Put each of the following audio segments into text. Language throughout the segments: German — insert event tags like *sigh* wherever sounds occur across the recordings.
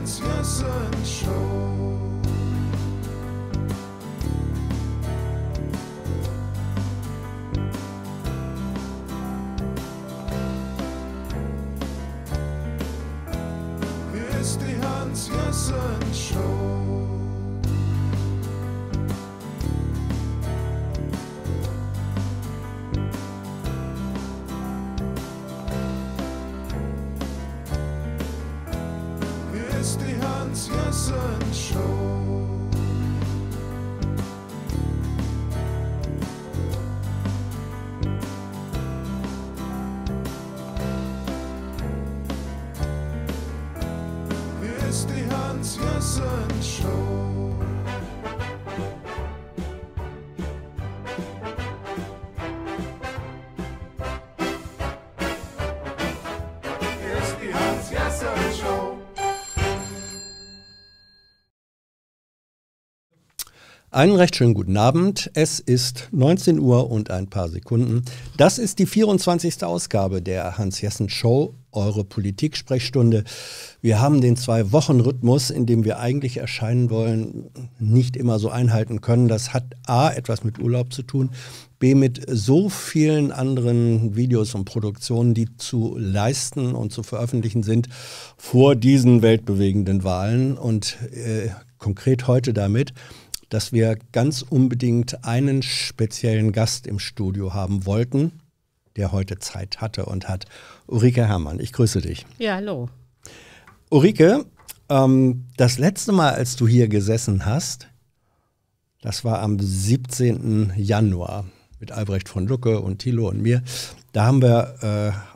Hans Jessen Show. Einen recht schönen guten Abend. Es ist 19 Uhr und ein paar Sekunden. Das ist die 24. Ausgabe der Hans-Jessen-Show, eure Politik-Sprechstunde. Wir haben den Zwei-Wochen-Rhythmus, in dem wir eigentlich erscheinen wollen, nicht immer so einhalten können. Das hat A, etwas mit Urlaub zu tun, B, mit so vielen anderen Videos und Produktionen, die zu leisten und zu veröffentlichen sind vor diesen weltbewegenden Wahlen und äh, konkret heute damit dass wir ganz unbedingt einen speziellen Gast im Studio haben wollten, der heute Zeit hatte und hat. Ulrike Herrmann, ich grüße dich. Ja, hallo. Ulrike, ähm, das letzte Mal, als du hier gesessen hast, das war am 17. Januar mit Albrecht von Lucke und Thilo und mir. Da haben wir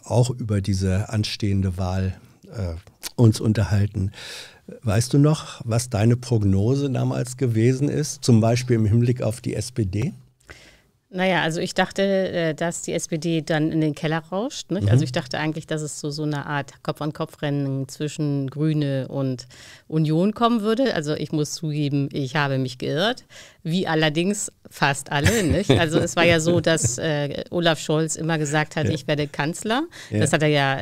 äh, auch über diese anstehende Wahl äh, uns unterhalten. Weißt du noch, was deine Prognose damals gewesen ist, zum Beispiel im Hinblick auf die SPD? Naja, also ich dachte, äh, dass die SPD dann in den Keller rauscht. Also mhm. Also ich dachte eigentlich, dass es so, so eine Art Kopf-an-Kopf-Rennen zwischen Grüne und Union kommen würde. Also ich muss zugeben, ich habe mich geirrt, wie allerdings fast alle. Nicht? *laughs* Also es war ja so, dass äh, Olaf Scholz immer gesagt hat, ja. ich werde Kanzler. Ja. Das hat er ja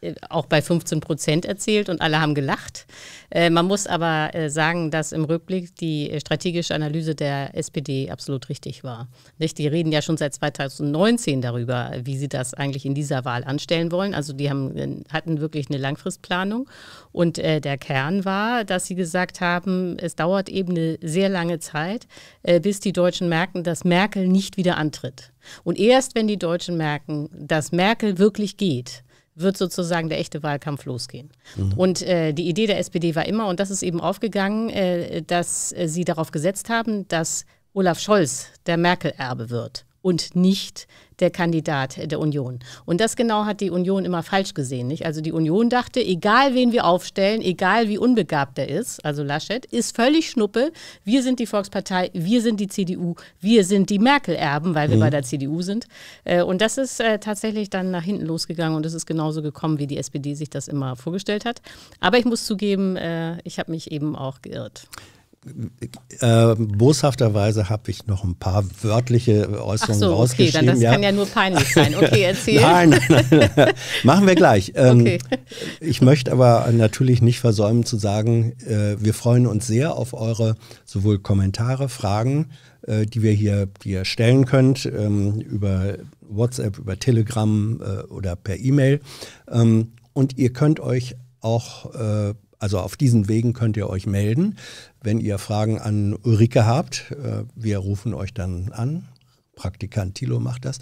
äh, auch bei 15 Prozent erzählt und alle haben gelacht. Äh, man muss aber äh, sagen, dass im Rückblick die strategische Analyse der SPD absolut richtig war. Nicht? Die reden ja schon seit 2019 darüber, wie sie das eigentlich in dieser Wahl anstellen wollen. Also die haben, äh, hatten wirklich eine Langfristplanung und äh, der Kern war, dass sie gesagt haben, es dauert eben eine sehr lange Zeit, äh, bis die Deutschen merken, dass Merkel nicht wieder antritt. Und erst wenn die Deutschen merken, dass Merkel wirklich geht, wird sozusagen der echte Wahlkampf losgehen. Mhm. Und äh, die Idee der SPD war immer, und das ist eben aufgegangen, äh, dass äh, sie darauf gesetzt haben, dass Olaf Scholz der Merkel-Erbe wird und nicht der Kandidat der Union. Und das genau hat die Union immer falsch gesehen. Nicht? Also die Union dachte, egal wen wir aufstellen, egal wie unbegabt er ist, also Laschet, ist völlig Schnuppe. Wir sind die Volkspartei, wir sind die CDU, wir sind die Merkel-Erben, weil wir mhm. bei der CDU sind. Äh, und das ist äh, tatsächlich dann nach hinten losgegangen und es ist genauso gekommen, wie die SPD sich das immer vorgestellt hat. Aber ich muss zugeben, äh, ich habe mich eben auch geirrt äh, boshafterweise habe ich noch ein paar wörtliche Äußerungen Ach so, okay, dann das ja. kann ja nur peinlich sein. Okay, erzähl. *laughs* nein, nein, nein, nein, *laughs* machen wir gleich. Ähm, okay. Ich möchte aber natürlich nicht versäumen zu sagen, äh, wir freuen uns sehr auf eure sowohl Kommentare, Fragen, äh, die wir hier, die stellen könnt ähm, über WhatsApp, über Telegram äh, oder per E-Mail. Ähm, und ihr könnt euch auch äh, also auf diesen Wegen könnt ihr euch melden. Wenn ihr Fragen an Ulrike habt, äh, wir rufen euch dann an. Praktikant Thilo macht das.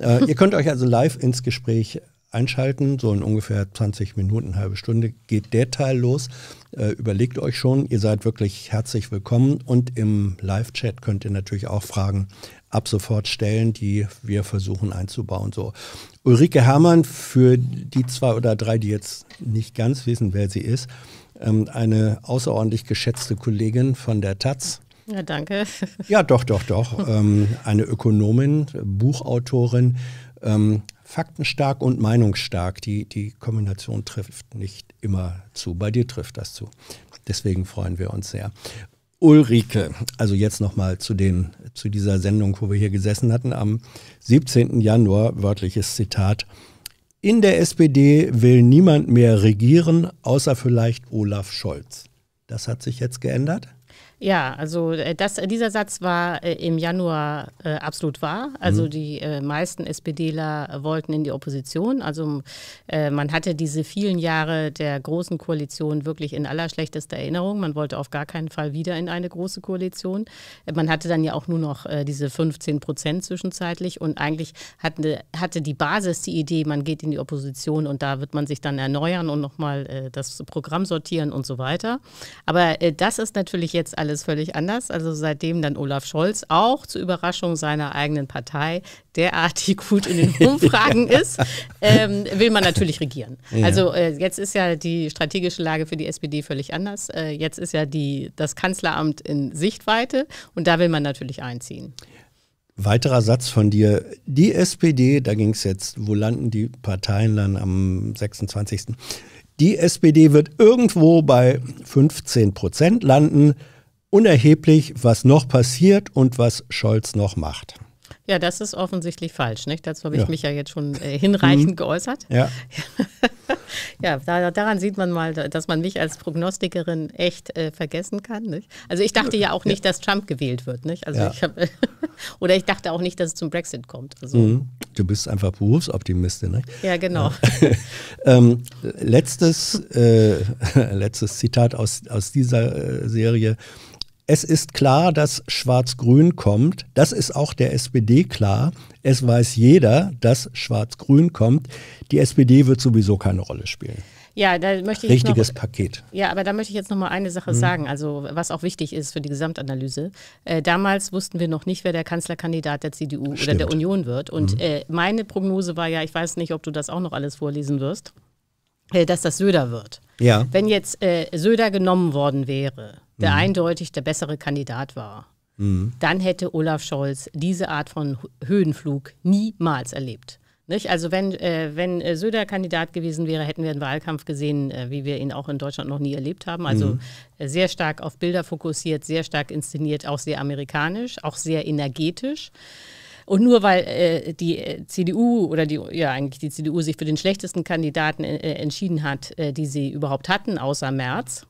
Äh, ihr könnt euch also live ins Gespräch einschalten. So in ungefähr 20 Minuten, halbe Stunde geht der Teil los. Äh, überlegt euch schon, ihr seid wirklich herzlich willkommen. Und im Live-Chat könnt ihr natürlich auch Fragen ab sofort stellen, die wir versuchen einzubauen. So. Ulrike Hermann, für die zwei oder drei, die jetzt nicht ganz wissen, wer sie ist, ähm, eine außerordentlich geschätzte Kollegin von der Taz. Ja, danke. *laughs* Ja, doch, doch, doch. ähm, eine Ökonomin, Buchautorin, ähm, faktenstark und meinungsstark. Die, die Kombination trifft nicht immer zu. Bei dir trifft das zu. Deswegen freuen wir uns sehr. Ulrike, also jetzt nochmal zu, zu dieser Sendung, wo wir hier gesessen hatten, am 17. Januar, wörtliches Zitat. In der SPD will niemand mehr regieren, außer vielleicht Olaf Scholz. Das hat sich jetzt geändert? Ja, also äh, das, äh, dieser Satz war äh, im Januar absolut wahr. Also mhm. die meisten SPDler wollten in die Opposition. Also man hatte diese vielen Jahre der großen Koalition wirklich in allerschlechtester Erinnerung. Man wollte auf gar keinen Fall wieder in eine große Koalition. Man hatte dann ja auch nur noch diese 15 Prozent zwischenzeitlich und eigentlich hatte, hatte die Basis die Idee, man geht in die Opposition und da wird man sich dann erneuern und nochmal das Programm sortieren und so weiter. Aber das ist natürlich jetzt alles alles völlig anders. Also seitdem dann Olaf Scholz auch zur Überraschung seiner eigenen Partei derartig gut in den *laughs* Umfragen ja. ist, ähm, will man natürlich regieren. Ja. Also äh, jetzt ist ja die strategische Lage für die SPD völlig anders. Äh, jetzt ist ja die, das Kanzleramt in Sichtweite und da will man natürlich einziehen. Weiterer Satz von dir. Die SPD, da ging es jetzt, wo landen die Parteien dann am 26. Die SPD wird irgendwo bei 15 Prozent landen unerheblich, was noch passiert und was Scholz noch macht. Ja, das ist offensichtlich falsch. Nicht? Dazu habe ich ja. mich ja jetzt schon äh, hinreichend mhm. geäußert. Ja, *laughs* ja da, daran sieht man mal, dass man mich als Prognostikerin echt äh, vergessen kann. Nicht? Also ich dachte ja auch nicht, ja. dass Trump gewählt wird. Nicht? Also ja. ich hab, *laughs* oder ich dachte auch nicht, dass es zum Brexit kommt. Also. Mhm. Du bist einfach Berufsoptimistin. Nicht? Ja, genau. *laughs* ähm, letztes, äh, letztes Zitat aus, aus dieser äh, Serie. Es ist klar, dass Schwarz-Grün kommt. Das ist auch der SPD klar. Es weiß jeder, dass Schwarz-Grün kommt. Die SPD wird sowieso keine Rolle spielen. Ja, da möchte ich Richtiges noch, Paket. Ja, aber da möchte ich jetzt noch mal eine Sache mhm. sagen, also was auch wichtig ist für die Gesamtanalyse. Äh, damals wussten wir noch nicht, wer der Kanzlerkandidat der CDU Stimmt. oder der Union wird. Und mhm. äh, meine Prognose war ja, ich weiß nicht, ob du das auch noch alles vorlesen wirst, äh, dass das Söder wird. Ja. Wenn jetzt äh, Söder genommen worden wäre, der mhm. eindeutig der bessere Kandidat war, mhm. dann hätte Olaf Scholz diese Art von Höhenflug niemals erlebt. Nicht? Also wenn, äh, wenn äh, Söder Kandidat gewesen wäre, hätten wir einen Wahlkampf gesehen, äh, wie wir ihn auch in Deutschland noch nie erlebt haben. Also mhm. Äh, sehr stark auf Bilder fokussiert, sehr stark inszeniert, auch sehr amerikanisch, auch sehr energetisch. Und nur weil äh, die äh, CDU oder die, ja, eigentlich die CDU sich für den schlechtesten Kandidaten entschieden hat, die sie überhaupt hatten, außer März,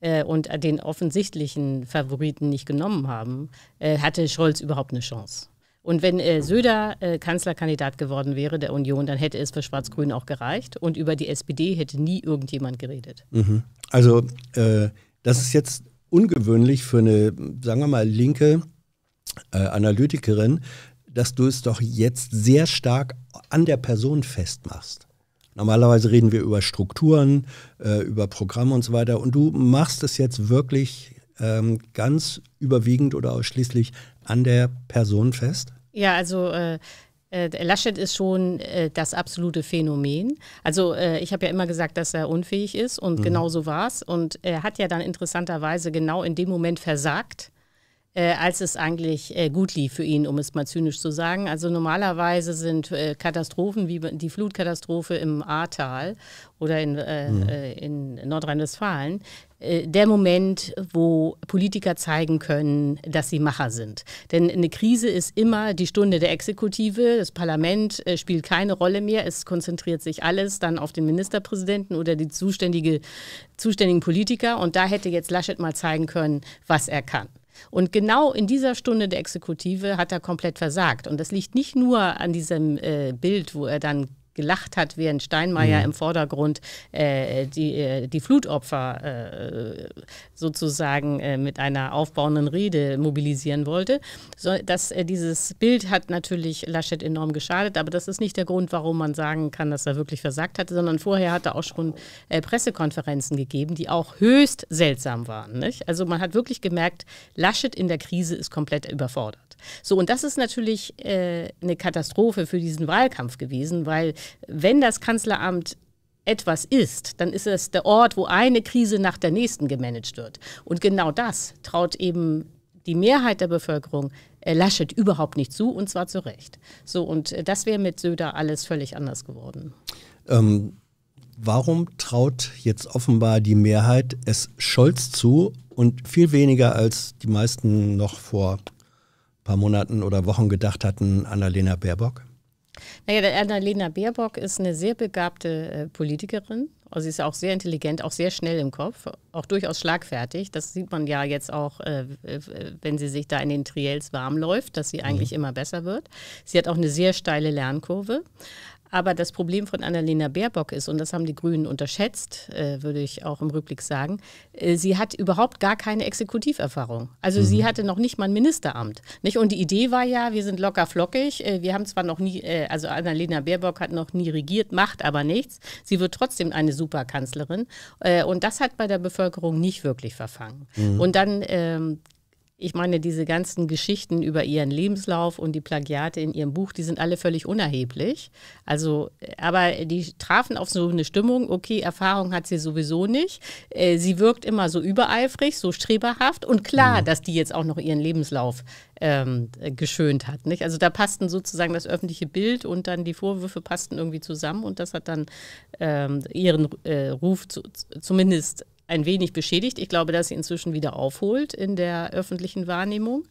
äh, und den offensichtlichen Favoriten nicht genommen haben, äh, hatte Scholz überhaupt eine Chance. Und wenn äh, Söder äh, Kanzlerkandidat geworden wäre der Union, dann hätte es für Schwarz-Grün auch gereicht und über die SPD hätte nie irgendjemand geredet. Mhm. Also äh, das ist jetzt ungewöhnlich für eine, sagen wir mal, linke äh, Analytikerin, dass du es doch jetzt sehr stark an der Person festmachst. Normalerweise reden wir über Strukturen, äh, über Programme und so weiter. Und du machst es jetzt wirklich ähm, ganz überwiegend oder ausschließlich an der Person fest? Ja, also äh, äh, Laschet ist schon äh, das absolute Phänomen. Also äh, ich habe ja immer gesagt, dass er unfähig ist und mhm. genau so war es. Und er hat ja dann interessanterweise genau in dem Moment versagt äh, als es eigentlich äh, gut lief für ihn, um es mal zynisch zu sagen. Also normalerweise sind äh, Katastrophen wie die Flutkatastrophe im Ahrtal oder in, äh, mhm. Äh, in Nordrhein-Westfalen äh, der Moment, wo Politiker zeigen können, dass sie Macher sind. Denn eine Krise ist immer die Stunde der Exekutive. Das Parlament spielt keine Rolle mehr. Es konzentriert sich alles dann auf den Ministerpräsidenten oder die zuständige, zuständigen Politiker. Und da hätte jetzt Laschet mal zeigen können, was er kann. Und genau in dieser Stunde der Exekutive hat er komplett versagt. Und das liegt nicht nur an diesem äh, Bild, wo er dann gelacht hat, während Steinmeier mhm. im Vordergrund äh, die, äh, die Flutopfer äh, sozusagen äh, mit einer aufbauenden Rede mobilisieren wollte. So, das, äh, dieses Bild hat natürlich Laschet enorm geschadet, aber das ist nicht der Grund, warum man sagen kann, dass er wirklich versagt hatte, sondern vorher hat er auch schon äh, Pressekonferenzen gegeben, die auch höchst seltsam waren. Nicht? Also man hat wirklich gemerkt, Laschet in der Krise ist komplett überfordert. So, und das ist natürlich eine Katastrophe für diesen Wahlkampf gewesen, weil wenn das Kanzleramt etwas ist, dann ist es der Ort, wo eine Krise nach der nächsten gemanagt wird. Und genau das traut eben die Mehrheit der Bevölkerung äh, Laschet überhaupt nicht zu, und zwar zu Recht. So, und äh, das wäre mit Söder alles völlig anders geworden. Ähm, warum traut jetzt offenbar die Mehrheit es Scholz zu und viel weniger als die meisten noch vor ein paar Monaten oder Wochen gedacht hatten, Annalena Baerbock? Naja, der Annalena Baerbock ist eine sehr begabte äh, Politikerin. Also sie ist auch sehr intelligent, auch sehr schnell im Kopf, auch durchaus schlagfertig. Das sieht man ja jetzt auch, äh, wenn sie sich da in den Triels warm läuft, dass sie mhm. eigentlich mhm. immer besser wird. Sie hat auch eine sehr steile Lernkurve. Aber das Problem von Annalena Baerbock ist, und das haben die Grünen unterschätzt, äh, würde ich auch im Rückblick sagen, äh, sie hat überhaupt gar keine Exekutiverfahrung. Also mhm. sie hatte noch nicht mal ein Ministeramt. Nicht? Und die Idee war ja, wir sind locker flockig. Äh, wir haben zwar noch nie, äh, also Annalena Baerbock hat noch nie regiert, macht aber nichts. Sie wird trotzdem eine super Superkanzlerin. Äh, und das hat bei der Bevölkerung nicht wirklich verfangen. Mhm. Und dann ähm, ich meine, diese ganzen Geschichten über ihren Lebenslauf und die Plagiate in ihrem Buch, die sind alle völlig unerheblich. Also, aber die trafen auf so eine Stimmung, okay, Erfahrung hat sie sowieso nicht. Äh, sie wirkt immer so übereifrig, so streberhaft und klar, mhm. dass die jetzt auch noch ihren Lebenslauf ähm, geschönt hat. Nicht? Also da passten sozusagen das öffentliche Bild und dann die Vorwürfe passten irgendwie zusammen und das hat dann ähm, ihren äh, Ruf zu, zumindest ein wenig beschädigt. Ich glaube, dass sie inzwischen wieder aufholt in der öffentlichen Wahrnehmung.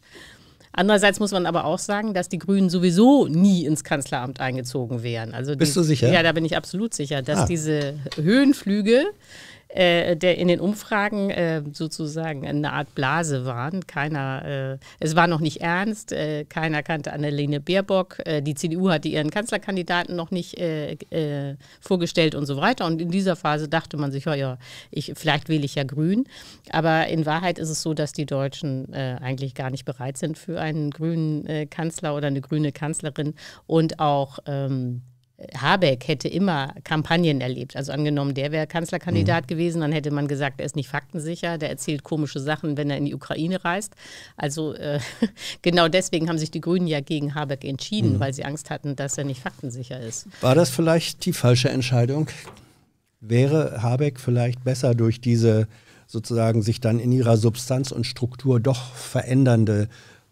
Andererseits muss man aber auch sagen, dass die Grünen sowieso nie ins Kanzleramt eingezogen wären. Also die, Bist du sicher? Ja, da bin ich absolut sicher, dass ah. diese Höhenflüge äh, der in den Umfragen äh, sozusagen eine Art Blase waren. Keiner, äh, es war noch nicht ernst, äh, keiner kannte Annalene Baerbock, äh, die CDU hatte ihren Kanzlerkandidaten noch nicht vorgestellt und so weiter. Und in dieser Phase dachte man sich, ja, ja, ich, vielleicht wähle ich ja grün. Aber in Wahrheit ist es so, dass die Deutschen eigentlich gar nicht bereit sind für einen grünen Kanzler oder eine grüne Kanzlerin und auch ähm, Habeck hätte immer Kampagnen erlebt. Also angenommen, der wäre Kanzlerkandidat mhm. gewesen, dann hätte man gesagt, er ist nicht faktensicher, der erzählt komische Sachen, wenn er in die Ukraine reist. Also äh, *laughs* genau deswegen haben sich die Grünen ja gegen Habeck entschieden, mhm. weil sie Angst hatten, dass er nicht faktensicher ist. War das vielleicht die falsche Entscheidung? Wäre Habeck vielleicht besser durch diese sozusagen sich dann in ihrer Substanz und Struktur doch verändernde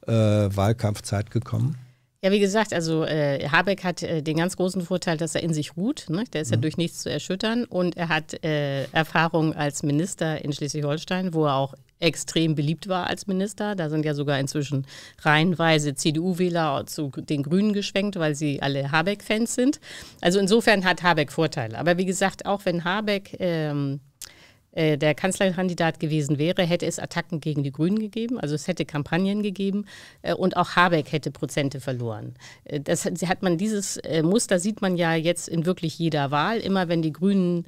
äh, Wahlkampfzeit gekommen? Ja, wie gesagt, also äh, Habeck hat äh, den ganz großen Vorteil, dass er in sich ruht. Ne? Der ist mhm. ja durch nichts zu erschüttern. Und er hat äh, Erfahrung als Minister in Schleswig-Holstein, wo er auch extrem beliebt war als Minister. Da sind ja sogar inzwischen reihenweise CDU-Wähler zu den Grünen geschwenkt, weil sie alle Habeck-Fans sind. Also insofern hat Habeck Vorteile. Aber wie gesagt, auch wenn Habeck ähm, äh, der Kanzlerkandidat gewesen wäre, hätte es Attacken gegen die Grünen gegeben, also es hätte Kampagnen gegeben äh, und auch Habeck hätte Prozente verloren. Äh, das hat man dieses äh, Muster sieht man ja jetzt in wirklich jeder Wahl, immer wenn die Grünen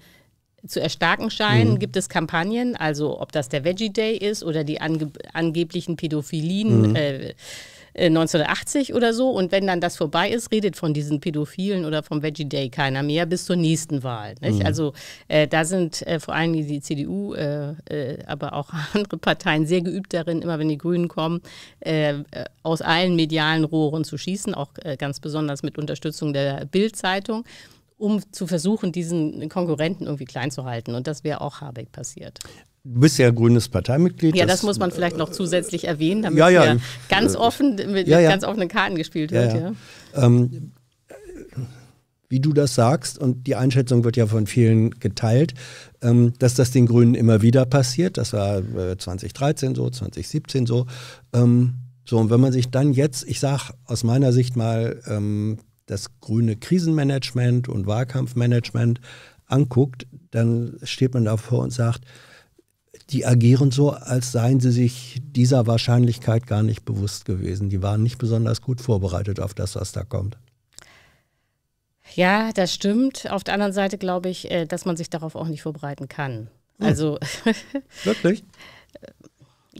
zu erstarken scheinen, mhm. gibt es Kampagnen, also ob das der Veggie Day ist oder die ange angeblichen Pädophilien. Mhm. Äh, 1980 äh, oder so. Und wenn dann das vorbei ist, redet von diesen Pädophilen oder vom Veggie Day keiner mehr bis zur nächsten Wahl. Mhm. Also äh, da sind äh, vor allem die CDU, äh, äh, aber auch *laughs* andere Parteien sehr geübt darin, immer wenn die Grünen kommen, äh, aus allen medialen Rohren zu schießen, auch ganz besonders mit Unterstützung der Bild-Zeitung um zu versuchen, diesen Konkurrenten irgendwie klein zu halten. Und das wäre auch Habeck passiert. Du bist ja grünes Parteimitglied. Ja, das, das muss man vielleicht noch äh, zusätzlich erwähnen, damit ja, ja, ich, ganz äh, offen mit ja, ganz offenen Karten gespielt wird. Ähm, wie du das sagst, und die Einschätzung wird ja von vielen geteilt, ähm, dass das den Grünen immer wieder passiert. Das war 2013 äh, so, 2017 so. Ähm, so, und wenn man sich dann jetzt, ich sage aus meiner Sicht mal, ähm, das grüne Krisenmanagement und Wahlkampfmanagement anguckt, dann steht man davor und sagt, die agieren so, als seien sie sich dieser Wahrscheinlichkeit gar nicht bewusst gewesen. Die waren nicht besonders gut vorbereitet auf das, was da kommt. Ja, das stimmt. Auf der anderen Seite glaube ich, äh, dass man sich darauf auch nicht vorbereiten kann. Hm. Also. Wirklich? *laughs*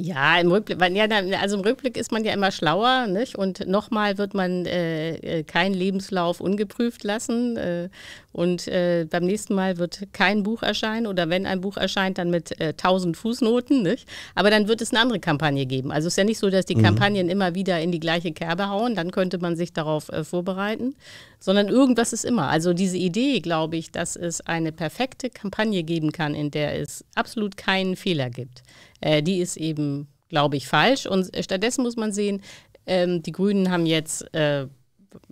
Ja, im Rückblick, ja, also im Rückblick ist man ja immer schlauer, nicht? Und nochmal wird man äh, äh, keinen Lebenslauf ungeprüft lassen. Äh, und äh, beim nächsten Mal wird kein Buch erscheinen oder wenn ein Buch erscheint, dann mit äh, 1000 Fußnoten, nicht? Aber dann wird es eine andere Kampagne geben. Also es ist ja nicht so, dass die mhm. Kampagnen immer wieder in die gleiche Kerbe hauen. Dann könnte man sich darauf äh, vorbereiten sondern irgendwas ist immer. Also diese Idee, glaube ich, dass es eine perfekte Kampagne geben kann, in der es absolut keinen Fehler gibt, äh, die ist eben, glaube ich, falsch. Und stattdessen muss man sehen, ähm, die Grünen haben jetzt... Äh,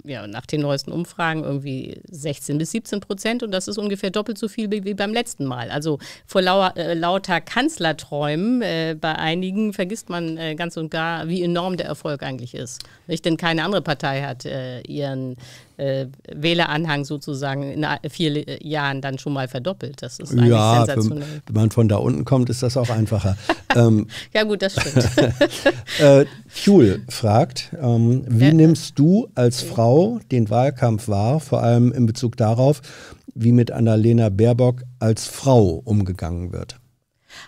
ja, nach den neuesten Umfragen irgendwie 16 bis 17 Prozent und das ist ungefähr doppelt so viel wie beim letzten Mal. Also vor lauer, äh, lauter Kanzlerträumen äh, bei einigen vergisst man äh, ganz und gar, wie enorm der Erfolg eigentlich ist. Nicht? Denn keine andere Partei hat äh, ihren äh, Wähleranhang sozusagen in vier äh, Jahren dann schon mal verdoppelt. Das ist eigentlich ja, sensationell. Wenn man von da unten kommt, ist das auch einfacher. *laughs* ähm, ja gut, das stimmt. *laughs* äh, Kuhl fragt, ähm, wie ja. nimmst du als Frau den Wahlkampf wahr, vor allem in Bezug darauf, wie mit Annalena Baerbock als Frau umgegangen wird?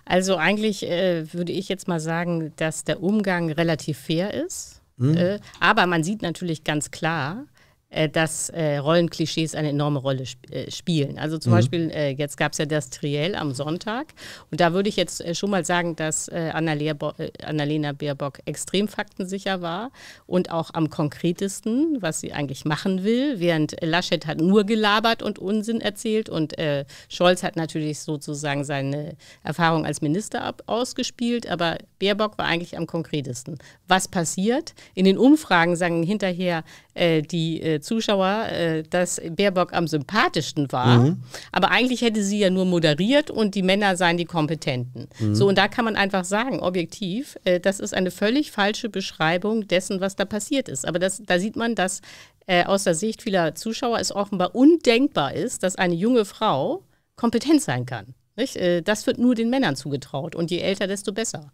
Also eigentlich äh, würde ich jetzt mal sagen, dass der Umgang relativ fair ist. Mhm. Äh, aber man sieht natürlich ganz klar, äh, dass äh, Rollenklischees eine enorme Rolle sp äh, spielen. Also zum mhm. Beispiel, äh, jetzt gab es ja das Triell am Sonntag und da würde ich jetzt äh, schon mal sagen, dass äh, Annalena, Bo Annalena Baerbock extrem faktensicher war und auch am konkretesten, was sie eigentlich machen will, während Laschet hat nur gelabert und Unsinn erzählt und äh, Scholz hat natürlich sozusagen seine Erfahrung als Minister ausgespielt, aber Baerbock war eigentlich am konkretesten. Was passiert? In den Umfragen sagen hinterher äh, die äh, Zuschauer, äh, dass Baerbock am sympathischsten war. Mhm. Aber eigentlich hätte sie ja nur moderiert und die Männer seien die Kompetenten. Mhm. So, und da kann man einfach sagen, objektiv, äh, das ist eine völlig falsche Beschreibung dessen, was da passiert ist. Aber das, da sieht man, dass äh, aus der Sicht vieler Zuschauer es offenbar undenkbar ist, dass eine junge Frau kompetent sein kann. Nicht? das wird nur den Männern zugetraut. Und je älter, desto besser.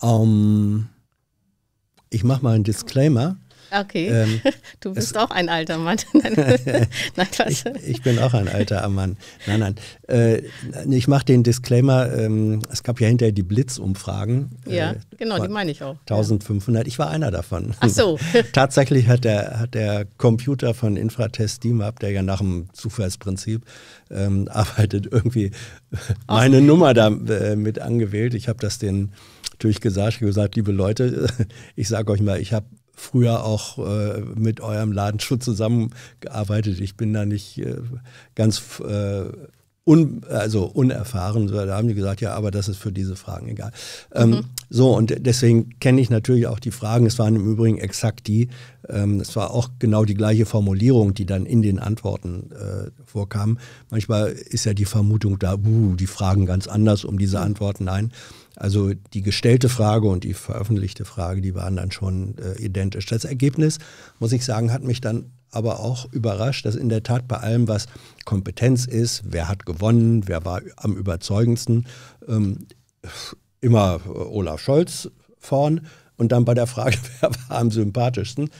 Um, ähm, ich mache mal einen Disclaimer. Okay. Ähm, *laughs* du bist auch ein alter Mann. *laughs* nein, *laughs* ich, ich, bin auch ein alter Mann. Nein, nein. Äh, ich mache den Disclaimer: ähm, Es gab ja hinterher die Blitzumfragen. Äh, ja, äh, genau, die meine ich auch. 1500. Ich war einer davon. Ach so. Tatsächlich hat der, hat der Computer von Infratest DIMAP, der ja nach dem Zufallsprinzip ähm, arbeitet, irgendwie Ach. meine Nummer da äh, mit angewählt. Ich habe das den durchgesagt, gesagt, liebe Leute, ich sage euch mal, ich habe früher auch äh, mit eurem Laden schon zusammengearbeitet. Ich bin da nicht äh, ganz äh, un, also unerfahren. Da haben die gesagt, ja, aber das ist für diese Fragen egal. Ähm, mhm. So, und deswegen kenne ich natürlich auch die Fragen. Es waren im Übrigen exakt die. Ähm, es war auch genau die gleiche Formulierung, die dann in den Antworten äh, vorkam. Manchmal ist ja die Vermutung da, uh, die Fragen ganz anders um diese mhm. Antworten. Nein. Also die gestellte Frage und die veröffentlichte Frage, die waren dann schon äh, identisch. Das Ergebnis, muss ich sagen, hat mich dann aber auch überrascht, dass in der Tat bei allem, was Kompetenz ist, wer hat gewonnen, wer war am überzeugendsten, ähm, immer äh, Olaf Scholz vorn und dann bei der Frage, *laughs* wer war am sympathischsten,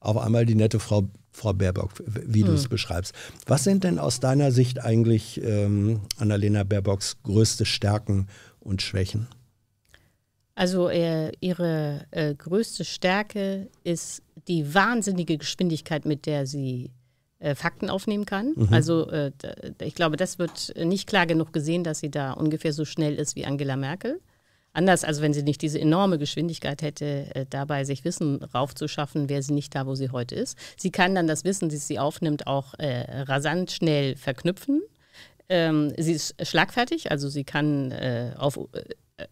auf einmal die nette Frau, Frau Baerbock, wie du es hm. beschreibst. Was sind denn aus deiner Sicht eigentlich ähm, Annalena Baerbocks größte Stärken und Schwächen? Also äh, ihre äh, größte Stärke ist die wahnsinnige Geschwindigkeit, mit der sie äh, Fakten aufnehmen kann. Mhm. Also äh, ich glaube, das wird nicht klar genug gesehen, dass sie da ungefähr so schnell ist wie Angela Merkel. Anders, also wenn sie nicht diese enorme Geschwindigkeit hätte, äh, dabei sich Wissen raufzuschaffen, wäre sie nicht da, wo sie heute ist. Sie kann dann das Wissen, das sie aufnimmt, auch äh, rasant schnell verknüpfen. Ähm, sie ist schlagfertig, also sie kann auf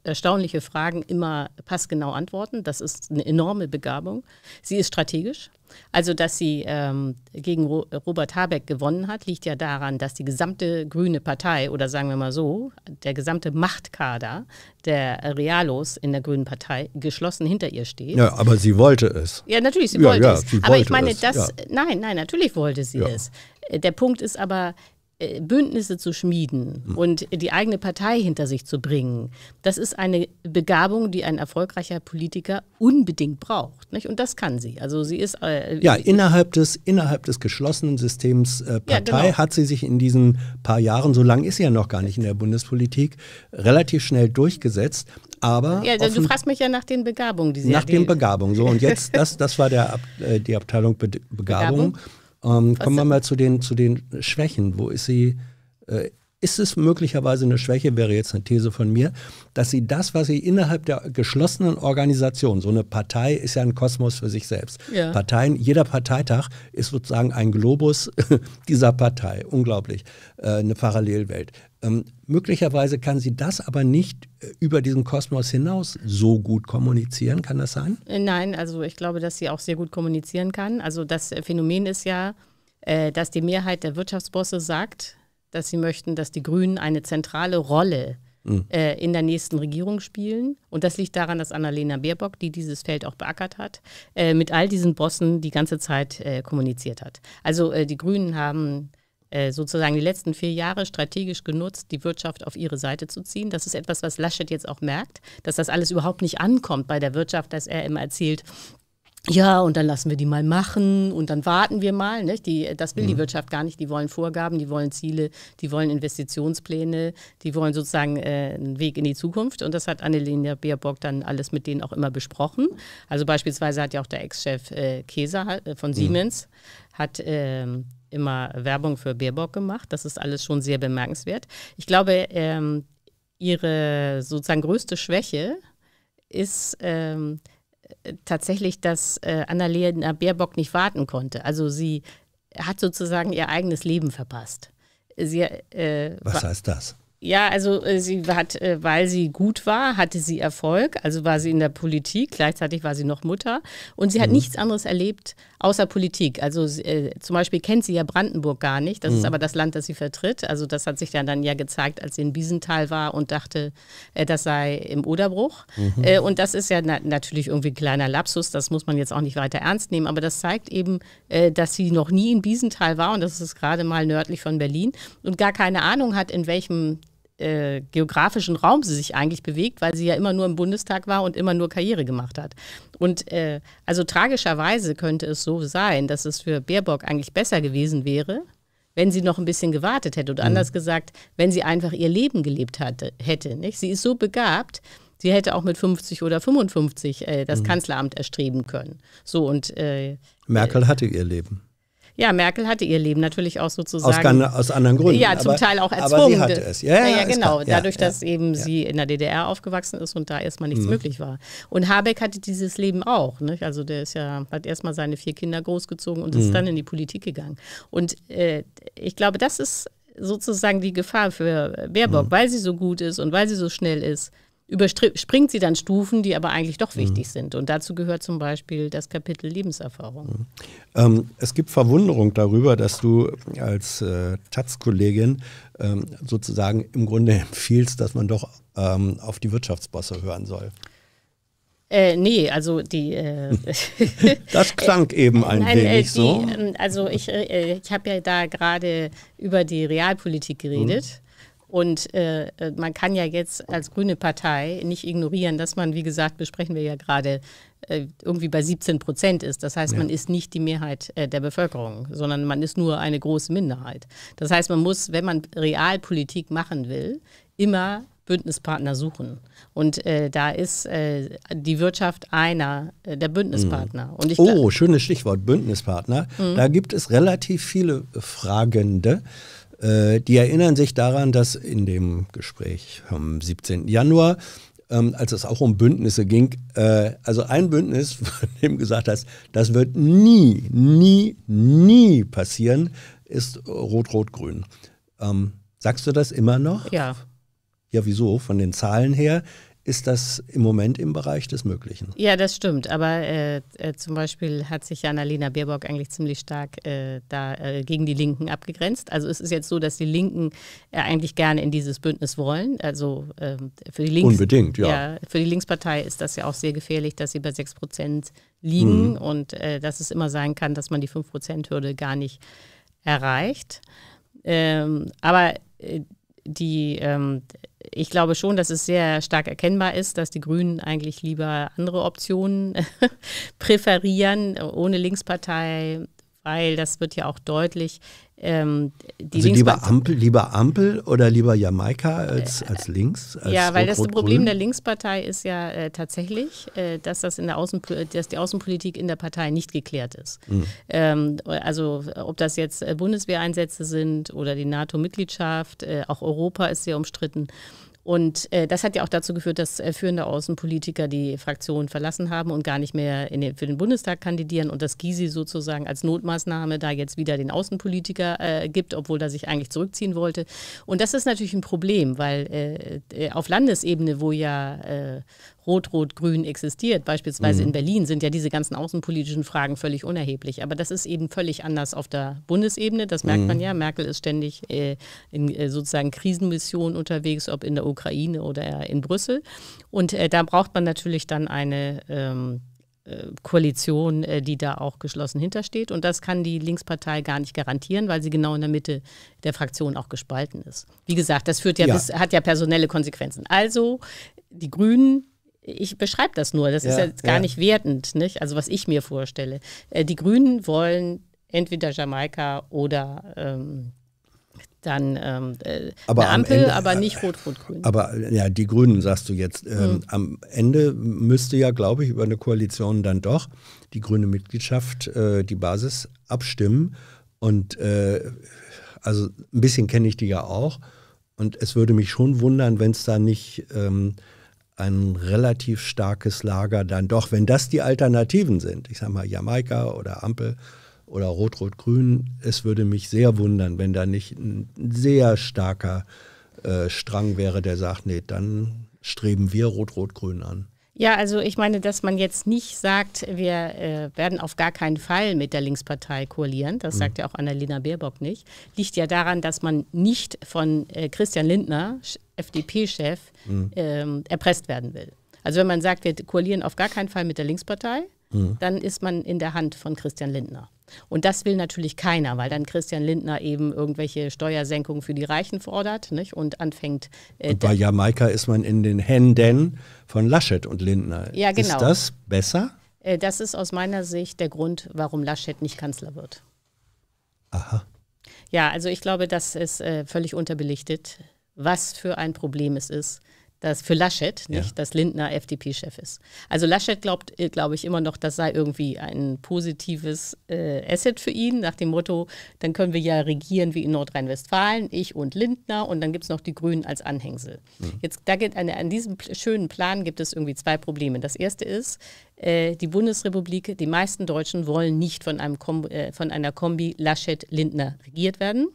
erstaunliche Fragen immer passgenau antworten. Das ist eine enorme Begabung. Sie ist strategisch. Also, dass sie ähm, gegen Ro Robert Habeck gewonnen hat, liegt ja daran, dass die gesamte Grüne Partei oder sagen wir mal so, der gesamte Machtkader der Realos in der Grünen Partei geschlossen hinter ihr steht. Ja, aber sie wollte es. Ja, natürlich, sie ja, wollte ja, es. Sie aber wollte ich meine, das, ja. nein, nein, natürlich wollte sie es. Äh, der Punkt ist aber, äh, Bündnisse zu schmieden mhm. und die eigene Partei hinter sich zu bringen, das ist eine Begabung, die ein erfolgreicher Politiker unbedingt braucht. Nicht? Und das kann sie. Also sie ist äh, ja innerhalb des innerhalb des geschlossenen Systems äh, Partei ja, genau. hat sie sich in diesen paar Jahren, so lange ist sie ja noch gar nicht in der Bundespolitik, relativ schnell durchgesetzt. Aber ja, also offen, du fragst mich ja nach den Begabungen, die sie Nach den Begabungen, so. Und jetzt, das, das war der, Ab, äh, die Abteilung Be Begabung. Begabung. Ähm, kommen wir mal zu den, zu den Schwächen. Wo ist sie? Äh, ist es möglicherweise eine Schwäche, wäre jetzt eine These von mir, dass sie das, was sie innerhalb der geschlossenen Organisation, so eine Partei ist ja ein Kosmos für sich selbst. Ja. Parteien, jeder Parteitag ist sozusagen ein Globus *laughs* dieser Partei, unglaublich, äh, eine Parallelwelt. Ähm, möglicherweise kann sie das aber nicht äh, über diesen Kosmos hinaus so gut kommunizieren. Kann das sein? Äh, nein, also ich glaube, dass sie auch sehr gut kommunizieren kann. Also das Phänomen ist ja, äh, dass die Mehrheit der Wirtschaftsbosse sagt, dass sie möchten, dass die Grünen eine zentrale Rolle hm. äh, in der nächsten Regierung spielen. Und das liegt daran, dass Annalena Baerbock, die dieses Feld auch beackert hat, mit all diesen Bossen die ganze Zeit kommuniziert hat. Also die Grünen haben äh, sozusagen die letzten vier Jahre strategisch genutzt, die Wirtschaft auf ihre Seite zu ziehen. Das ist etwas, was Laschet jetzt auch merkt, dass das alles überhaupt nicht ankommt bei der Wirtschaft, dass er immer erzählt, ja, und dann lassen wir die mal machen und dann warten wir mal. Nicht? Die, das will mhm. die Wirtschaft gar nicht. Die wollen Vorgaben, die wollen Ziele, die wollen Investitionspläne, die wollen sozusagen äh, einen Weg in die Zukunft. Und das hat Annelena Baerbock dann alles mit denen auch immer besprochen. Also beispielsweise hat ja auch der Ex-Chef äh, Käser äh, von mhm. Siemens mhm. hat ähm, immer Werbung für Baerbock gemacht. Das ist alles schon sehr bemerkenswert. Ich glaube, ähm, ihre sozusagen größte Schwäche ist... Ähm, tatsächlich, dass äh, Annalena Baerbock nicht warten konnte. Also sie hat sozusagen ihr eigenes Leben verpasst. Sie, äh, Was heißt das? Ja, also äh, sie hat, äh, weil sie gut war, hatte sie Erfolg. Also war sie in der Politik, gleichzeitig war sie noch Mutter. Und sie hat mhm. nichts anderes erlebt außer Politik. Also äh, zum Beispiel kennt sie ja Brandenburg gar nicht. Das mhm. ist aber das Land, das sie vertritt. Also das hat sich ja dann ja gezeigt, als sie in Biesenthal war und dachte, äh, das sei im Oderbruch. Mhm. Äh, und das ist ja na natürlich irgendwie ein kleiner Lapsus. Das muss man jetzt auch nicht weiter ernst nehmen. Aber das zeigt eben, äh, dass sie noch nie in Biesenthal war. Und das ist gerade mal nördlich von Berlin. Und gar keine Ahnung hat, in welchem äh, geografischen Raum sie sich eigentlich bewegt, weil sie ja immer nur im Bundestag war und immer nur Karriere gemacht hat. Und äh, also tragischerweise könnte es so sein, dass es für Baerbock eigentlich besser gewesen wäre, wenn sie noch ein bisschen gewartet hätte. Oder mhm. anders gesagt, wenn sie einfach ihr Leben gelebt hatte, hätte. Nicht? Sie ist so begabt, sie hätte auch mit 50 oder 55 äh, das mhm. Kanzleramt erstreben können. So und äh, Merkel hatte ihr Leben. Ja, Merkel hatte ihr Leben natürlich auch sozusagen. Aus, aus anderen Gründen. Ja, zum aber, Teil auch erzwungen. Aber sie hatte es. Ja, ja, ja, ja genau. Dadurch, dass eben sie in der DDR aufgewachsen ist und da erstmal nichts mhm. möglich war. Und Habeck hatte dieses Leben auch. Nicht? Also der ist ja, hat erstmal seine vier Kinder großgezogen und mhm. ist dann in die Politik gegangen. Und äh, ich glaube, das ist sozusagen die Gefahr für Baerbock, mhm. weil sie so gut ist und weil sie so schnell ist überspringt sie dann Stufen, die aber eigentlich doch mhm. wichtig mhm. sind. Und dazu gehört zum Beispiel das Kapitel Lebenserfahrung. Mhm. Ähm, es gibt Verwunderung darüber, dass du als äh, Taz-Kollegin ähm, sozusagen im Grunde *laughs* empfiehlst, dass man doch ähm, auf die Wirtschaftsbosse hören soll. Äh, nee, also die. Äh, *laughs* das klang eben ein Nein, äh, wenig äh, die, so. Ähm, also ich, äh, äh, ich habe ja da gerade über die Realpolitik geredet. Mhm. Und äh, äh, man kann ja jetzt als grüne Partei nicht ignorieren, dass man, wie gesagt, besprechen wir ja gerade, äh, irgendwie bei 17 Prozent ist. Das heißt, ja. man ist nicht die Mehrheit äh, der Bevölkerung, sondern man ist nur eine große Minderheit. Das heißt, man muss, wenn man Realpolitik machen will, immer Bündnispartner suchen. Und äh, da ist äh, die Wirtschaft einer äh, der Bündnispartner. Mhm. Und ich oh, schönes Stichwort, Bündnispartner. Mhm. Da gibt es relativ viele Fragende. Äh, die erinnern sich daran, dass in dem Gespräch am 17. Januar, ähm, als es auch um Bündnisse ging, äh, also ein Bündnis, *laughs* von dem gesagt hast, das wird nie, nie, nie passieren, ist Rot-Rot-Grün. Ähm, sagst du das immer noch? Ja. Ja, wieso? Von den Zahlen her ist das im Moment im Bereich des Möglichen. Ja, das stimmt. Aber äh, äh, zum Beispiel hat sich ja Annalena Baerbock eigentlich ziemlich stark äh, da äh, gegen die Linken abgegrenzt. Also es ist jetzt so, dass die Linken äh, eigentlich gerne in dieses Bündnis wollen. Also ähm, für die Links Unbedingt, ja. ja. Für die Linkspartei ist das ja auch sehr gefährlich, dass sie bei 6 Prozent liegen mhm. und äh, dass es immer sein kann, dass man die 5-Prozent-Hürde gar nicht erreicht. Ähm, aber die, ähm, ich glaube schon, dass es sehr stark erkennbar ist, dass die Grünen eigentlich lieber andere Optionen *laughs* präferieren, ohne Linkspartei weil das wird ja auch deutlich. Ähm, die also lieber Ampel, lieber Ampel oder lieber Jamaika als, äh, als links? Als ja, weil das Problem der Linkspartei ist ja äh, tatsächlich, äh, dass, das in der Außen, dass die Außenpolitik in der Partei nicht geklärt ist. Mhm. Ähm, also ob das jetzt äh, Bundeswehreinsätze sind oder die NATO-Mitgliedschaft, äh, auch Europa ist sehr umstritten. Und äh, das hat ja auch dazu geführt, dass äh, führende Außenpolitiker die Fraktion verlassen haben und gar nicht mehr den, für den Bundestag kandidieren und dass Gysi sozusagen als Notmaßnahme da jetzt wieder den Außenpolitiker äh, gibt, obwohl er sich eigentlich zurückziehen wollte. Und das ist natürlich ein Problem, weil äh, äh, auf Landesebene, wo ja äh, Rot-Rot-Grün existiert. Beispielsweise mhm. in Berlin sind ja diese ganzen außenpolitischen Fragen völlig unerheblich. Aber das ist eben völlig anders auf der Bundesebene. Das merkt mhm. man ja. Merkel ist ständig äh, in äh, sozusagen Krisenmissionen unterwegs, ob in der Ukraine oder äh, in Brüssel. Und äh, da braucht man natürlich dann eine ähm, äh, Koalition, äh, die da auch geschlossen hintersteht. Und das kann die Linkspartei gar nicht garantieren, weil sie genau in der Mitte der Fraktion auch gespalten ist. Wie gesagt, das führt ja, ja. Bis, hat ja personelle Konsequenzen. Also die Grünen ich beschreibe das nur, das ja, ist jetzt gar ja. nicht wertend, nicht? also was ich mir vorstelle. Äh, die Grünen wollen entweder Jamaika oder ähm, dann ähm, äh, aber eine Ampel, Ende, aber nicht rot-rot-grün. Aber ja, die Grünen sagst du jetzt. Ähm, mhm. Am Ende müsste ja, glaube ich, über eine Koalition dann doch die grüne Mitgliedschaft, äh, die Basis abstimmen. Und äh, also ein bisschen kenne ich die ja auch. Und es würde mich schon wundern, wenn es da nicht... Ähm, ein relativ starkes Lager dann doch, wenn das die Alternativen sind. Ich sage mal Jamaika oder Ampel oder Rot-Rot-Grün. Es würde mich sehr wundern, wenn da nicht ein sehr starker äh, Strang wäre, der sagt, nee, dann streben wir Rot-Rot-Grün an. Ja, also ich meine, dass man jetzt nicht sagt, wir äh, werden auf gar keinen Fall mit der Linkspartei koalieren, das mhm. sagt ja auch Annalena Baerbock nicht, liegt ja daran, dass man nicht von äh, Christian Lindner, FDP-Chef, mhm. ähm, erpresst werden will. Also wenn man sagt, wir koalieren auf gar keinen Fall mit der Linkspartei, mhm. dann ist man in der Hand von Christian Lindner. Und das will natürlich keiner, weil dann Christian Lindner eben irgendwelche Steuersenkungen für die Reichen fordert nicht? und anfängt. Äh, und bei Jamaika ist man in den Händen von Laschet und Lindner. Ja, genau. Ist das besser? Äh, das ist aus meiner Sicht der Grund, warum Laschet nicht Kanzler wird. Aha. Ja, also ich glaube, das ist äh, völlig unterbelichtet, was für ein Problem es ist, das für Laschet, nicht, ja. dass Lindner FDP-Chef ist. Also Laschet glaubt, äh, glaube ich, immer noch, das sei irgendwie ein positives äh, Asset für ihn, nach dem Motto, dann können wir ja regieren wie in Nordrhein-Westfalen, ich und Lindner und dann gibt es noch die Grünen als Anhängsel. Mhm. Jetzt, da gibt eine, an diesem schönen Plan gibt es irgendwie zwei Probleme. Das erste ist, äh, die Bundesrepublik, die meisten Deutschen wollen nicht von, einem Kom äh, von einer Kombi Laschet-Lindner regiert werden.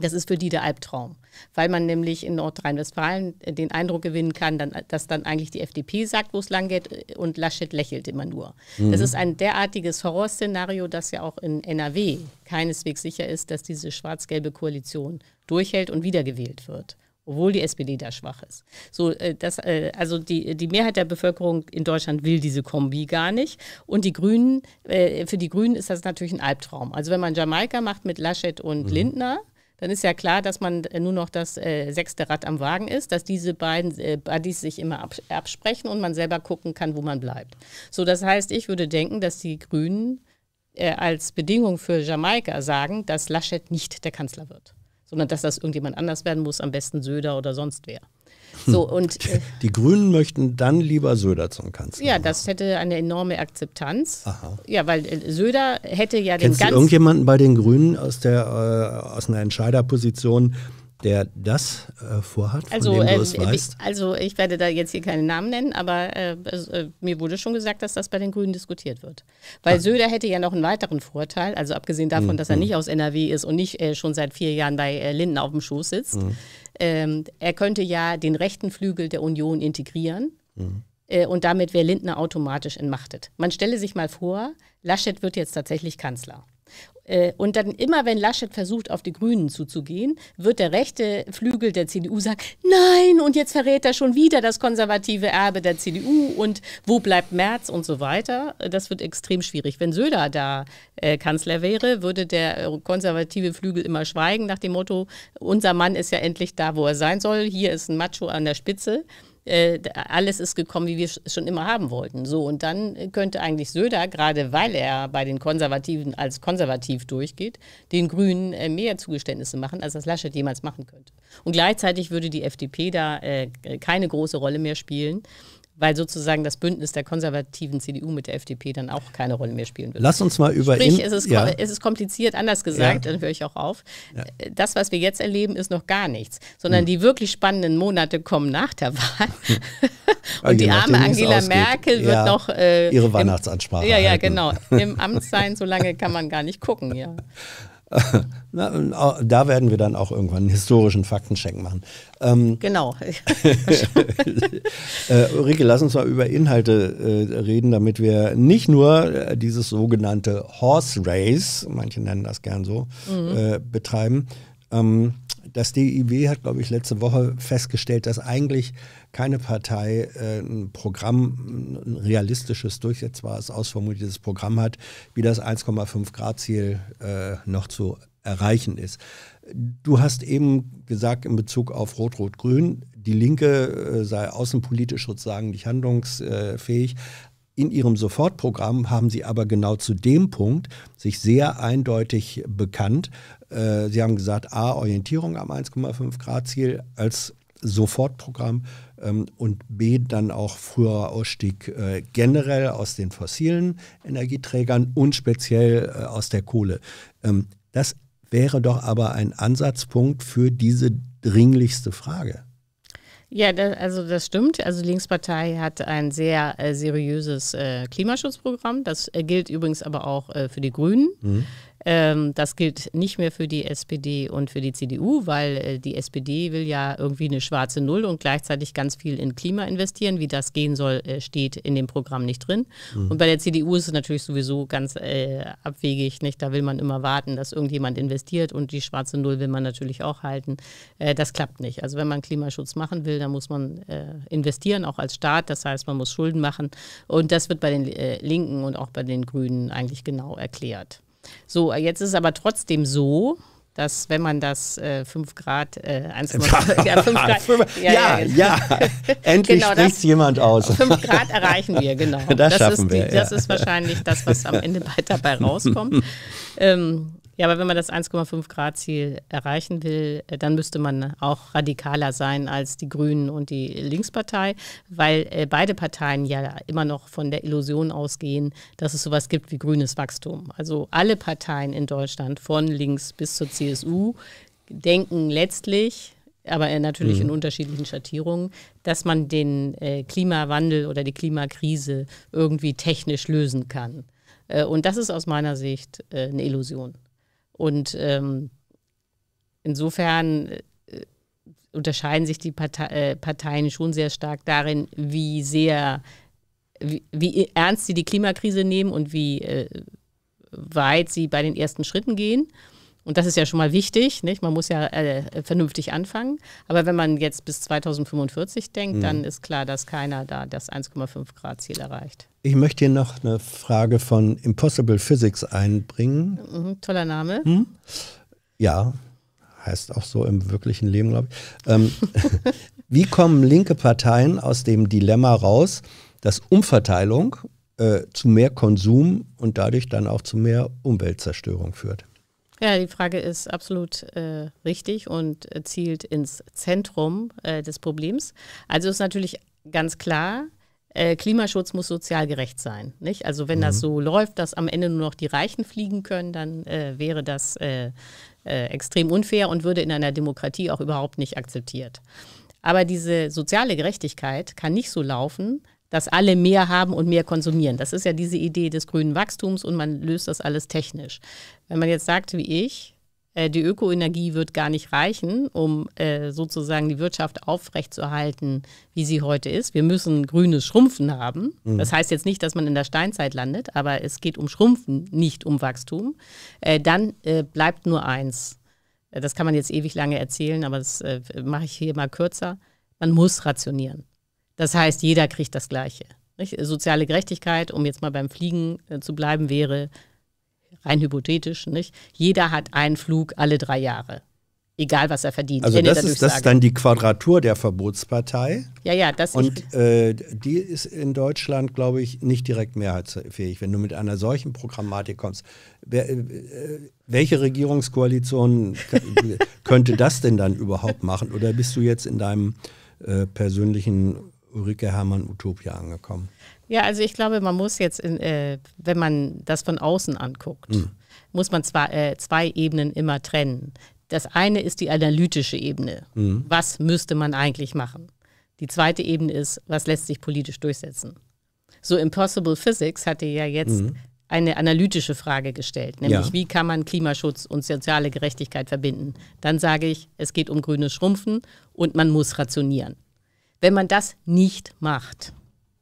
Das ist für die der Albtraum, weil man nämlich in Nordrhein-Westfalen den Eindruck gewinnen kann, dann, dass dann eigentlich die FDP sagt, wo es lang geht und Laschet lächelt immer nur. Mhm. Das ist ein derartiges Horrorszenario, dass ja auch in NRW keineswegs sicher ist, dass diese schwarz-gelbe Koalition durchhält und wiedergewählt wird obwohl die SPD da schwach ist. So, äh, das, äh, also die, die Mehrheit der Bevölkerung in Deutschland will diese Kombi gar nicht. Und die Grünen, äh, für die Grünen ist das natürlich ein Albtraum. Also wenn man Jamaika macht mit Laschet und mhm. Lindner, dann ist ja klar, dass man äh, nur noch das äh, sechste Rad am Wagen ist, dass diese beiden äh, Buddies sich immer abs absprechen und man selber gucken kann, wo man bleibt. So, das heißt, ich würde denken, dass die Grünen äh, als Bedingung für Jamaika sagen, dass Laschet nicht der Kanzler wird, sondern dass das irgendjemand anders werden muss, am besten Söder oder sonst wer. Hm. So, und, äh, die Grünen möchten dann lieber Söder zum Kanzler. Ja, das hätte eine enorme Akzeptanz. Aha. Ja, weil äh, Söder hätte ja Kennst den ganzen. irgendjemanden bei den Grünen aus, der, äh, aus einer Entscheiderposition, der das äh, vorhat, von also, dem du ähm, es äh, weißt? Also ich werde da jetzt hier keinen Namen nennen, aber äh, äh, mir wurde schon gesagt, dass das bei den Grünen diskutiert wird. Weil Ach. Söder hätte ja noch einen weiteren Vorteil, also abgesehen davon, mhm. dass er mhm. nicht aus NRW ist und nicht äh, schon seit vier Jahren bei äh, Linden auf dem Schoß sitzt. Mhm. Ähm, er könnte ja den rechten Flügel der Union integrieren. Mhm und damit wäre Lindner automatisch entmachtet. Man stelle sich mal vor, Laschet wird jetzt tatsächlich Kanzler. Äh, und dann immer, wenn Laschet versucht, auf die Grünen zuzugehen, wird der rechte Flügel der CDU sagen, nein, und jetzt verrät er schon wieder das konservative Erbe der CDU und wo bleibt Merz und so weiter. Äh, das wird extrem schwierig. Wenn Söder da äh, Kanzler wäre, würde der äh, konservative Flügel immer schweigen nach dem Motto, unser Mann ist ja endlich da, wo er sein soll. Hier ist ein Macho an der Spitze äh, alles ist gekommen, wie wir es schon immer haben wollten. So, und dann könnte eigentlich Söder, gerade weil er bei den Konservativen als konservativ durchgeht, den Grünen äh, mehr Zugeständnisse machen, als das Laschet jemals machen könnte. Und gleichzeitig würde die FDP da äh, keine große Rolle mehr spielen weil sozusagen das Bündnis der konservativen CDU mit der FDP dann auch keine Rolle mehr spielen wird. Lass uns mal über. Sprich, es ist, ja. es ist kompliziert, anders gesagt, ja. dann höre ich auch auf. Ja. Das, was wir jetzt erleben, ist noch gar nichts, sondern hm. die wirklich spannenden Monate kommen nach der Wahl. Hm. *laughs* *laughs* Und die arme Angela ausgeht. Merkel wird noch. Äh, ihre Weihnachtsansprache. Im, ja, ja, genau. *laughs* Im Amt sein, so lange kann man gar nicht gucken, ja. *laughs* Na, da werden wir dann auch irgendwann einen historischen Faktencheck machen. Ähm, genau. *laughs* *laughs* äh, Ulrike, lass uns mal über Inhalte äh, reden, damit wir nicht nur äh, dieses sogenannte Horse Race, manche nennen das gern so, mhm. Äh, betreiben. Ähm, das DIW hat, glaube ich, letzte Woche festgestellt, dass eigentlich keine Partei äh, ein Programm, ein realistisches, durchsetzbares, ausformuliertes Programm hat, wie das 1,5 Grad-Ziel äh, noch zu erreichen ist. Du hast eben gesagt in Bezug auf Rot-Rot-Grün, die Linke äh, sei außenpolitisch sozusagen nicht handlungsfähig, in ihrem Sofortprogramm haben sie aber genau zu dem Punkt sich sehr eindeutig bekannt. Äh, sie haben gesagt, A, Orientierung am 1,5 Grad Ziel als Sofortprogramm ähm, und B, dann auch früherer Ausstieg äh, generell aus den fossilen Energieträgern und speziell äh, aus der Kohle. Ähm, das wäre doch aber ein Ansatzpunkt für diese dringlichste Frage. Ja, da, also das stimmt. Also die Linkspartei hat ein sehr äh, seriöses äh, Klimaschutzprogramm. Das äh, gilt übrigens aber auch äh, für die Grünen. Mhm. Ähm, das gilt nicht mehr für die SPD und für die CDU, weil äh, die SPD will ja irgendwie eine schwarze Null und gleichzeitig ganz viel in Klima investieren. Wie das gehen soll, äh, steht in dem Programm nicht drin. Mhm. Und bei der CDU ist es natürlich sowieso ganz äh, abwegig. Nicht? Da will man immer warten, dass irgendjemand investiert und die schwarze Null will man natürlich auch halten. Äh, das klappt nicht. Also wenn man Klimaschutz machen will, dann muss man äh, investieren, auch als Staat. Das heißt, man muss Schulden machen. Und das wird bei den äh, Linken und auch bei den Grünen eigentlich genau erklärt. So, jetzt ist es aber trotzdem so, dass wenn man das äh, 5 Grad, äh, 1, *laughs* ja, *laughs* Grad, ja, ja, ja, genau. ja. endlich genau spricht jemand aus. 5 *laughs* Grad erreichen wir, genau. Das, das schaffen ist, wir, die, Das ist wahrscheinlich das, was am Ende weiter dabei rauskommt. ähm, ja, aber wenn man das 1,5 Grad Ziel erreichen will, äh, dann müsste man auch radikaler sein als die Grünen und die Linkspartei, weil äh, beide Parteien ja immer noch von der Illusion ausgehen, dass es sowas gibt wie grünes Wachstum. Also alle Parteien in Deutschland von links bis zur CSU denken letztlich, aber äh, natürlich mhm. in unterschiedlichen Schattierungen, dass man den äh, Klimawandel oder die Klimakrise irgendwie technisch lösen kann. Äh, und das ist aus meiner Sicht äh, eine Illusion. Und ähm, insofern äh, unterscheiden sich die Partei, äh, Parteien schon sehr stark darin, wie sehr, wie, wie, ernst sie die Klimakrise nehmen und wie äh, weit sie bei den ersten Schritten gehen. Und das ist ja schon mal wichtig, nicht? man muss ja äh, vernünftig anfangen. Aber wenn man jetzt bis 2045 denkt, mhm. dann ist klar, dass keiner da das 1,5 Grad Ziel erreicht. Ich möchte hier noch eine Frage von Impossible Physics einbringen. Mhm, toller Name. Mhm. Ja, heißt auch so im wirklichen Leben, glaube ich. Ähm, *laughs* wie kommen linke Parteien aus dem Dilemma raus, dass Umverteilung äh, zu mehr Konsum und dadurch dann auch zu mehr Umweltzerstörung führt? Ja, die Frage ist absolut äh, richtig und zielt ins Zentrum äh, des Problems. Also ist natürlich ganz klar, äh, Klimaschutz muss sozial gerecht sein. Nicht? Also wenn mhm. das so läuft, dass am Ende nur noch die Reichen fliegen können, dann äh, wäre das äh, extrem unfair und würde in einer Demokratie auch überhaupt nicht akzeptiert. Aber diese soziale Gerechtigkeit kann nicht so laufen, dass alle mehr haben und mehr konsumieren. Das ist ja diese Idee des grünen Wachstums und man löst das alles technisch. Wenn man jetzt sagt, wie ich, äh, die Ökoenergie wird gar nicht reichen, um äh, sozusagen die Wirtschaft aufrechtzuerhalten, wie sie heute ist. Wir müssen grünes Schrumpfen haben. Mhm. Das heißt jetzt nicht, dass man in der Steinzeit landet, aber es geht um Schrumpfen, nicht um Wachstum. Äh, dann bleibt nur eins. Das kann man jetzt ewig lange erzählen, aber das mache ich hier mal kürzer. Man muss rationieren. Das heißt, jeder kriegt das Gleiche. Nicht? Soziale Gerechtigkeit, um jetzt mal beim Fliegen äh, zu bleiben, wäre rein hypothetisch, nicht? Jeder hat einen Flug alle drei Jahre. Egal, was er verdient. Also das, ist, das ist dann die Quadratur der Verbotspartei. Ja, ja, das ist. Und äh, die ist in Deutschland, glaube ich, nicht direkt mehrheitsfähig, wenn du mit einer solchen Programmatik kommst. Wer, äh, welche Regierungskoalition *laughs* könnte das denn dann überhaupt machen? Oder bist du jetzt in deinem äh, persönlichen Ulrike Hermann Utopia angekommen? Ja, also ich glaube, man muss jetzt, in, äh, wenn man das von außen anguckt, mhm. muss man zwar, äh, zwei Ebenen immer trennen. Das eine ist die analytische Ebene. Mhm. Was müsste man eigentlich machen? Die zweite Ebene ist, was lässt sich politisch durchsetzen? So Impossible Physics hatte ja jetzt mhm. eine analytische Frage gestellt, nämlich ja. wie kann man Klimaschutz und soziale Gerechtigkeit verbinden? Dann sage ich, es geht um grünes Schrumpfen und man muss rationieren. Wenn man das nicht macht,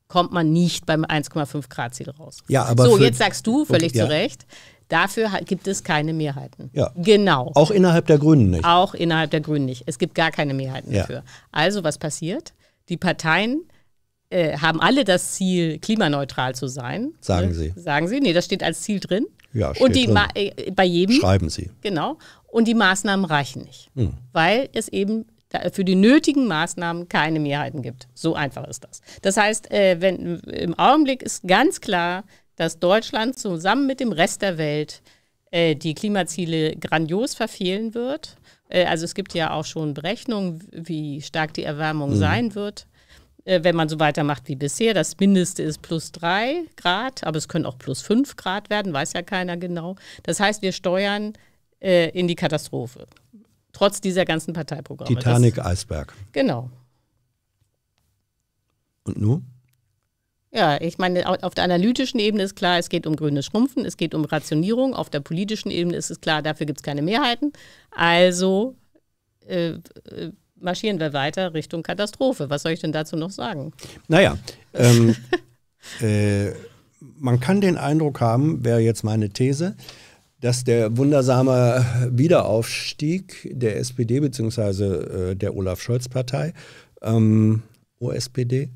kommt man nicht beim 1,5 Grad Ziel raus. Ja, aber so, jetzt sagst du völlig okay, ja. zu Recht, dafür gibt es keine Mehrheiten. Ja. Genau. Auch innerhalb der Grünen nicht. Auch innerhalb der Grünen nicht. Es gibt gar keine Mehrheiten ja. dafür. Also was passiert? Die Parteien äh, haben alle das Ziel, klimaneutral zu sein. Sagen ne? sie. Sagen sie. Nee, das steht als Ziel drin. Ja, steht Und die drin. Äh, bei jedem. Schreiben sie. Genau. Und die Maßnahmen reichen nicht, hm. weil es eben für die nötigen Maßnahmen keine Mehrheiten gibt. So einfach ist das. Das heißt, äh, wenn, im Augenblick ist ganz klar, dass Deutschland zusammen mit dem Rest der Welt äh, die Klimaziele grandios verfehlen wird. Äh, also es gibt ja auch schon Berechnungen, wie stark die Erwärmung mhm. sein wird wenn man so weitermacht wie bisher. Das Mindeste ist plus 3 Grad, aber es können auch plus 5 Grad werden, weiß ja keiner genau. Das heißt, wir steuern äh, in die Katastrophe. Trotz dieser ganzen Parteiprogramme. Titanic Eisberg. Genau. Und nun? Ja, ich meine, auf der analytischen Ebene ist klar, es geht um grünes Schrumpfen, es geht um Rationierung. Auf der politischen Ebene ist es klar, dafür gibt es keine Mehrheiten. Also äh, äh, marschieren wir weiter Richtung Katastrophe. Was soll ich denn dazu noch sagen? Naja, *laughs* ähm, äh, man kann den Eindruck haben, wäre jetzt meine These, dass der wundersame Wiederaufstieg der SPD bzw. Äh, der Olaf Scholz-Partei, ähm, OSPD,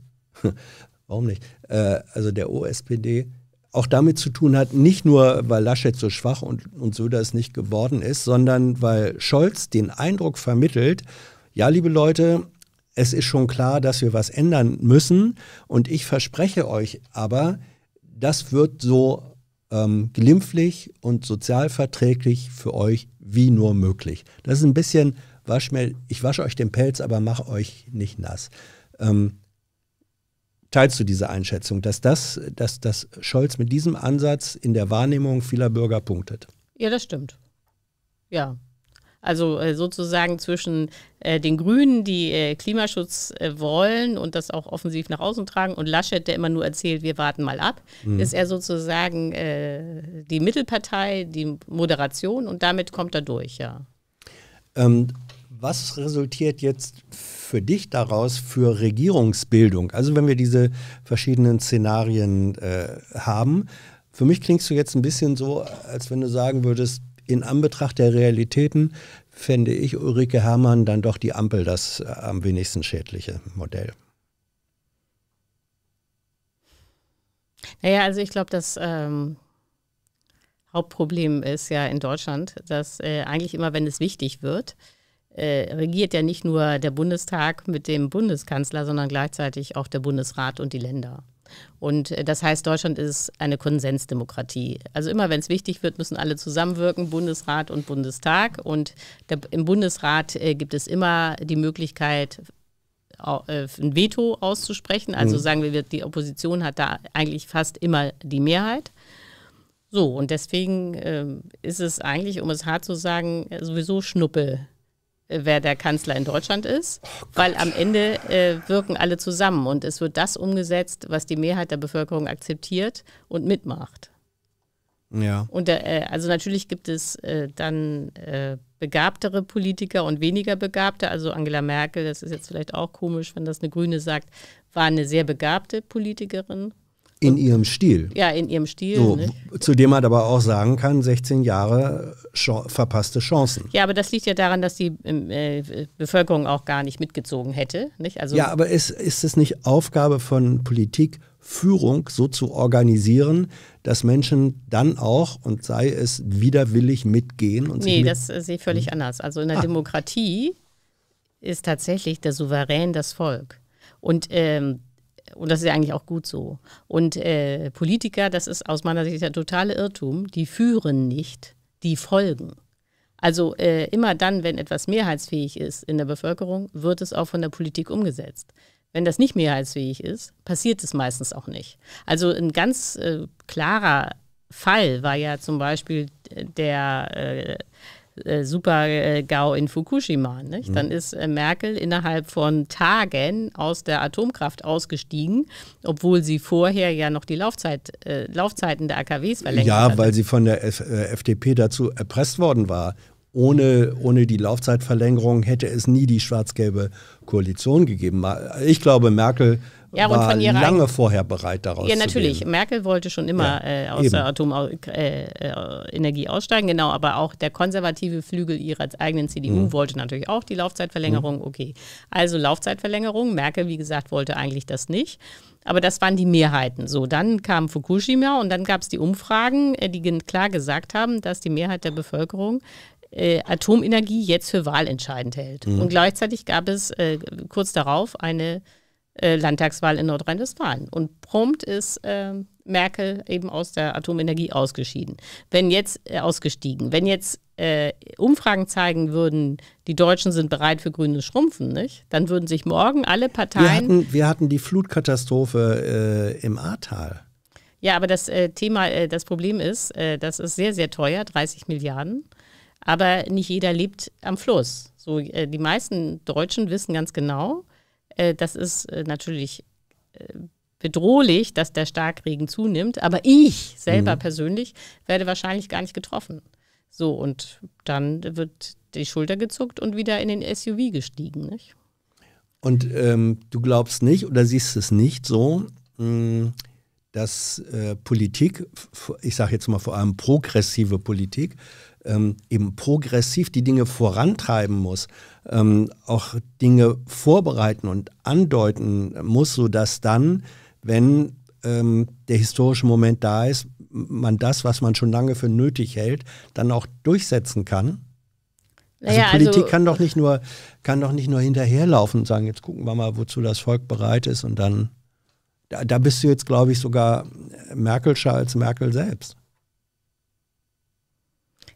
*laughs* warum nicht, äh, also der OSPD, auch damit zu tun hat, nicht nur weil Laschet so schwach und, und Söder es nicht geworden ist, sondern weil Scholz den Eindruck vermittelt, ja, liebe Leute, es ist schon klar, dass wir was ändern müssen und ich verspreche euch aber, das wird so ähm, glimpflich und sozialverträglich für euch wie nur möglich. Das ist ein bisschen Waschmehl. Ich wasche euch den Pelz, aber mache euch nicht nass. Ähm, teilst du diese Einschätzung, dass das, dass das Scholz mit diesem Ansatz in der Wahrnehmung vieler Bürger punktet? Ja, das stimmt. Ja, also äh, sozusagen zwischen äh, den Grünen, die äh, Klimaschutz wollen und das auch offensiv nach außen tragen, und Laschet, der immer nur erzählt, wir warten mal ab, mhm. ist er sozusagen die Mittelpartei, die Moderation und damit kommt er durch, ja. Ähm, was resultiert jetzt für dich daraus für Regierungsbildung? Also wenn wir diese verschiedenen Szenarien haben, für mich klingst du jetzt ein bisschen so, als wenn du sagen würdest, in Anbetracht der Realitäten fände ich Ulrike Hermann dann doch die Ampel das äh, am wenigsten schädliche Modell. Naja, also ich glaube, das ähm, Hauptproblem ist ja in Deutschland, dass äh, eigentlich immer, wenn es wichtig wird, äh, regiert ja nicht nur der Bundestag mit dem Bundeskanzler, sondern gleichzeitig auch der Bundesrat und die Länder. Und äh, das heißt, Deutschland ist eine Konsensdemokratie. Also immer, wenn es wichtig wird, müssen alle zusammenwirken, Bundesrat und Bundestag. Und der, im Bundesrat äh, gibt es immer die Möglichkeit, äh, ein Veto auszusprechen. Also mhm. sagen wir, die Opposition hat da eigentlich fast immer die Mehrheit. So, und deswegen äh, ist es eigentlich, um es hart zu sagen, äh, sowieso Schnuppe äh, wer der Kanzler in Deutschland ist, oh weil am Ende äh, wirken alle zusammen und es wird das umgesetzt, was die Mehrheit der Bevölkerung akzeptiert und mitmacht. Ja. Und äh, also natürlich gibt es äh, dann äh, begabtere Politiker und weniger begabte. Also Angela Merkel, das ist jetzt vielleicht auch komisch, wenn das eine Grüne sagt, war eine sehr begabte Politikerin in ihrem Stil. Ja, in ihrem Stil. So, ne? Zu dem man aber auch sagen kann, 16 Jahre Sch- verpasste Chancen. Ja, aber das liegt ja daran, dass die ähm, äh, Bevölkerung auch gar nicht mitgezogen hätte. Nicht? Also ja, aber ist, ist es nicht Aufgabe von Politik, Führung so zu organisieren, dass Menschen dann auch, und sei es widerwillig, mitgehen? Und nee, mit- das äh, sehe ich völlig hm. anders. Also in der ah. Demokratie ist tatsächlich der Souverän das Volk. Und ähm, und das ist ja eigentlich auch gut so. Und äh, Politiker, das ist aus meiner Sicht der totale Irrtum, die führen nicht, die folgen. Also äh, immer dann, wenn etwas mehrheitsfähig ist in der Bevölkerung, wird es auch von der Politik umgesetzt. Wenn das nicht mehrheitsfähig ist, passiert es meistens auch nicht. Also ein ganz äh, klarer Fall war ja zum Beispiel der äh, äh, Super-GAU äh, in Fukushima. Mhm. Dann ist äh, Merkel innerhalb von Tagen aus der Atomkraft ausgestiegen, obwohl sie vorher ja noch die Laufzeit, äh, Laufzeiten der AKWs verlängert ja, hatte. Ja, weil sie von der F äh, FDP dazu erpresst worden war. Ohne, ohne die Laufzeitverlängerung hätte es nie die schwarz-gelbe Koalition gegeben. Ich glaube, Merkel ja, war lange vorher bereit, daraus zu Ja, natürlich. gehen. Merkel wollte schon immer ja, äh, aus der Atomenergie äh, äh aussteigen, genau. Aber auch der konservative Flügel ihrer eigenen CDU mhm. wollte natürlich auch die Laufzeitverlängerung. Mhm. Okay, also Laufzeitverlängerung. Merkel, wie gesagt, wollte eigentlich das nicht. Aber das waren die Mehrheiten. So, dann kam Fukushima und dann gab es die Umfragen, äh, die klar gesagt haben, dass die Mehrheit der Bevölkerung äh, Atomenergie jetzt für wahlentscheidend hält. Mhm. Und gleichzeitig gab es äh, kurz darauf eine äh, Landtagswahl in Nordrhein-Westfalen. Und prompt ist äh, Merkel eben aus der Atomenergie ausgeschieden. Wenn jetzt äh, ausgestiegen, wenn jetzt äh, Umfragen zeigen würden, die Deutschen sind bereit für grünes Schrumpfen, nicht? dann würden sich morgen alle Parteien. Wir hatten, wir hatten die Flutkatastrophe äh, im Ahrtal. Ja, aber das Thema, das Problem ist, das ist sehr, sehr teuer, 30 Milliarden. Aber nicht jeder lebt am Fluss. So, die meisten Deutschen wissen ganz genau, äh, das ist äh, natürlich äh, bedrohlich, dass der Starkregen zunimmt, aber ich selber mhm. persönlich werde wahrscheinlich gar nicht getroffen. So, und dann wird die Schulter gezuckt und wieder in den SUV gestiegen. Nicht? Und ähm, du glaubst nicht oder siehst es nicht so, mh, hm, dass äh, Politik, ich sage jetzt mal vor allem progressive Politik, ähm, eben progressiv die Dinge vorantreiben muss, ähm, auch Dinge vorbereiten und andeuten muss, sodass dann, wenn ähm, der historische Moment da ist, man das, was man schon lange für nötig hält, dann auch durchsetzen kann. Also naja, also Politik also, kann doch nicht nur kann doch nicht nur hinterherlaufen und sagen, jetzt gucken wir mal, wozu das Volk bereit ist und dann da, da bist du jetzt, glaube ich, sogar Merkelscher als Merkel selbst.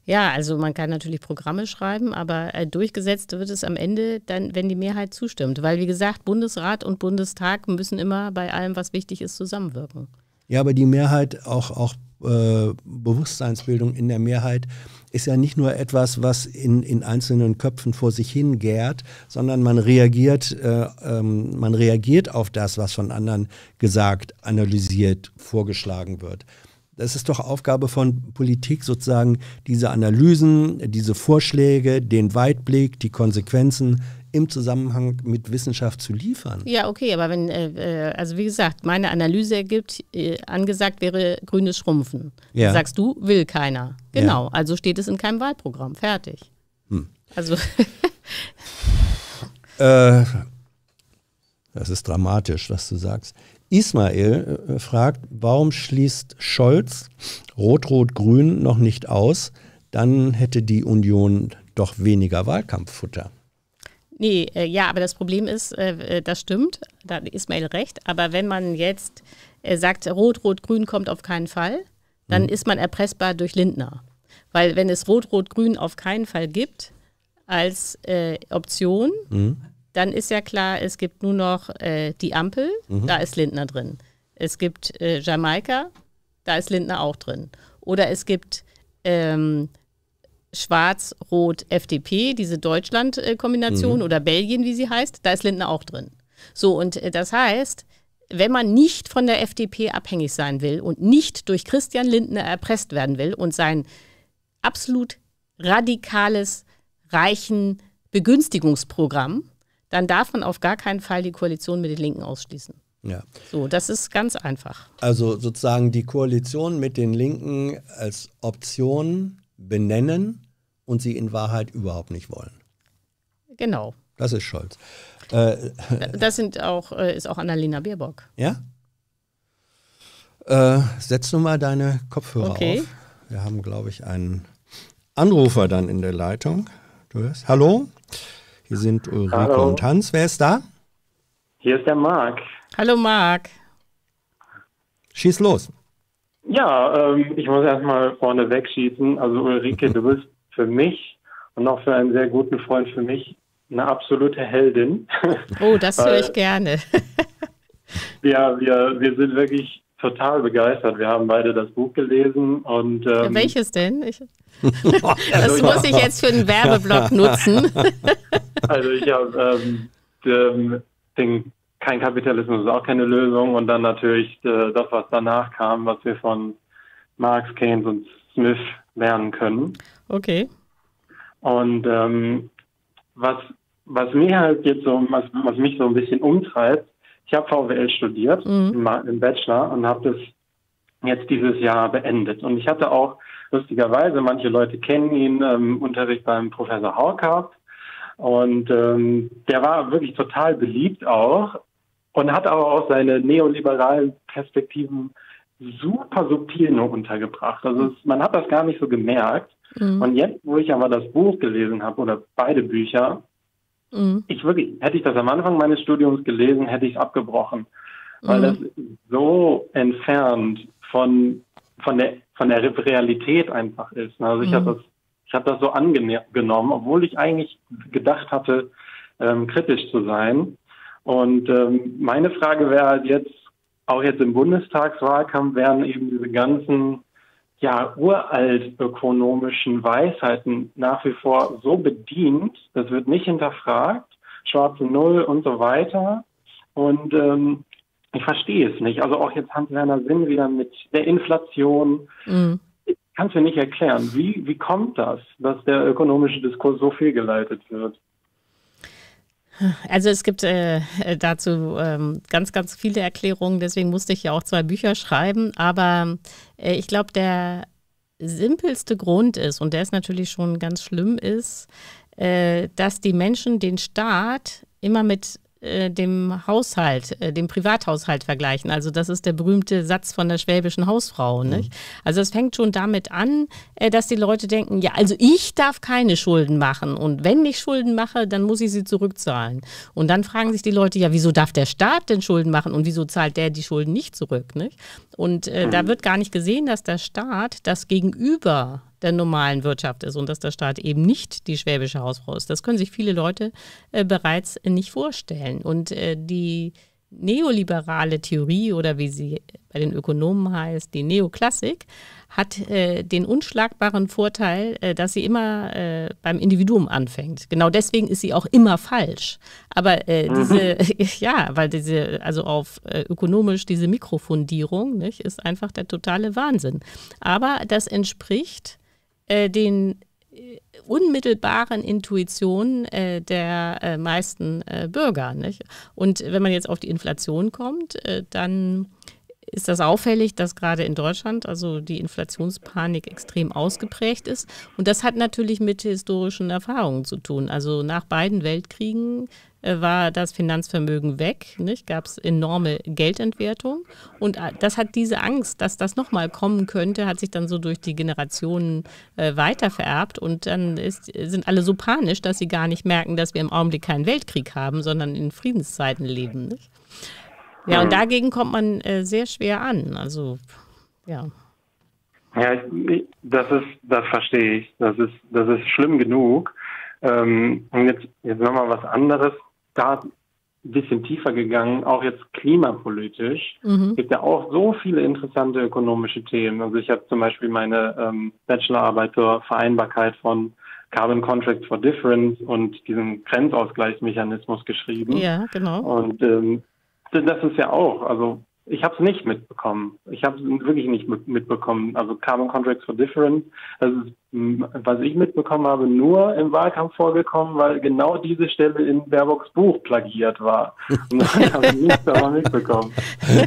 Ja, also man kann natürlich Programme schreiben, aber äh, durchgesetzt wird es am Ende dann, wenn die Mehrheit zustimmt. Weil, wie gesagt, Bundesrat und Bundestag müssen immer bei allem, was wichtig ist, zusammenwirken. Ja, aber die Mehrheit, auch, auch äh, Bewusstseinsbildung in der Mehrheit, ist ja nicht nur etwas, was in, in einzelnen Köpfen vor sich hin gärt, sondern man reagiert, äh, ähm, man reagiert auf das, was von anderen gesagt, analysiert, vorgeschlagen wird. Das ist doch Aufgabe von Politik sozusagen, diese Analysen, diese Vorschläge, den Weitblick, die Konsequenzen im Zusammenhang mit Wissenschaft zu liefern. Ja, okay, aber wenn, äh, äh also wie gesagt, meine Analyse ergibt, äh, angesagt wäre grünes Schrumpfen. Ja. Sagst du, will keiner. Genau, ja. also steht es in keinem Wahlprogramm. Fertig. Hm. Also. *laughs* äh, das ist dramatisch, was du sagst. Ismail äh, fragt, warum schließt Scholz Rot-Rot-Grün noch nicht aus? Dann hätte die Union doch weniger Wahlkampffutter. Nee, äh, ja, aber das Problem ist, äh, äh das stimmt, da hat Ismail recht, aber wenn man jetzt äh, sagt, Rot-Rot-Grün kommt auf keinen Fall, dann hm. ist man erpressbar durch Lindner. Weil wenn es Rot-Rot-Grün auf keinen Fall gibt als Option, hm dann ist ja klar, es gibt nur noch äh, die Ampel, mhm. da ist Lindner drin. Es gibt äh, Jamaika, da ist Lindner auch drin. Oder es gibt ähm, Schwarz-Rot-FDP, diese Deutschland-Kombination mhm. oder Belgien, wie sie heißt, da ist Lindner auch drin. So, und äh, das heißt, wenn man nicht von der FDP abhängig sein will und nicht durch Christian Lindner erpresst werden will und sein absolut radikales, reichen Begünstigungsprogramm, dann darf man auf gar keinen Fall die Koalition mit den Linken ausschließen. Ja. So, das ist ganz einfach. Also sozusagen die Koalition mit den Linken als Option benennen und sie in Wahrheit überhaupt nicht wollen. Genau. Das ist Scholz. Äh, *laughs* das sind auch, äh, ist auch Annalena Baerbock. Ja? Äh, setz nun mal deine Kopfhörer okay. auf. Wir haben, glaube ich, einen Anrufer dann in der Leitung. Du hörst. Hallo? Hallo? Hier sind Ulrike Hallo. und Hans. Wer ist da? Hier ist der Marc. Hallo Marc. Schieß los. Ja, ähm, ich muss erstmal vorne wegschießen. Also Ulrike, du bist für mich und auch für einen sehr guten Freund für mich eine absolute Heldin. Oh, das *laughs* höre ich gerne. ja, wir, wir sind wirklich total begeistert. Wir haben beide das Buch gelesen und ähm, welches denn? Ich, *laughs* das also muss ich jetzt für einen Werbeblock nutzen. *laughs* also ich habe ähm, ähm, den kein Kapitalismus ist auch keine Lösung und dann natürlich äh, das, was danach kam, was wir von Marx, Keynes und Smith lernen können. Okay. Und ähm, was was mir halt jetzt so was, was mich so ein bisschen umtreibt, ich habe VWL studiert mhm. im Bachelor und habe das jetzt dieses Jahr beendet. Und ich hatte auch lustigerweise, manche Leute kennen ihn, ähm, Unterricht beim Professor Haukauf. Und ähm, der war wirklich total beliebt auch und hat aber auch seine neoliberalen Perspektiven super subtil nur untergebracht. Also es, man hat das gar nicht so gemerkt. Mhm. Und jetzt, wo ich aber das Buch gelesen habe oder beide Bücher, Mhm. Ich wirklich, hätte ich das am Anfang meines Studiums gelesen, hätte ich es abgebrochen. Weil mhm. das so entfernt von, von, der, von der Realität einfach ist. Also ich mhm. habe das, hab das so angenommen, obwohl ich eigentlich gedacht hatte, ähm, kritisch zu sein. Und ähm, meine Frage wäre halt jetzt, auch jetzt im Bundestagswahlkampf werden eben diese ganzen ja, uralt ökonomischen Weisheiten nach wie vor so bedient, das wird nicht hinterfragt, schwarze Null und so weiter. Und ähm, ich verstehe es nicht. Also auch jetzt Hans-Werner Sinn wieder mit der Inflation. Mhm. Ich kann es mir nicht erklären. Wie, wie kommt das, dass der ökonomische Diskurs so fehlgeleitet wird? Also es gibt äh, dazu ähm, ganz, ganz viele Erklärungen, deswegen musste ich ja auch zwei Bücher schreiben. Aber äh, ich glaube, der simpelste Grund ist, und der ist natürlich schon ganz schlimm, ist, äh, dass die Menschen den Staat immer mit äh, dem Haushalt, äh, dem Privathaushalt vergleichen. Also das ist der berühmte Satz von der schwäbischen Hausfrau. Mhm. Nicht? Mhm. Also es fängt schon damit an, äh, dass die Leute denken, ja, also ich darf keine Schulden machen. Und wenn ich Schulden mache, dann muss ich sie zurückzahlen. Und dann fragen sich die Leute, ja, wieso darf der Staat denn Schulden machen und wieso zahlt der die Schulden nicht zurück? Nicht? Und äh, mhm. da wird gar nicht gesehen, dass der Staat das Gegenüber der normalen Wirtschaft ist und dass der Staat eben nicht die schwäbische Hausfrau ist. Das können sich viele Leute äh, bereits äh, nicht vorstellen. Und äh, die neoliberale Theorie oder wie sie bei den Ökonomen heißt, die Neoklassik, hat äh, den unschlagbaren Vorteil, äh, dass sie immer äh, beim Individuum anfängt. Genau deswegen ist sie auch immer falsch. Aber äh, mhm. diese, *laughs* ja, weil diese, also auf äh, ökonomisch diese Mikrofundierung nicht, ist einfach der totale Wahnsinn. Aber das entspricht äh, den äh, unmittelbaren Intuitionen äh, der äh, meisten äh, Bürger. Nicht? Und wenn man jetzt auf die Inflation kommt, dann ist das auffällig, dass gerade in Deutschland also die Inflationspanik extrem ausgeprägt ist. Und das hat natürlich mit historischen Erfahrungen zu tun. Also nach beiden Weltkriegen äh, war das Finanzvermögen weg, gab es enorme Geldentwertung. Und äh, das hat diese Angst, dass das nochmal kommen könnte, hat sich dann so durch die Generationen äh, weiter vererbt. Und dann ist, sind alle so panisch, dass sie gar nicht merken, dass wir im Augenblick keinen Weltkrieg haben, sondern in Friedenszeiten leben. Nicht? Ja, und mhm. dagegen kommt man äh, sehr schwer an. Also, ja. Ja, das ist, das verstehe ich. Das ist, das ist schlimm genug. Ähm, und jetzt, jetzt nochmal was anderes. Da ein bisschen tiefer gegangen, auch jetzt klimapolitisch. Mhm. Es gibt ja auch so viele interessante ökonomische Themen. Also ich habe zum Beispiel meine ähm, Bachelorarbeit zur Vereinbarkeit von Carbon Contracts for Difference und diesen Grenzausgleichsmechanismus geschrieben. Ja, genau. Und ähm, das ist ja auch, also ich habe es nicht mitbekommen. Ich habe es wirklich nicht mitbekommen. Also Carbon Contracts for Different, das ist, hm, was ich mitbekommen habe, nur im Wahlkampf vorgekommen, weil genau diese Stelle in Baerbocks Buch plagiert war. *laughs* Und das habe ich nicht davon mitbekommen.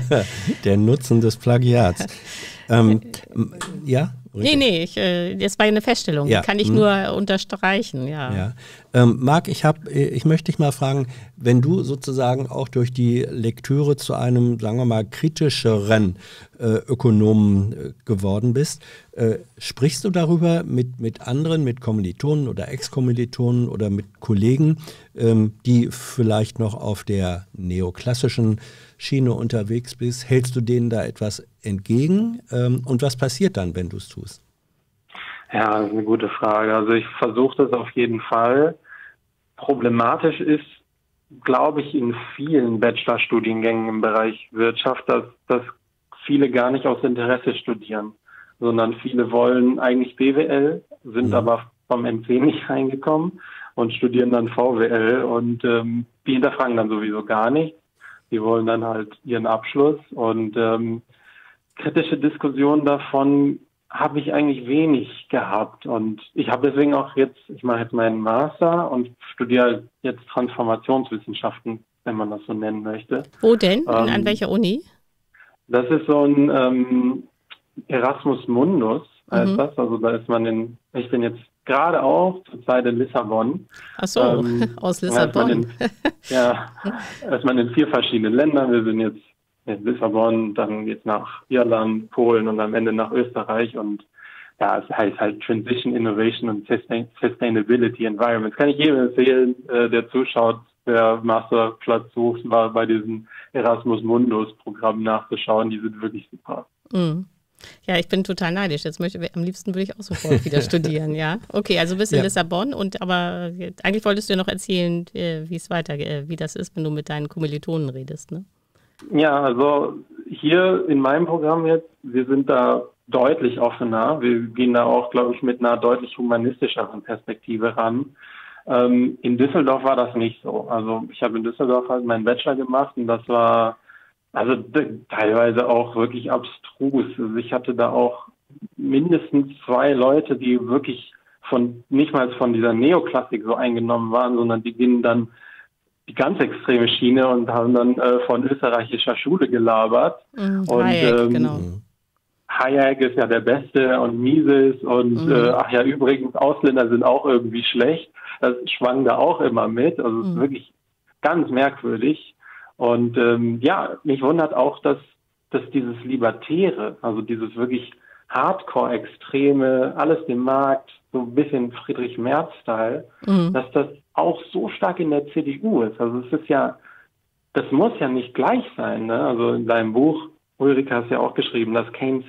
*laughs* Der Nutzen des Plagiats. Ähm, äh, ja? Richtig. Nee, nee, ich, äh, das war eine Feststellung. Ja. Kann ich hm. nur unterstreichen, ja. ja. Ähm, Marc, ich, hab, ich möchte dich mal fragen, wenn du sozusagen auch durch die Lektüre zu einem, sagen wir mal, kritischeren äh, Ökonomen äh, geworden bist, äh, sprichst du darüber mit, mit anderen, mit Kommilitonen oder Ex-Kommilitonen oder mit Kollegen, ähm, die vielleicht noch auf der neoklassischen Schiene unterwegs bist? Hältst du denen da etwas entgegen? Ähm, und was passiert dann, wenn du es tust? Ja, das ist eine gute Frage. Also ich versuche das auf jeden Fall. Problematisch ist, glaube ich, in vielen Bachelorstudiengängen im Bereich Wirtschaft, dass, dass viele gar nicht aus Interesse studieren, sondern viele wollen eigentlich BWL, sind mhm. aber vom MC nicht reingekommen und studieren dann VWL und ähm, die hinterfragen dann sowieso gar nicht. Die wollen dann halt ihren Abschluss und ähm, kritische Diskussionen davon habe ich eigentlich wenig gehabt. Und ich habe deswegen auch jetzt, ich mache jetzt meinen Master und studiere jetzt Transformationswissenschaften, wenn man das so nennen möchte. Wo denn? Ähm, An welcher Uni? Das ist so ein ähm, Erasmus Mundus, heißt mhm. das. Also da ist man in, ich bin jetzt gerade auch zur Zeit in Lissabon. Ach so, ähm, aus Lissabon. Ist *laughs* in, ja, *laughs* ist man in vier verschiedenen Ländern. Wir sind jetzt in äh, Lissabon, dann geht es nach Irland, Polen und am Ende nach Österreich und ja, es heißt halt Transition, Innovation und Sustainability Environment. kann ich jedem empfehlen, äh, der zuschaut, der Masterplatz sucht, mal bei diesem Erasmus Mundus Programm nachzuschauen. Die sind wirklich super. Mhm. Ja, ich bin total neidisch. Jetzt möchte am liebsten würde ich auch sofort wieder *laughs* studieren, ja. Okay, also bist in ja. Lissabon und aber äh, eigentlich wolltest du ja noch erzählen, wie es weitergeht, wie das ist, wenn du mit deinen Kommilitonen redest, ne? Ja, also hier in meinem Programm jetzt, wir sind da deutlich offener. Wir gehen da auch, glaube ich, mit einer deutlich humanistischeren Perspektive ran. Ähm, in Düsseldorf war das nicht so. Also ich habe in Düsseldorf halt meinen Bachelor gemacht und das war also teilweise auch wirklich abstrus. Also ich hatte da auch mindestens zwei Leute, die wirklich von nicht mal von dieser Neoklassik so eingenommen waren, sondern die gingen dann die ganz extreme Schiene und haben dann äh, von österreichischer Schule gelabert. Mhm, und, Hayek, ähm, genau. Mhm. Hayek ist ja der Beste und Mises und mhm. äh, ach ja, übrigens, Ausländer sind auch irgendwie schlecht. Das schwang da auch immer mit. Also mhm. wirklich ganz merkwürdig. Und ähm, ja, mich wundert auch, dass, dass dieses Libertäre, also dieses wirklich Hardcore-Extreme, alles dem Markt, so ein bisschen Friedrich Merz-Style, mhm. dass das auch so stark in der CDU ist. Also es ist ja, das muss ja nicht gleich sein. Ne? Also in deinem Buch, Ulrike hast ja auch geschrieben, dass Keynes,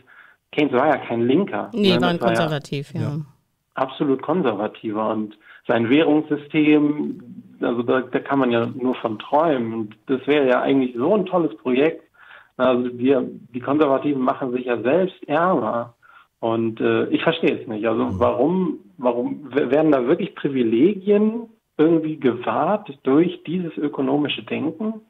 Keynes war ja kein Linker. Nee, ne? war ein konservativ, ja, ja. Absolut konservativer und sein Währungssystem, also da, da kann man ja nur von träumen. Und das wäre ja eigentlich so ein tolles Projekt. Also wir, die Konservativen machen sich ja selbst ärmer und äh, ich verstehe es nicht. Also mhm. warum, warum werden da wirklich Privilegien irgendwie gewahrt durch dieses ökonomische Denken?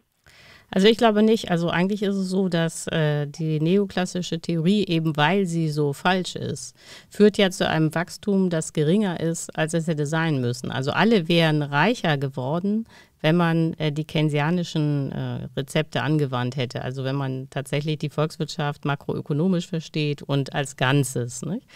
Also ich glaube nicht. Also eigentlich ist es so, dass äh, die neoklassische Theorie, eben weil sie so falsch ist, führt ja zu einem Wachstum, das geringer ist, als es hätte sein müssen. Also alle wären reicher geworden, wenn man äh, die keynesianischen äh, Rezepte angewandt hätte. Also wenn man tatsächlich die Volkswirtschaft makroökonomisch versteht und als Ganzes. Nicht?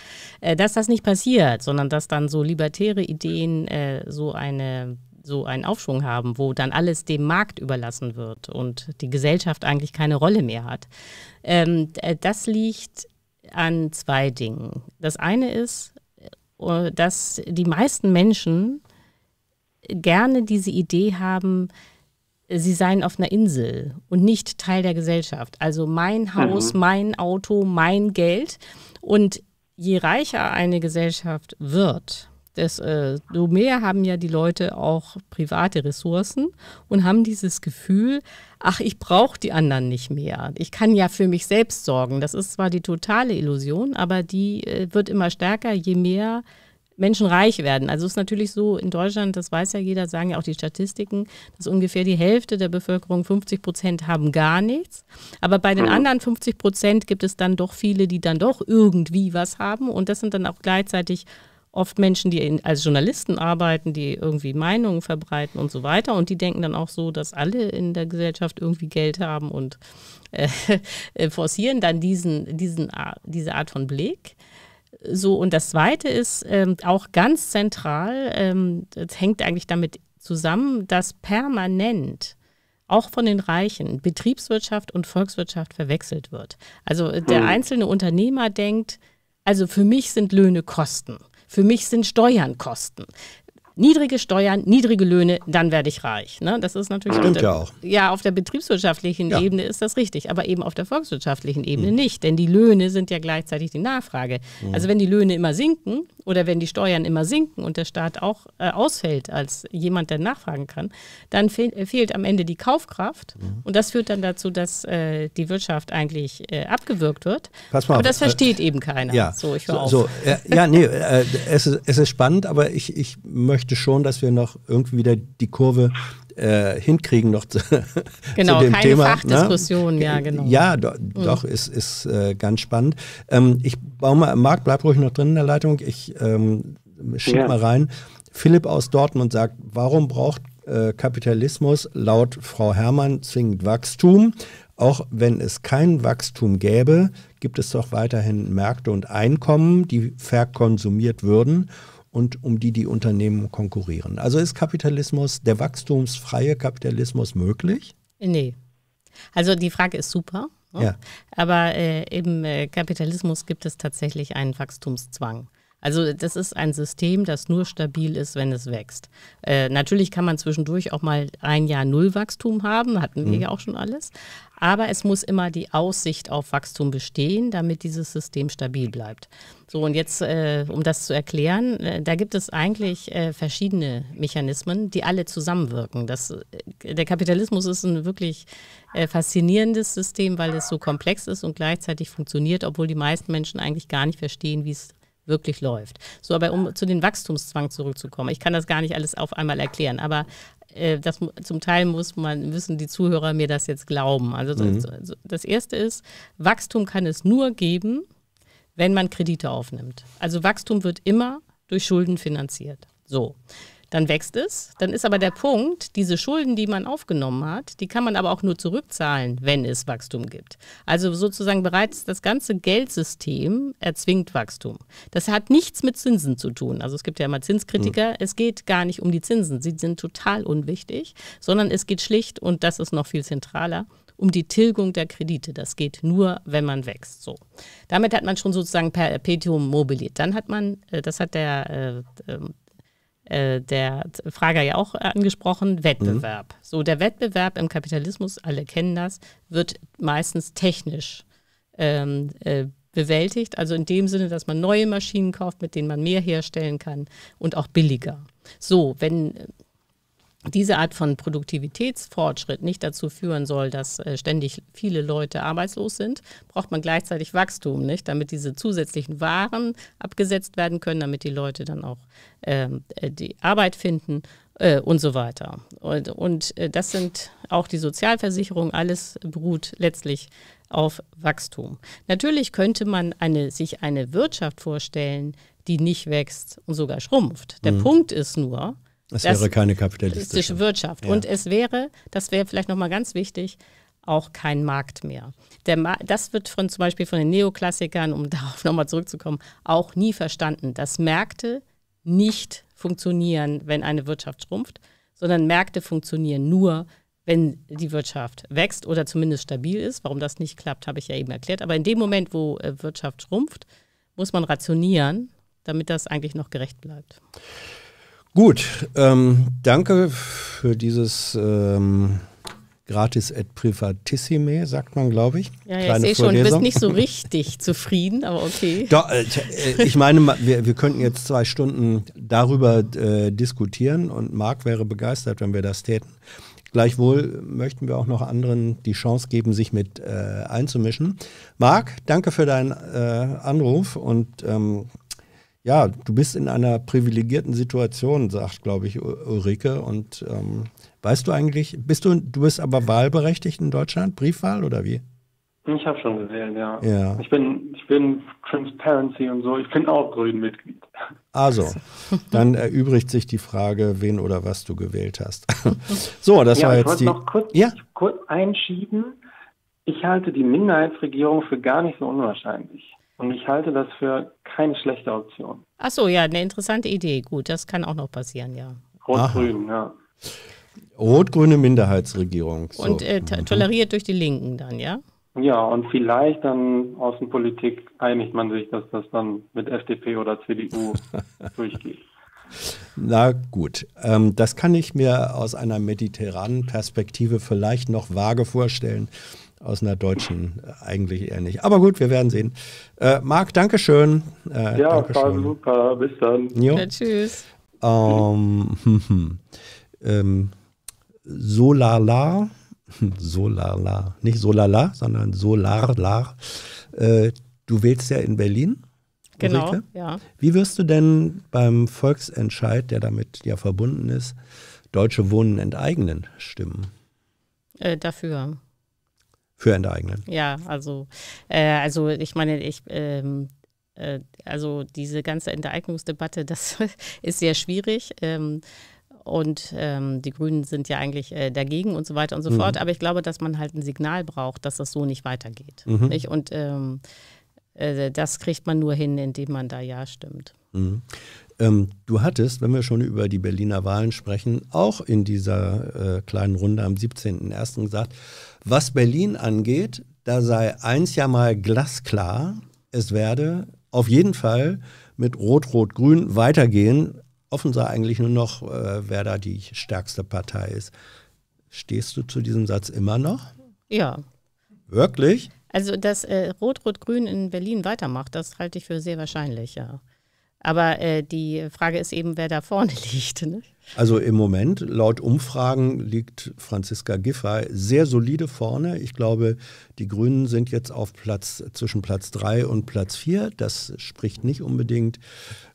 Äh, dass das nicht passiert, sondern dass dann so libertäre Ideen äh, so eine so einen Aufschwung haben, wo dann alles dem Markt überlassen wird und die Gesellschaft eigentlich keine Rolle mehr hat. Ähm, das liegt an zwei Dingen. Das eine ist, äh, dass die meisten Menschen gerne diese Idee haben, sie seien auf einer Insel und nicht Teil der Gesellschaft. Also mein Haus, mhm. mein Auto, mein Geld. Und je reicher eine Gesellschaft wird, das äh, so mehr haben ja die Leute auch private Ressourcen und haben dieses Gefühl, ach, ich brauche die anderen nicht mehr. Ich kann ja für mich selbst sorgen. Das ist zwar die totale Illusion, aber die äh, wird immer stärker, je mehr Menschen reich werden. Also es ist natürlich so, in Deutschland, das weiß ja jeder, sagen ja auch die Statistiken, dass ungefähr die Hälfte der Bevölkerung, 50 Prozent, haben gar nichts. Aber bei den mhm. anderen 50 Prozent gibt es dann doch viele, die dann doch irgendwie was haben. Und das sind dann auch gleichzeitig oft Menschen, die in, als Journalisten arbeiten, die irgendwie Meinungen verbreiten und so weiter. Und die denken dann auch so, dass alle in der Gesellschaft irgendwie Geld haben und äh, *laughs* äh forcieren dann diesen, diesen, diese Art von Blick. So, und das Zweite ist ähm, auch ganz zentral, ähm, das hängt eigentlich damit zusammen, dass permanent auch von den Reichen Betriebswirtschaft und Volkswirtschaft verwechselt wird. Also äh, der hm. einzelne Unternehmer denkt, also für mich sind Löhne Kosten. Für mich sind Steuern Kosten. Niedrige Steuern, niedrige Löhne, dann werde ich reich. Ne? Das ist natürlich. Stimmt ja auch. Ja, auf der betriebswirtschaftlichen ja. Ebene ist das richtig, aber eben auf der volkswirtschaftlichen Ebene hm. nicht, denn die Löhne sind ja gleichzeitig die Nachfrage. Hm. Also, wenn die Löhne immer sinken, oder wenn die Steuern immer sinken und der Staat auch äh, ausfällt als jemand, der nachfragen kann, dann fehl, äh, fehlt am Ende die Kaufkraft mhm. und das führt dann dazu, dass äh, die Wirtschaft eigentlich äh, abgewürgt wird. Pass mal aber auf, das äh, versteht eben keiner. Ja, so, ich so, so äh, ja, nee, es, ist, es ist spannend, aber ich, ich möchte schon, dass wir noch irgendwie wieder die Kurve äh, hinkriegen noch zu, *laughs* genau, zu dem keine Thema. Fachdiskussion, ne? ja, genau. Ja, do, mhm. doch, ist, ist äh, ganz spannend. Ähm, ich baue mal, Marc, bleib ruhig noch drin in der Leitung. Ich ähm, schieb ja. mal rein. Philipp aus Dortmund sagt, warum braucht äh, Kapitalismus laut Frau Herrmann zwingend Wachstum? Auch wenn es kein Wachstum gäbe, gibt es doch weiterhin Märkte und Einkommen, die verkonsumiert würden und um die die Unternehmen konkurrieren. Also ist Kapitalismus, der wachstumsfreie Kapitalismus möglich? Nee. Also die Frage ist super. Ne? Ja. Aber äh, im äh, Kapitalismus gibt es tatsächlich einen Wachstumszwang. Also das ist ein System, das nur stabil ist, wenn es wächst. Äh, natürlich kann man zwischendurch auch mal ein Jahr Nullwachstum haben, hatten wir mhm. ja auch schon alles. Aber es muss immer die Aussicht auf Wachstum bestehen, damit dieses System stabil bleibt. So, und jetzt, äh, um das zu erklären, äh, da gibt es eigentlich äh, verschiedene Mechanismen, die alle zusammenwirken. Das, äh, der Kapitalismus ist ein wirklich äh, faszinierendes System, weil es so komplex ist und gleichzeitig funktioniert, obwohl die meisten Menschen eigentlich gar nicht verstehen, wie es funktioniert wirklich läuft. So, aber um zu den Wachstumszwang zurückzukommen, ich kann das gar nicht alles auf einmal erklären, aber äh, das, zum Teil muss man, müssen die Zuhörer mir das jetzt glauben. Also mhm. das, das erste ist, Wachstum kann es nur geben, wenn man Kredite aufnimmt. Also Wachstum wird immer durch Schulden finanziert. So. Dann wächst es. Dann ist aber der Punkt, diese Schulden, die man aufgenommen hat, die kann man aber auch nur zurückzahlen, wenn es Wachstum gibt. Also sozusagen bereits das ganze Geldsystem erzwingt Wachstum. Das hat nichts mit Zinsen zu tun. Also es gibt ja immer Zinskritiker. Mhm. Es geht gar nicht um die Zinsen. Sie sind total unwichtig, sondern es geht schlicht, und das ist noch viel zentraler, um die Tilgung der Kredite. Das geht nur, wenn man wächst. So. Damit hat man schon sozusagen per Petium mobiliert. Dann hat man, äh, das hat der äh, ähm, äh, der Frager ja auch äh, angesprochen, Wettbewerb. Mhm. So, der Wettbewerb im Kapitalismus, alle kennen das, wird meistens technisch ähm, äh, bewältigt. Also in dem Sinne, dass man neue Maschinen kauft, mit denen man mehr herstellen kann und auch billiger. So, wenn diese Art von Produktivitätsfortschritt nicht dazu führen soll, dass äh, ständig viele Leute arbeitslos sind, braucht man gleichzeitig Wachstum, nicht? damit diese zusätzlichen Waren abgesetzt werden können, damit die Leute dann auch ähm, äh, die Arbeit finden äh, und so weiter. Und, und äh, das sind auch die Sozialversicherungen, alles beruht letztlich auf Wachstum. Natürlich könnte man eine, sich eine Wirtschaft vorstellen, die nicht wächst und sogar schrumpft. Der mhm. Punkt ist nur, es wäre keine kapitalistische Wirtschaft. Ja. Und es wäre, das wäre vielleicht nochmal ganz wichtig, auch kein Markt mehr. Ma das wird von, zum Beispiel von den Neoklassikern, um *laughs* darauf nochmal zurückzukommen, auch nie verstanden, dass Märkte nicht funktionieren, wenn eine Wirtschaft schrumpft, sondern Märkte funktionieren nur, wenn die Wirtschaft wächst oder zumindest stabil ist. Warum das nicht klappt, habe ich ja eben erklärt. Aber in dem Moment, wo äh, Wirtschaft schrumpft, muss man rationieren, damit das eigentlich noch gerecht bleibt. Gut, ähm, danke für dieses ähm, Gratis et Privatissime, sagt man, glaube ich. Ja, ja Kleine ich sehe schon, du bist nicht so richtig *laughs* zufrieden, aber okay. Doch, äh, äh, ich meine, wir, wir könnten jetzt zwei Stunden darüber äh, diskutieren und Marc wäre begeistert, wenn wir das täten. Gleichwohl möchten wir auch noch anderen die Chance geben, sich mit äh, einzumischen. Marc, danke für deinen äh, Anruf und ähm, ja, du bist in einer privilegierten Situation, sagt, glaube ich, Ulrike. Und ähm, weißt du eigentlich, bist du, du bist aber wahlberechtigt in Deutschland, Briefwahl oder wie? Ich habe schon gewählt, ja. ja. Ich bin, ich bin Transparency und so, ich bin auch Grünen-Mitglied. Also, dann erübrigt sich die Frage, wen oder was du gewählt hast. *laughs* so, das ja, war jetzt die. Noch kurz, ja? kurz einschieben. Ich halte die Minderheitsregierung für gar nicht so unwahrscheinlich. Und ich halte das für keine schlechte Option. Ach so, ja, eine interessante Idee. Gut, das kann auch noch passieren, ja. Rot-Grün, ja. Rot-grüne Minderheitsregierung. So. Und äh, mhm. toleriert durch die Linken dann, ja? Ja, und vielleicht dann Außenpolitik einigt man sich, dass das dann mit FDP oder CDU *laughs* durchgeht. Na gut, ähm, das kann ich mir aus einer mediterranen Perspektive vielleicht noch vage vorstellen aus einer deutschen äh, eigentlich eher nicht. Aber gut, wir werden sehen. Äh, Marc, danke schön. Äh, ja, danke super. Bis dann. Ja, tschüss. Ähm, hm, *laughs* hm. ähm, Solala, *laughs* Solala, nicht Solala, sondern Solarlar. Äh, du wählst ja in Berlin. Genau, ja. Wie wirst du denn beim Volksentscheid, der damit ja verbunden ist, Deutsche Wohnen enteignen, stimmen? Äh, dafür für enteignen. Ja, also, äh, also ich meine, ich. Ähm äh, also diese ganze Enteignungsdebatte, *laughs* das ist sehr schwierig. Ähm, und ähm, die Grünen sind ja eigentlich äh, dagegen und so weiter und so mhm. fort. Aber ich glaube, dass man halt ein Signal braucht, dass das so nicht weitergeht. Mhm. Nicht? Und ähm, äh, das kriegt man nur hin, indem man da Ja stimmt. Mhm. Ähm, du hattest, wenn wir schon über die Berliner Wahlen sprechen, auch in dieser äh, kleinen Runde am 17.01. gesagt, was Berlin angeht, da sei eins ja mal glasklar, es werde auf jeden Fall mit Rot-Rot-Grün weitergehen. Offen sei eigentlich nur noch, äh, wer da die stärkste Partei ist. Stehst du zu diesem Satz immer noch? Ja. Wirklich? Also, dass äh, Rot-Rot-Grün in Berlin weitermacht, das halte ich für sehr wahrscheinlich, ja. Aber äh, die Frage ist eben, wer da vorne *laughs* liegt. Ne? Also im Moment, laut Umfragen, liegt Franziska Giffey sehr solide vorne. Ich glaube, die Grünen sind jetzt auf Platz zwischen Platz 3 und Platz 4. Das spricht nicht unbedingt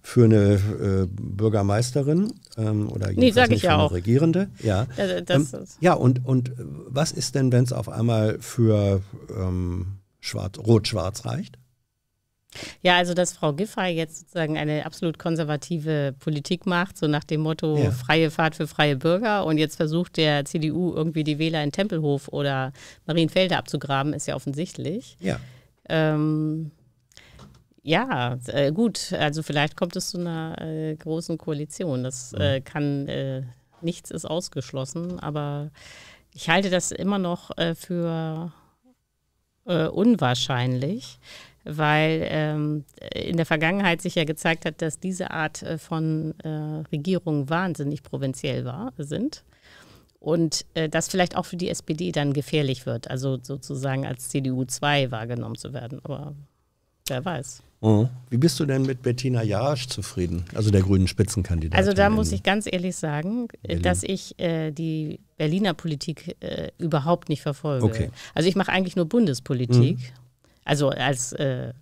für eine äh, Bürgermeisterin ähm, oder jedenfalls nee, nicht ja für eine auch. Regierende. Ja, also ähm, ja und, und was ist denn, wenn es auf einmal für ähm, Rot-Schwarz reicht? Ja, also dass Frau Giffey jetzt sozusagen eine absolut konservative Politik macht, so nach dem Motto ja. freie Fahrt für freie Bürger und jetzt versucht der CDU irgendwie die Wähler in Tempelhof oder Marienfelde abzugraben, ist ja offensichtlich. Ja. Ähm, ja, äh, gut, also vielleicht kommt es zu einer äh, großen Koalition. Das mhm. äh, kann, äh, nichts ist ausgeschlossen, aber ich halte das immer noch äh, für äh, unwahrscheinlich weil ähm, in der Vergangenheit sich ja gezeigt hat, dass diese Art äh, von äh, Regierungen wahnsinnig provinziell war, sind. Und äh, das vielleicht auch für die SPD dann gefährlich wird, also sozusagen als CDU 2 wahrgenommen zu werden. Aber wer weiß. Mhm. Wie bist du denn mit Bettina Jarasch zufrieden, also der grünen Spitzenkandidatin? Also da muss ich ganz ehrlich sagen, äh, Berlin. dass ich äh, die Berliner Politik äh, überhaupt nicht verfolge. Okay. Also ich mache eigentlich nur Bundespolitik mhm also als äh,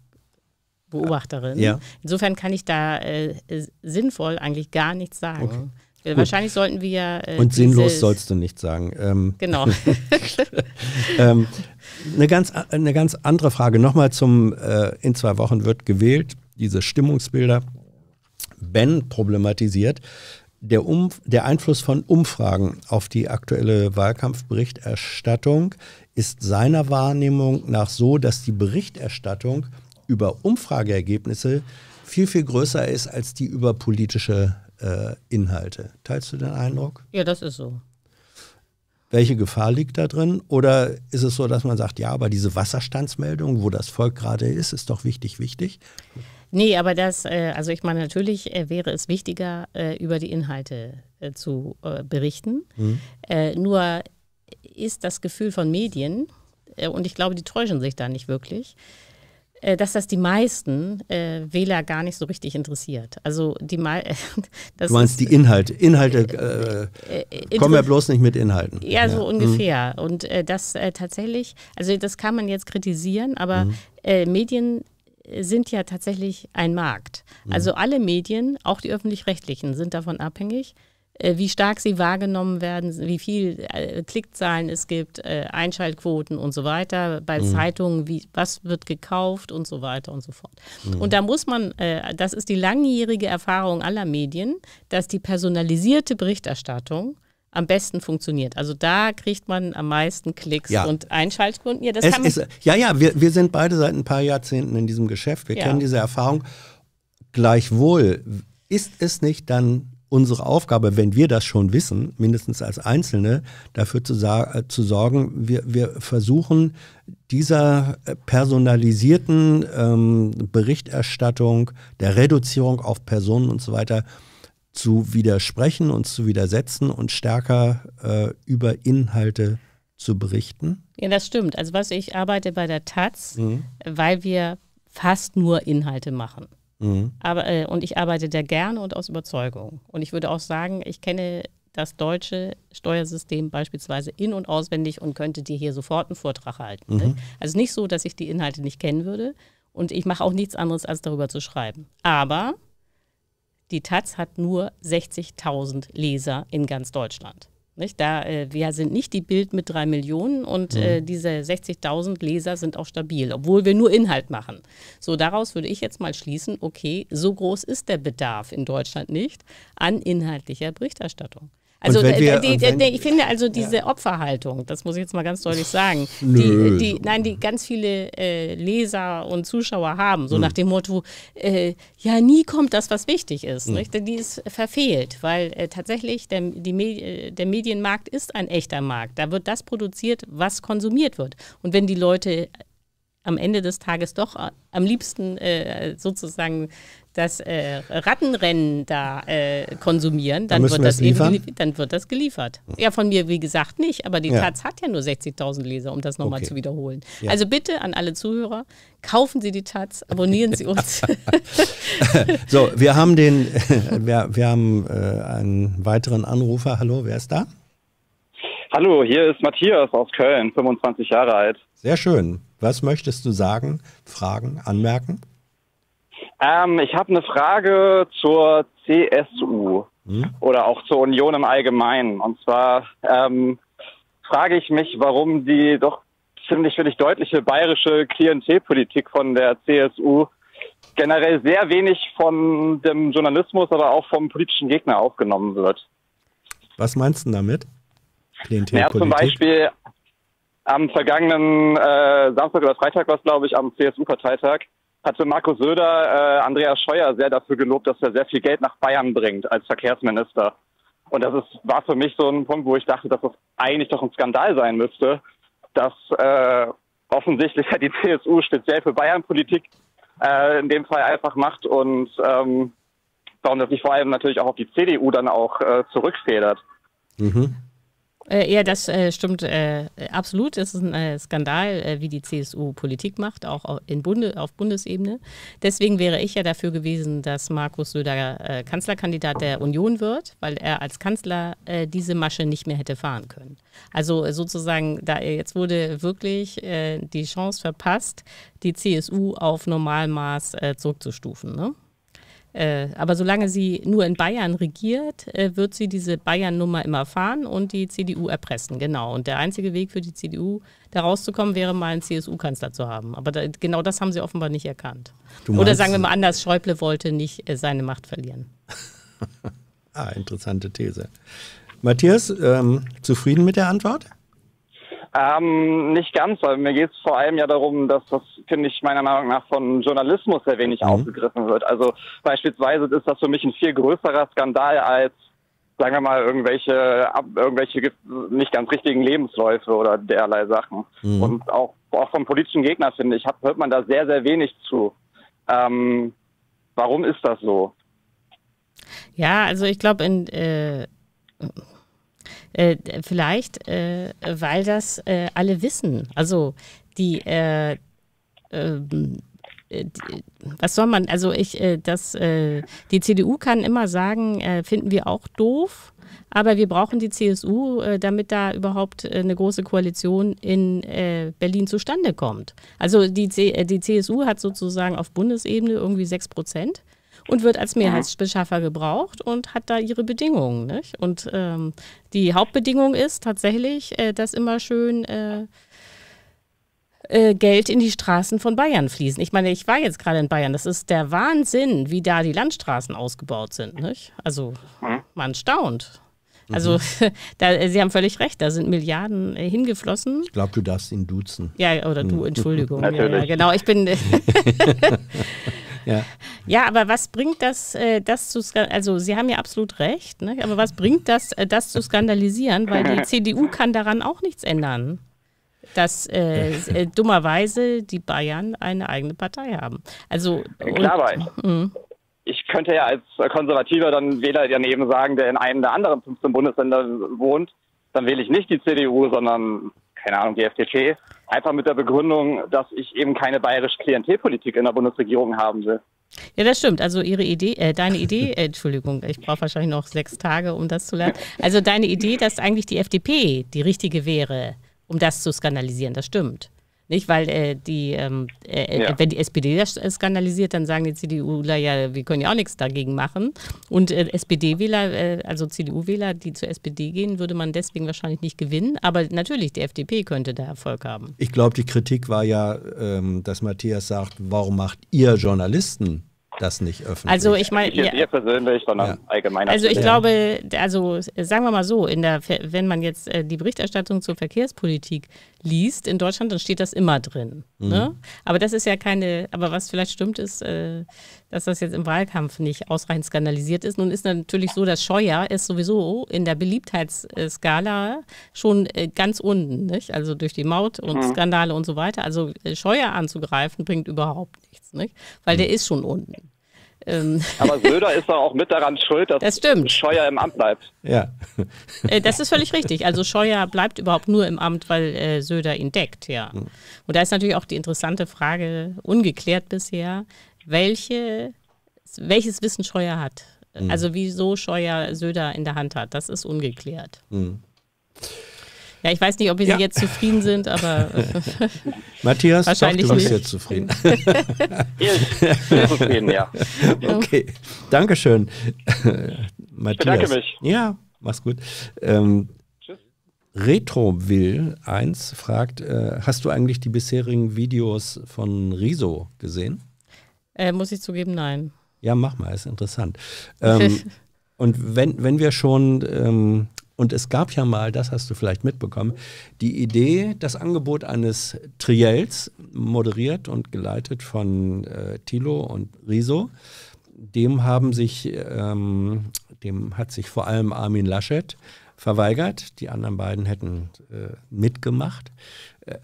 Beobachterin. Ja. Insofern kann ich da äh, sinnvoll eigentlich gar nichts sagen. Okay. Äh, Gut. Wahrscheinlich sollten wir. Äh, und sinnlos sollst du nichts sagen. Ähm, genau. *laughs* ähm, eine, ganz, eine ganz andere Frage. Nochmal zum: äh, In zwei Wochen wird gewählt, diese Stimmungsbilder. Ben problematisiert, der, um, der Einfluss von Umfragen auf die aktuelle Wahlkampfberichterstattung ist seiner Wahrnehmung nach so, dass die Berichterstattung über Umfrageergebnisse viel, viel größer ist als die über politische äh, Inhalte. Teilst du den Eindruck? Ja, das ist so. Welche Gefahr liegt da drin? Oder ist es so, dass man sagt, ja, aber diese Wasserstandsmeldung, wo das Volk gerade ist, ist doch wichtig, wichtig? Nee, aber das, äh, also ich meine, natürlich äh, wäre es wichtiger, äh, über die Inhalte zu berichten. Mhm. Nur ist das Gefühl von Medien, und ich glaube, die täuschen sich da nicht wirklich, dass das die meisten äh, Wähler gar nicht so richtig interessiert. Also die Me *laughs* Du meinst die Inhalte. Inhalte äh, äh, kommen ja bloß nicht mit Inhalten. Ja, so mhm. ungefähr. Mhm. Und das tatsächlich, also das kann man jetzt kritisieren, aber mhm. Medien sind ja tatsächlich ein Markt. Mhm. Also alle Medien, auch die öffentlich-rechtlichen, sind davon abhängig, äh, wie stark sie wahrgenommen werden, wie viel äh, Klickzahlen es gibt, äh, Einschaltquoten und so weiter, bei mhm. Zeitungen, wie, was wird gekauft und so weiter und so fort. Mhm. Und da muss man, das ist die langjährige Erfahrung aller Medien, dass die personalisierte Berichterstattung am besten funktioniert. Also da kriegt man am meisten Klicks ja. und Einschaltkunden. Ja, das es, haben ja, ja, wir, wir sind beide seit ein paar Jahrzehnten in diesem Geschäft. Wir ja. kennen diese Erfahrung. Gleichwohl ist es nicht dann unsere Aufgabe, wenn wir das schon wissen, mindestens als Einzelne, dafür zu, äh, zu sorgen, wir, wir versuchen dieser äh, personalisierten ähm, Berichterstattung, der Reduzierung auf Personen und so weiter, äh, zu widersprechen, uns zu widersetzen und stärker äh, über Inhalte zu berichten? Ja, das stimmt. Also was ich arbeite bei der Taz, mhm. weil wir fast nur Inhalte machen. Mhm. Aber, äh, und ich arbeite da gerne und aus Überzeugung. Und ich würde auch sagen, ich kenne das deutsche Steuersystem beispielsweise in- und auswendig und könnte dir hier sofort einen Vortrag halten. Ne? Mhm. Ne? Also nicht so, dass ich die Inhalte nicht kennen würde. Und ich mache auch nichts anderes, als darüber zu schreiben. Aber die Taz hat nur 60.000 Leser in ganz Deutschland. Nicht? Da, äh, wir sind nicht die Bild mit drei Millionen und äh, mhm. äh, diese 60.000 Leser sind auch stabil, obwohl wir nur Inhalt machen. So, daraus würde ich jetzt mal schließen, okay, so groß ist der Bedarf in Deutschland nicht an inhaltlicher Berichterstattung. Also äh, wir, die, die, ich finde also diese ja. Opferhaltung, das muss ich jetzt mal ganz deutlich sagen, die, äh, die, nein, die ganz viele äh, Leser und Zuschauer haben, so hm. nach dem Motto, äh, ja nie kommt das, was wichtig ist, hm. die ist verfehlt, weil äh, tatsächlich der, die Medi äh, der Medienmarkt ist ein echter Markt. Da wird das produziert, was konsumiert wird. Und wenn die Leute am Ende des Tages doch am liebsten äh, sozusagen das äh, Rattenrennen da äh, konsumieren, dann, dann wird das eben dann wird das geliefert. Ja, von mir, wie gesagt, nicht, aber die ja. Taz hat ja nur 60.000 Leser, um das nochmal okay. zu wiederholen. Ja. Also bitte an alle Zuhörer, kaufen Sie die Taz, abonnieren Sie uns. *laughs* so, wir haben den, *laughs* wir, wir haben äh, einen weiteren Anrufer. Hallo, wer ist da? Hallo, hier ist Matthias aus Köln, 25 Jahre alt. Sehr schön. Was möchtest du sagen, fragen, anmerken? Ähm, ich habe eine Frage zur CSU hm? oder auch zur Union im Allgemeinen. Und zwar ähm, frage ich mich, warum die doch ziemlich, finde ich, deutliche bayerische Klientelpolitik von der CSU generell sehr wenig von dem Journalismus, aber auch vom politischen Gegner aufgenommen wird. Was meinst du damit? Klientelpolitik? Ja, zum Beispiel am vergangenen äh, Samstag oder Freitag war es, glaube ich, am CSU-Parteitag, hatte Markus Söder äh, Andreas Scheuer sehr dafür gelobt, dass er sehr viel Geld nach Bayern bringt als Verkehrsminister. Und das ist, war für mich so ein Punkt, wo ich dachte, dass das eigentlich doch ein Skandal sein müsste, dass äh, offensichtlich die *laughs* CSU speziell für Bayern-Politik äh, in dem Fall einfach macht und ähm, warum das nicht vor allem natürlich auch auf die CDU dann auch äh, zurückfedert. Mhm. Äh, ja, das äh, stimmt äh, absolut. Es ist ein äh, Skandal, äh, wie die CSU Politik macht, auch in Bunde, auf Bundesebene. Deswegen wäre ich ja dafür gewesen, dass Markus Söder äh, Kanzlerkandidat der Union wird, weil er als Kanzler diese Masche nicht mehr hätte fahren können. Also sozusagen, da jetzt wurde wirklich die Chance verpasst, die CSU auf Normalmaß zurückzustufen. Ne? Äh, aber solange sie nur in Bayern regiert, äh, wird sie diese Bayern-Nummer immer fahren und die CDU erpressen. Genau. Und der einzige Weg für die CDU, da rauszukommen, wäre mal einen CSU-Kanzler zu haben. Aber da, genau das haben sie offenbar nicht erkannt. Oder sagen wir mal anders, Schäuble wollte nicht äh, seine Macht verlieren. *laughs* ah, interessante These. Matthias, ähm, zufrieden mit der Antwort? Ähm, nicht ganz, weil mir geht es vor allem ja darum, dass das, finde ich, meiner Meinung nach von Journalismus sehr wenig mhm. aufgegriffen wird. Also beispielsweise ist das für mich ein viel größerer Skandal als sagen wir mal, irgendwelche, irgendwelche nicht ganz richtigen Lebensläufe oder derlei Sachen. Mhm. Und auch, auch vom politischen Gegner, finde ich, hab, hört man da sehr, sehr wenig zu. Ähm, warum ist das so? Ja, also ich glaube, in. Äh äh, vielleicht, äh, weil das äh, alle wissen. Also die, äh, ähm, äh, was soll man, also ich, äh, das, die CDU kann immer sagen, finden wir auch doof. Aber wir brauchen die CSU, damit da überhaupt eine große Koalition in Berlin zustande kommt. Also die, C die CSU hat sozusagen auf Bundesebene irgendwie sechs Prozent und wird als Mehrheitsbeschaffer gebraucht und hat da ihre Bedingungen. Nicht? Und ähm, die Hauptbedingung ist tatsächlich, äh, dass immer schön äh, äh, Geld in die Straßen von Bayern fließen. Ich meine, ich war jetzt gerade in Bayern. Das ist der Wahnsinn, wie da die Landstraßen ausgebaut sind. Nicht? Also hm? man staunt. Also mhm. *laughs* da, Sie haben völlig recht, da sind Milliarden äh, hingeflossen. Ich glaube, du darfst ihn duzen. Ja, oder du, mhm. Entschuldigung. *laughs* ja, genau, ich bin. *laughs* Ja, ja aber was bringt das, äh, das zu Also, Sie haben ja absolut recht, ne? aber was bringt das, äh, das zu skandalisieren? Weil die *laughs* CDU kann daran auch nichts ändern dass äh, äh, dummerweise die Bayern eine eigene Partei haben. Also äh, Klar, hm. ich könnte ja als Konservativer dann Wähler daneben sagen, der in einem der anderen 15 Bundesländer wohnt, dann wähle ich nicht die CDU, sondern keine Ahnung, die FDP. Einfach mit der Begründung, dass ich eben keine bayerische Klientelpolitik in der Bundesregierung haben will. Ja, das stimmt. Also ihre Idee, äh, deine Idee, äh, Entschuldigung, ich brauche wahrscheinlich noch sechs Tage, um das zu lernen. Also deine Idee, dass eigentlich die FDP die richtige wäre, um das zu skandalisieren, das stimmt. Nicht, weil äh, die, ähm, äh, äh ja. wenn die SPD das äh, skandalisiert, dann sagen die CDUler ja, wir können ja auch nichts dagegen machen. Und äh, SPD-Wähler, äh, also CDU-Wähler, die zur SPD gehen, würde man deswegen wahrscheinlich nicht gewinnen. Aber natürlich, die FDP könnte da Erfolg haben. Ich glaube, die Kritik war ja, ähm, dass Matthias sagt, warum macht ihr Journalisten das nicht öffentlich. Also ich meine, ja, ihr persönlich, sondern ja. allgemein. Also ich glaube, also sagen wir mal so, in der, wenn man jetzt die Berichterstattung zur Verkehrspolitik liest in Deutschland, dann steht das immer drin. Mhm. Ne? Aber das ist ja keine, aber was vielleicht stimmt, ist, äh, dass das jetzt im Wahlkampf nicht ausreichend skandalisiert ist. Nun ist natürlich so, dass Scheuer ist sowieso in der Beliebtheitsskala schon äh, ganz unten, nicht? also durch die Maut und mhm. Skandale und so weiter. Also äh, Scheuer anzugreifen bringt überhaupt nichts, nicht? weil mhm. der ist schon unten. Ähm, Aber *laughs* Söder ist doch auch mit daran schuld, dass das Scheuer im Amt bleibt. Ja. Äh, das ist völlig richtig. Also Scheuer bleibt überhaupt nur im Amt, weil äh, Söder ihn deckt, ja. Hm. Und da ist natürlich auch die interessante Frage, ungeklärt bisher, welche, welches Wissen Scheuer hat. Hm. Also wieso Scheuer Söder in der Hand hat, das ist ungeklärt. Mhm. Ja, ich weiß nicht, ob wir ja. jetzt zufrieden sind, aber. Äh, *laughs* Matthias, wahrscheinlich doch, du bist jetzt zufrieden. *laughs* zufrieden, ja. Okay, Dankeschön. Matthias. Ich bedanke mich. Ja, mach's gut. Ähm, Retroville1 fragt, äh, hast du eigentlich die bisherigen Videos von Riso gesehen? Äh, muss ich zugeben, nein. Ja, mach mal, ist interessant. Ähm, *laughs* und wenn, wenn wir schon ähm, und es gab ja mal, das hast du vielleicht mitbekommen, die Idee, das Angebot eines Triels, moderiert und geleitet von äh, Thilo und Riso. Dem haben sich, ähm, dem hat sich vor allem Armin Laschet verweigert. Die anderen beiden hätten äh, mitgemacht. Äh,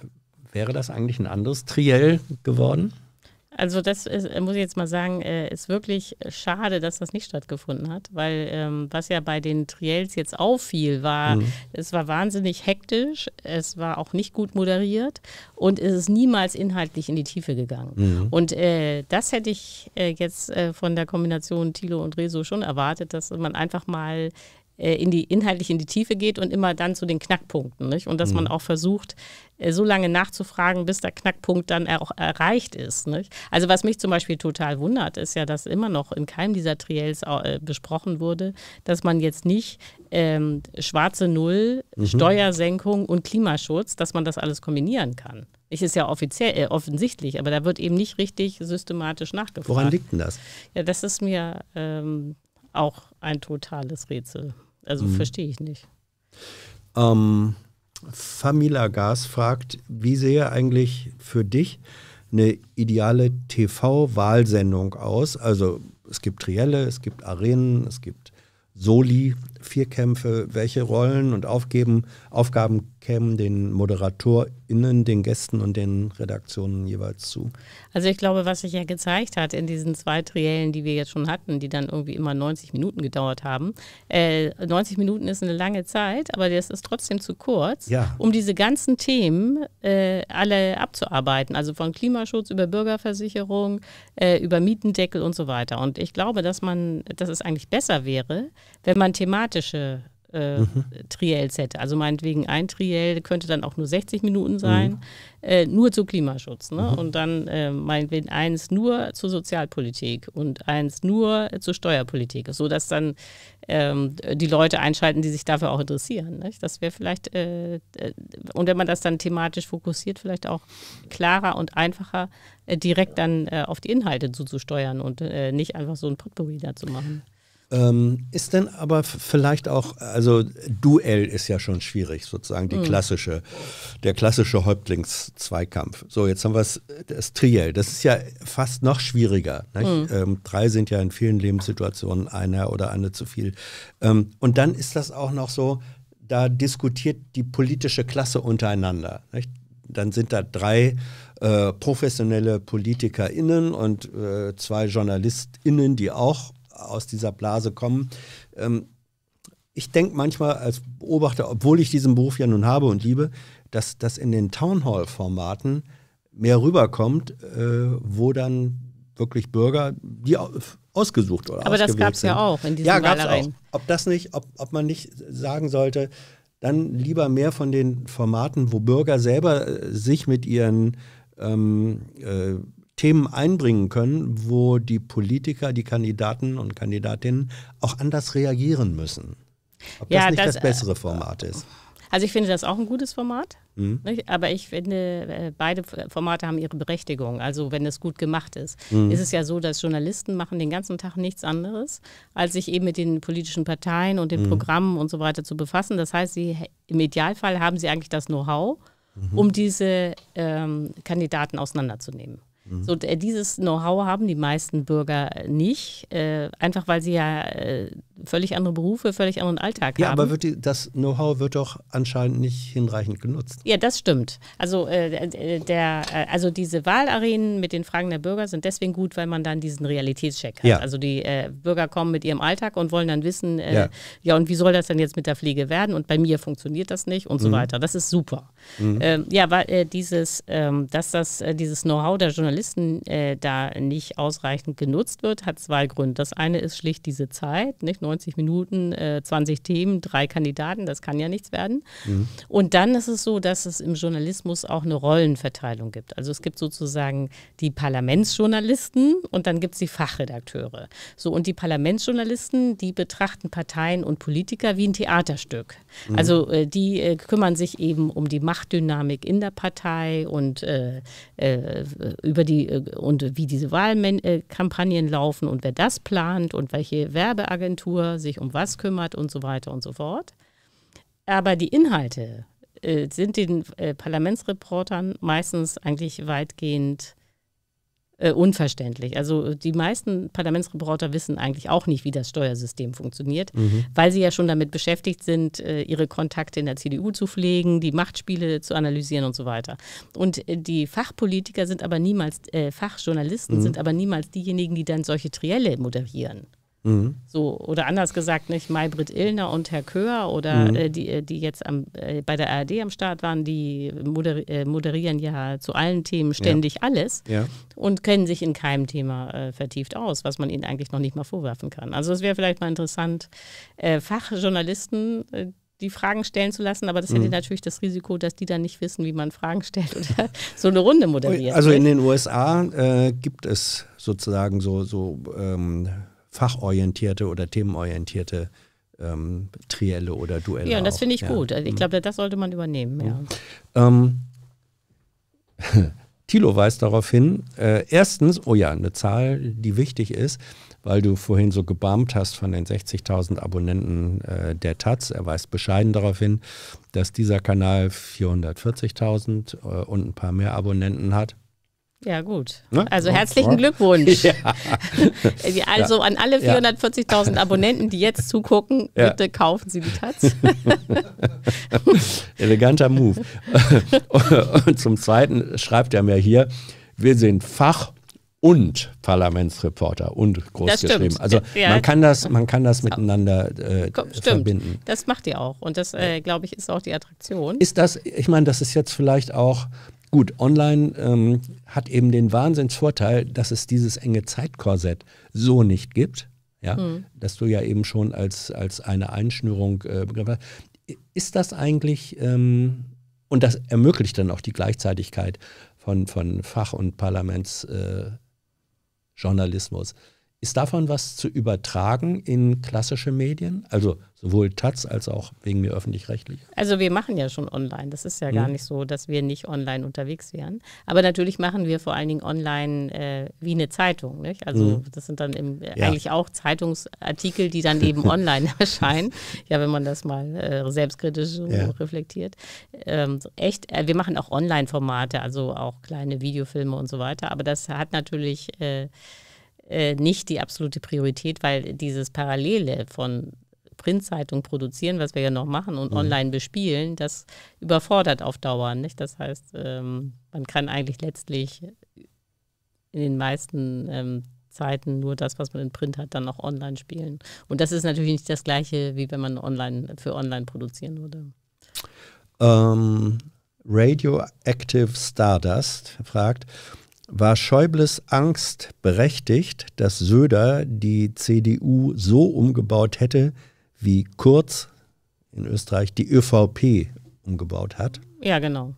wäre das eigentlich ein anderes Triell geworden? Also das ist, äh, muss ich jetzt mal sagen, äh, ist wirklich äh, schade, dass das nicht stattgefunden hat, weil ähm, was ja bei den Triels jetzt auffiel, war, mhm. es war wahnsinnig hektisch, es war auch nicht gut moderiert und es ist niemals inhaltlich in die Tiefe gegangen. Mhm. Und äh, das hätte ich jetzt von der Kombination Tilo und Rezo schon erwartet, dass man einfach mal äh, in die, inhaltlich in die Tiefe geht und immer dann zu den Knackpunkten. Nicht? Und dass mhm. man auch versucht, äh, so lange nachzufragen, bis der Knackpunkt dann auch erreicht ist. Nicht? Also was mich zum Beispiel total wundert, ist ja, dass immer noch in keinem dieser Triels äh, besprochen wurde, dass man jetzt nicht ähm, schwarze Null, mhm. Steuersenkung und Klimaschutz, dass man das alles kombinieren kann. Ich ist ja offiziell, äh, offensichtlich, aber da wird eben nicht richtig systematisch nachgefragt. Woran liegt denn das? Ja, das ist mir ähm, auch ein totales Rätsel. Also mhm. verstehe ich nicht. Ähm, Famila Gas fragt, wie sehe eigentlich für dich eine ideale TV-Wahlsendung aus? Also es gibt Trielle, es gibt Arenen, es gibt Soli, Vierkämpfe, welche Rollen und Aufgeben, Aufgaben kämen den ModeratorInnen, den Gästen und den Redaktionen jeweils zu? Also ich glaube, was sich ja gezeigt hat in diesen zwei Triellen, die wir jetzt schon hatten, die dann irgendwie immer 90 Minuten gedauert haben. Äh, 90 Minuten ist eine lange Zeit, aber das ist trotzdem zu kurz, ja. um diese ganzen Themen äh, alle abzuarbeiten. Also von Klimaschutz über Bürgerversicherung, äh, über Mietendeckel und so weiter. Und ich glaube, dass man, dass es eigentlich besser wäre, wenn man thematisch thematische äh, mhm. Triell-Sätze. Also meinetwegen ein Triell könnte dann auch nur 60 Minuten sein, mhm. äh, nur zu Klimaschutz. Ne? Mhm. Und dann äh, meinetwegen eins nur zur Sozialpolitik und eins nur zur Steuerpolitik, sodass dann ähm, die Leute einschalten, die sich dafür auch interessieren. Nicht? Das wäre vielleicht, äh, äh und wenn man das dann thematisch fokussiert, vielleicht auch klarer und einfacher äh, direkt dann äh, auf die Inhalte zuzusteuern und nicht einfach so ein Potpourri zu machen. Ähm, ist denn aber vielleicht auch, also Duell ist ja schon schwierig, sozusagen die mhm. klassische, der klassische Häuptlingszweikampf. So, jetzt haben wir das Triell. Das ist ja fast noch schwieriger. Mhm. Ähm, drei sind ja in vielen Lebenssituationen einer oder eine zu viel. Ähm, und dann ist das auch noch so, da diskutiert die politische Klasse untereinander. Nicht? Dann sind da drei äh, professionelle PolitikerInnen und äh, zwei JournalistInnen, die auch aus dieser Blase kommen. Ähm, ich denke manchmal als Beobachter, obwohl ich diesen Beruf ja nun habe und liebe, dass das in den Townhall-Formaten mehr rüberkommt, äh, wo dann wirklich Bürger, die ausgesucht oder Aber das gab es ja auch in diesen ja, gab's Malereien. Auch. Ob das nicht, ob, ob man nicht sagen sollte, dann lieber mehr von den Formaten, wo Bürger selber äh, sich mit ihren ähm, äh, Themen einbringen können, wo die Politiker, die Kandidaten und Kandidatinnen auch anders reagieren müssen. Ob ja, das nicht das, das bessere äh, Format ist. Also ich finde das auch ein gutes Format, mhm. aber ich finde, äh, beide Formate haben ihre Berechtigung. Also wenn es gut gemacht ist, mhm. ist es ja so, dass Journalisten machen den ganzen Tag nichts anderes, als sich eben mit den politischen Parteien und den mhm. Programmen und so weiter zu befassen. Das heißt, sie, im Idealfall haben sie eigentlich das Know-how, mhm. um diese ähm, Kandidaten auseinanderzunehmen. Mhm. So, äh, dieses Know-how haben die meisten Bürger nicht, äh, einfach weil sie ja äh, völlig andere Berufe, völlig anderen Alltag haben. Ja, aber die, das Know-how wird doch anscheinend nicht hinreichend genutzt. Ja, das stimmt. Also, äh, äh der, äh, also diese Wahlarenen mit den Fragen der Bürger sind deswegen gut, weil man dann diesen Realitätscheck hat. Ja. Also die Bürger kommen mit ihrem Alltag und wollen dann wissen, ja. ja. und wie soll das denn jetzt mit der Pflege werden? Und bei mir funktioniert das nicht und mhm. so weiter. Das ist super. Mhm. Ähm, ja, weil äh, dieses, ähm, dass das, äh, dieses Know-how der Journalisten äh, da nicht ausreichend genutzt wird, hat zwei Gründe. Das eine ist schlicht diese Zeit, nicht 90 Minuten, 20 äh, Themen, drei Kandidaten, das kann ja nichts werden. Mhm. Und dann ist es so, dass es im Journalismus auch eine Rollenverteilung gibt. Also es gibt sozusagen die Parlamentsjournalisten und dann gibt es die Fachredakteure. So, und die Parlamentsjournalisten, die betrachten Parteien und Politiker wie ein Theaterstück. Mhm. Also äh, die äh, kümmern sich eben um die Macht Machtdynamik in der Partei und äh, äh über die äh, und wie diese Wahlkampagnen äh, laufen und wer das plant und welche Werbeagentur sich um was kümmert und so weiter und so fort. Aber die Inhalte sind den Parlamentsreportern meistens eigentlich weitgehend äh, unverständlich. Also äh, die meisten Parlamentsreporter wissen eigentlich auch nicht, wie das Steuersystem funktioniert, mhm. weil sie ja schon damit beschäftigt sind, äh, ihre Kontakte in der CDU zu pflegen, die Machtspiele zu analysieren und so weiter. Und äh, die Fachpolitiker sind aber niemals, äh, Fachjournalisten mhm. sind aber niemals diejenigen, die dann solche Trielle moderieren. Mhm. So, oder anders gesagt, nicht Maybrit Illner und Herr Köhr oder mhm. äh, die, äh, die jetzt am, äh, bei der ARD am Start waren, die moder äh, moderieren ja zu allen Themen ständig ja. alles ja. und kennen sich in keinem Thema äh, vertieft aus, was man ihnen eigentlich noch nicht mal vorwerfen kann. Also es wäre vielleicht mal interessant, äh, Fachjournalisten, die Fragen stellen zu lassen, aber das hätte mhm. natürlich das Risiko, dass die dann nicht wissen, wie man Fragen stellt *laughs* oder so eine Runde moderiert. Also in den USA gibt es sozusagen so, so ähm fachorientierte oder themenorientierte ähm, Trielle oder Duelle. Ja, und das finde ich ja. gut. Also ich mhm. glaube, das sollte man übernehmen. Mhm. Ja. Ähm, *laughs* Thilo weist darauf hin, äh, erstens, oh ja, eine Zahl, die wichtig ist, weil du vorhin so gebarmt hast von den 60.000 Abonnenten äh, der Taz. Er weist bescheiden darauf hin, dass dieser Kanal 440.000 äh, und ein paar mehr Abonnenten hat. Ja, gut. Ne? Also herzlichen Glückwunsch. Ja. *laughs* also an alle 440.000 Abonnenten, die jetzt zugucken, ja. bitte kaufen Sie die Taz. *laughs* Eleganter Move. *laughs* und zum Zweiten schreibt er mir hier, wir sind Fach- und Parlamentsreporter und großgeschrieben. Also ja. man kann das, man kann das miteinander äh, stimmt. verbinden. Das macht ihr auch und das äh, glaube ich ist auch die Attraktion. Ist das? Ich meine, das ist jetzt vielleicht auch Gut, online ähm, hat eben den Wahnsinnsvorteil, dass es dieses enge Zeitkorsett so nicht gibt. Ja, hm. dass du ja eben schon als, als eine Einschnürung äh, begriffen hast. Ist das eigentlich, ähm, und das ermöglicht dann auch die Gleichzeitigkeit von, von Fach- und Parlamentsjournalismus. Äh, ist davon was zu übertragen in klassische Medien? Also sowohl Taz als auch wegen mir öffentlich-rechtlich? Also wir machen ja schon online. Das ist ja hm. gar mhm. nicht so, dass wir nicht online unterwegs wären. Aber natürlich machen wir vor allen Dingen online äh, wie eine Zeitung. Nicht? Also hm. das sind dann im, äh, ja. eigentlich auch Zeitungsartikel, die dann eben *laughs* online erscheinen. Ja, wenn man das mal äh, selbstkritisch ja. reflektiert. Ähm, echt, äh, wir machen auch Online-Formate, also auch kleine Videofilme und so weiter. Aber das hat natürlich äh, äh, nicht die absolute Priorität, weil dieses Parallele von Printzeitung produzieren, was wir ja noch machen, und mhm. online bespielen, das überfordert auf Dauer. Nicht? Das heißt, ähm, man kann eigentlich letztlich in den meisten ähm, Zeiten nur das, was man in Print hat, dann auch online spielen. Und das ist natürlich nicht das gleiche, wie wenn man online für online produzieren würde. Ähm, Radioactive Stardust fragt, war Schäubles Angst berechtigt, dass Söder die CDU so umgebaut hätte, wie Kurz in Österreich die ÖVP umgebaut hat? Ja, genau.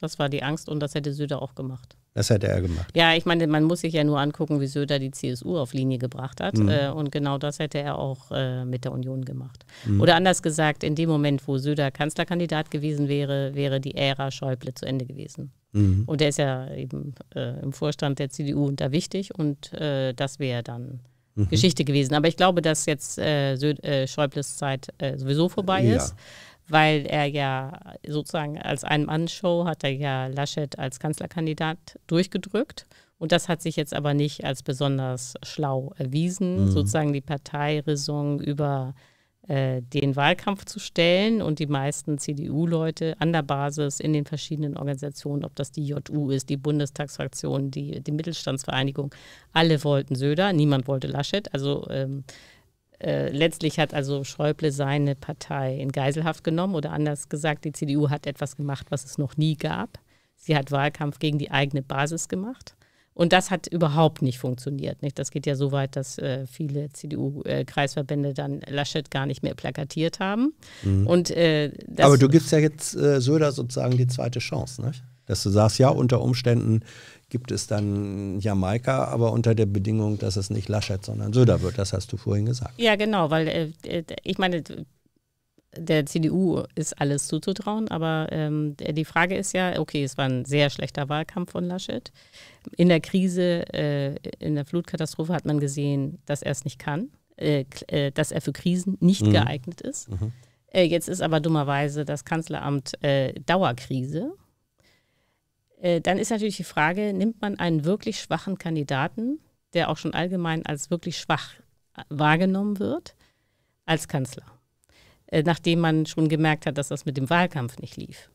Das war die Angst und das hätte Söder auch gemacht. Das hätte er gemacht. Ja, ich meine, man muss sich ja nur angucken, wie Söder die CSU auf Linie gebracht hat. Mhm. Äh, und genau das hätte er auch äh, mit der Union gemacht. Mhm. Oder anders gesagt, in dem Moment, wo Söder Kanzlerkandidat gewesen wäre, wäre die Ära Schäuble zu Ende gewesen. Mhm. Und der ist ja eben äh, im Vorstand der CDU und da wichtig und äh, das wäre dann mhm. Geschichte gewesen. Aber ich glaube, dass jetzt äh, äh Schäubles Zeit äh, sowieso vorbei ja. ist, weil er ja sozusagen als Ein-Mann-Show hat er ja Laschet als Kanzlerkandidat durchgedrückt. Und das hat sich jetzt aber nicht als besonders schlau erwiesen, mhm. sozusagen die Parteirissung über äh, den Wahlkampf zu stellen und die meisten CDU-Leute an der Basis in den verschiedenen Organisationen, ob das die JU ist, die Bundestagsfraktion, die, die Mittelstandsvereinigung, alle wollten Söder, niemand wollte Laschet. Also ähm, äh, letztlich hat also Schäuble seine Partei in Geiselhaft genommen oder anders gesagt, die CDU hat etwas gemacht, was es noch nie gab. Sie hat Wahlkampf gegen die eigene Basis gemacht. Und das hat überhaupt nicht funktioniert. Nicht? Das geht ja so weit, dass äh, viele CDU-Kreisverbände dann Laschet gar nicht mehr plakatiert haben. Mhm. Und, äh, Aber du gibst ja jetzt äh, Söder sozusagen die zweite Chance, nicht? dass du sagst, ja, unter Umständen gibt es dann Jamaika, aber unter der Bedingung, dass es nicht Laschet, sondern Söder wird. Das hast du vorhin gesagt. Ja, genau, weil äh, ich meine, der CDU ist alles zuzutrauen, aber ähm, die Frage ist ja, okay, es war ein sehr schlechter Wahlkampf von Laschet. In der Krise, äh, in der Flutkatastrophe hat man gesehen, dass er es nicht kann, äh, äh dass er für Krisen nicht mhm. geeignet ist. Mhm. Äh, jetzt ist aber dummerweise das Kanzleramt äh, Dauerkrise. Äh, dann ist natürlich die Frage, nimmt man einen wirklich schwachen Kandidaten, der auch schon allgemein als wirklich schwach wahrgenommen wird, als Kanzler? Äh, nachdem man schon gemerkt hat, dass das mit dem Wahlkampf nicht lief.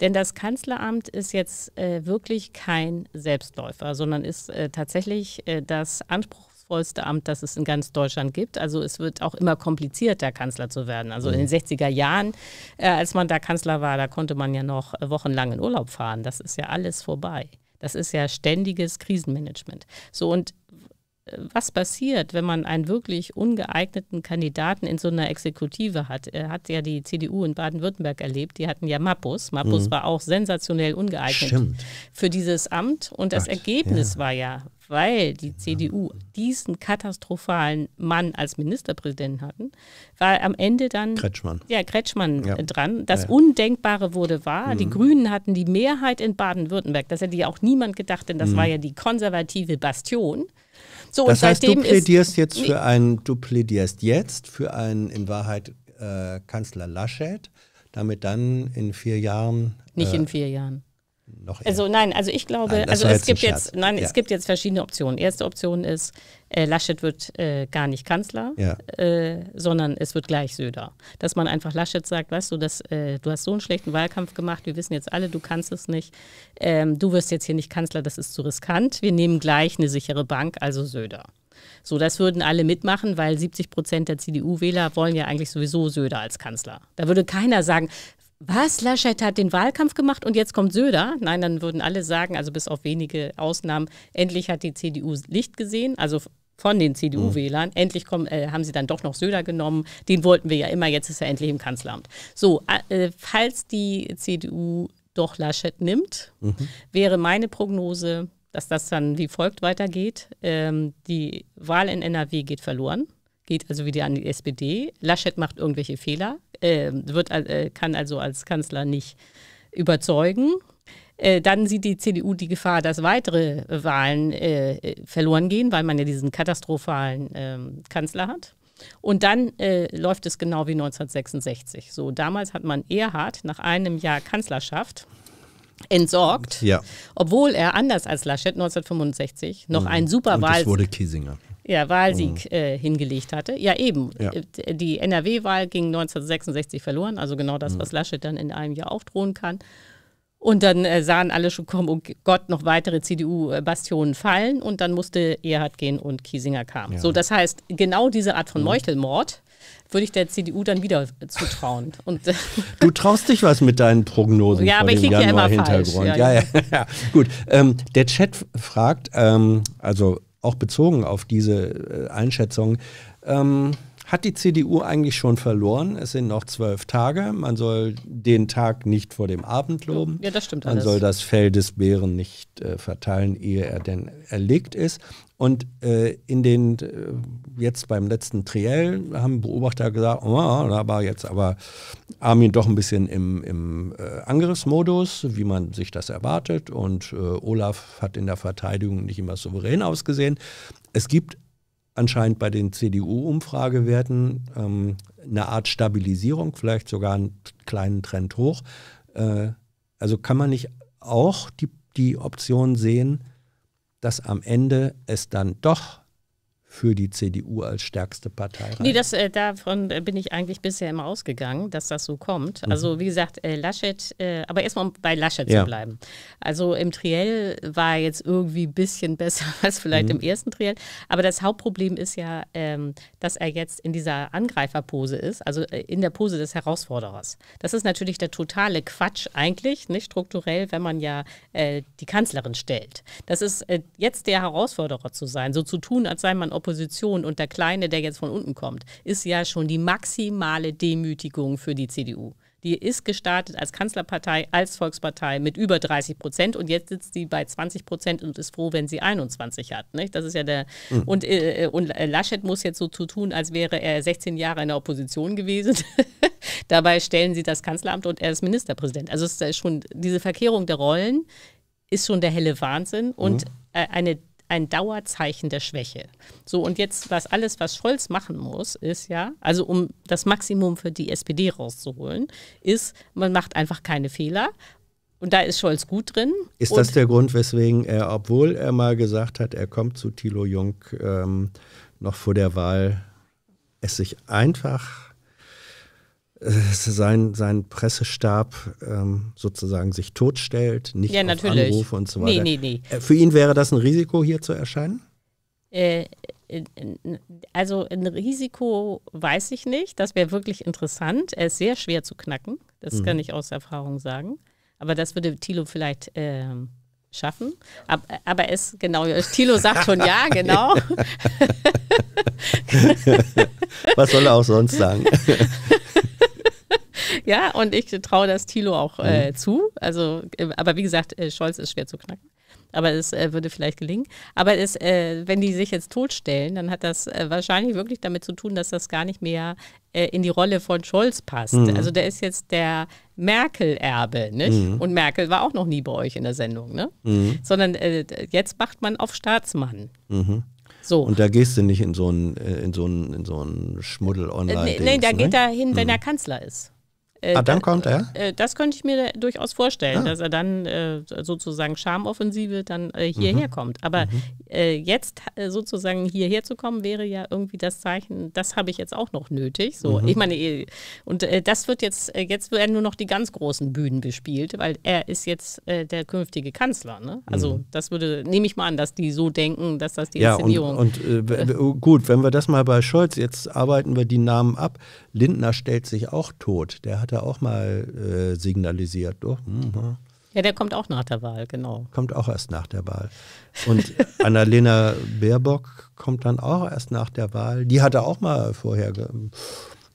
Denn das Kanzleramt ist jetzt äh, wirklich kein Selbstläufer, sondern ist äh, tatsächlich äh, das anspruchsvollste Amt, das es in ganz Deutschland gibt. Also es wird auch immer komplizierter, Kanzler zu werden. Also in den mhm. 60er Jahren, äh, als man da Kanzler war, da konnte man ja noch äh, wochenlang in Urlaub fahren. Das ist ja alles vorbei. Das ist ja ständiges Krisenmanagement. So und was passiert, wenn man einen wirklich ungeeigneten Kandidaten in so einer Exekutive hat. Er hat ja die CDU in Baden-Württemberg erlebt, die hatten ja Mappus. Mappus mhm. war auch sensationell ungeeignet Stimmt. für dieses Amt und das Gott, Ergebnis ja. war ja, weil die CDU diesen katastrophalen Mann als Ministerpräsidenten hatten, war am Ende dann Kretschmann, ja, Kretschmann ja. dran. Das ja, Undenkbare wurde wahr. Mhm. Die Grünen hatten die Mehrheit in Baden-Württemberg. Das hätte ja auch niemand gedacht, denn das mhm. war ja die konservative Bastion. So, das heißt, du plädierst jetzt für einen, du plädierst jetzt für einen in Wahrheit äh, Kanzler Laschet, damit dann in vier Jahren. Nicht äh, in vier Jahren. Noch also nein, also ich glaube, nein, also es gibt Scherz. jetzt, nein, ja. es gibt jetzt verschiedene Optionen. Erste Option ist, äh, Laschet wird äh, gar nicht Kanzler, ja. äh, sondern es wird gleich Söder. Dass man einfach Laschet sagt, weißt du, dass, äh, du hast so einen schlechten Wahlkampf gemacht, wir wissen jetzt alle, du kannst es nicht, ähm, du wirst jetzt hier nicht Kanzler, das ist zu riskant, wir nehmen gleich eine sichere Bank, also Söder. So, das würden alle mitmachen, weil 70 Prozent der CDU-Wähler wollen ja eigentlich sowieso Söder als Kanzler. Da würde keiner sagen, was, Laschet hat den Wahlkampf gemacht und jetzt kommt Söder? Nein, dann würden alle sagen, also bis auf wenige Ausnahmen, endlich hat die CDU Licht gesehen. Also von den CDU-Wählern. Mhm. Endlich kommen, äh, haben sie dann doch noch Söder genommen. Den wollten wir ja immer, jetzt ist er endlich im Kanzleramt. So, äh, äh falls die CDU doch Laschet nimmt, mhm. wäre meine Prognose, dass das dann wie folgt weitergeht. Ähm, die Wahl in NRW geht verloren, geht also wieder an die SPD. Laschet macht irgendwelche Fehler, ähm, äh, wird, kann also als Kanzler nicht überzeugen, äh, dann sieht die CDU die Gefahr, dass weitere Wahlen äh, verloren gehen, weil man ja diesen katastrophalen äh, Kanzler hat. Und dann äh, läuft es genau wie 1966. So, damals hat man Erhard nach einem Jahr Kanzlerschaft entsorgt, ja. obwohl er anders als Laschet 1965 noch mhm. einen super Wahl wurde Kiesinger. Ja, Wahlsieg mhm. äh, hingelegt hatte. Ja, eben. Ja. Äh, die NRW-Wahl ging 1966 verloren, also genau das, mhm. was Laschet dann in einem Jahr aufdrohen kann. Und dann äh, sahen alle schon kommen, oh Gott, noch weitere CDU-Bastionen fallen. Und dann musste Erhard gehen und Kiesinger kam. Ja. So, das heißt, genau diese Art von mhm. Meuchelmord würde ich der CDU dann wieder zutrauen. *laughs* Und äh, du traust dich was mit deinen Prognosen. Ja, aber ich liege ja immer falsch. Ja, ja, ja. ja. Gut, ähm, der Chat fragt, ähm, also auch bezogen auf diese äh, Einschätzung, ähm, hat die CDU eigentlich schon verloren. Es sind noch zwölf Tage. Man soll den Tag nicht vor dem Abend loben. Ja, das stimmt. Man alles. soll das Fell des Bären nicht äh, verteilen, ehe er denn erlegt ist. Und äh, in den, äh, jetzt beim letzten Triell haben Beobachter gesagt, oh, da war jetzt aber Armin doch ein bisschen im, im äh, Angriffsmodus, wie man sich das erwartet. Und äh, Olaf hat in der Verteidigung nicht immer souverän ausgesehen. Es gibt anscheinend bei den CDU-Umfragewerten ähm, eine Art Stabilisierung, vielleicht sogar einen kleinen Trend hoch. Äh, also kann man nicht auch die, die Option sehen, dass am Ende es dann doch für die CDU als stärkste Partei rein? Nee, das, äh, davon bin ich eigentlich bisher immer ausgegangen, dass das so kommt. Mhm. Also wie gesagt, äh, Laschet, äh, aber erstmal um bei Laschet ja. zu bleiben. Also im Triell war jetzt irgendwie ein bisschen *laughs* besser als vielleicht mhm. im ersten Triell. Aber das Hauptproblem ist ja, ähm, dass er jetzt in dieser Angreiferpose ist, also äh, in der Pose des Herausforderers. Das ist natürlich der totale Quatsch eigentlich, nicht strukturell, wenn man ja äh, die Kanzlerin stellt. Das ist äh, jetzt der Herausforderer zu sein, so zu tun, als sei man Opposition Opposition und der Kleine, der jetzt von unten kommt, ist ja schon die maximale Demütigung für die CDU. Die ist gestartet als Kanzlerpartei, als Volkspartei mit über 30 Prozent und jetzt sitzt sie bei 20 Prozent und ist froh, wenn sie 21 hat. Nicht? Das ist ja der mhm. und, äh, äh, und Laschet muss jetzt so zu tun, als wäre er 16 Jahre in der Opposition gewesen. *laughs* Dabei stellen sie das Kanzleramt und er ist Ministerpräsident. Also es ist schon diese Verkehrung der Rollen ist schon der helle Wahnsinn und mhm. Äh, eine ein Dauerzeichen der Schwäche. So, und jetzt, was alles, was Scholz machen muss, ist ja, also um das Maximum für die SPD rauszuholen, ist, man macht einfach keine Fehler. Und da ist Scholz gut drin. Ist das der Grund, weswegen er, obwohl er mal gesagt hat, er kommt zu Thilo Jung ähm, noch vor der Wahl, es sich einfach sein, sein Pressestab ähm, sozusagen sich totstellt, nicht ja, Anrufe und so weiter. Nee, nee, nee. Äh, für ihn wäre das ein Risiko, hier zu erscheinen? Äh, also ein Risiko weiß ich nicht. Das wäre wirklich interessant. Er ist sehr schwer zu knacken. Das mhm. kann ich aus Erfahrung sagen. Aber das würde Thilo vielleicht äh, schaffen. Aber, aber es, genau, Thilo sagt schon ja, *laughs* genau. *laughs* *laughs* Was soll er auch sonst sagen? ja, und ich traue das Thilo auch äh, mhm. zu. Also, äh, aber wie gesagt, äh, Scholz ist schwer zu knacken. Aber es äh, würde vielleicht gelingen. Aber es, äh, wenn die sich jetzt totstellen, dann hat das äh, wahrscheinlich wirklich damit zu tun, dass das gar nicht mehr in die Rolle von Scholz passt. Mhm. Also der ist jetzt der Merkel-Erbe, nicht? Mhm. Und Merkel war auch noch nie bei euch in der Sendung, ne? Mhm. Sondern jetzt macht man auf Staatsmann. Mhm. So. Und da gehst du nicht in so einen, so so Schmuddel online. Äh, nee, nee, der ne? geht da hin, wenn mhm. er Kanzler ist. Äh, ah, dann da, kommt er? Äh, das könnte ich mir durchaus vorstellen, ah. dass er dann äh, sozusagen Schamoffensive dann äh, hierher mhm. kommt. Aber mhm. Äh, jetzt äh, sozusagen hierher zu kommen, wäre ja irgendwie das Zeichen, das habe ich jetzt auch noch nötig. So, mhm. ich meine, und das wird jetzt, jetzt werden nur noch die ganz großen Bühnen bespielt, weil er ist jetzt der künftige Kanzler. Ne? Also mhm. das würde, nehme ich mal an, dass die so denken, dass das die ja, Inszenierung. Und, und gut, wenn wir das mal bei Scholz, jetzt arbeiten wir die Namen ab, Lindner stellt sich auch tot. Der hat er auch mal äh, signalisiert. Oh, mh. Ja, der kommt auch nach der Wahl, genau. Kommt auch erst nach der Wahl. Und *laughs* Annalena Baerbock kommt dann auch erst nach der Wahl. Die hatte auch mal vorher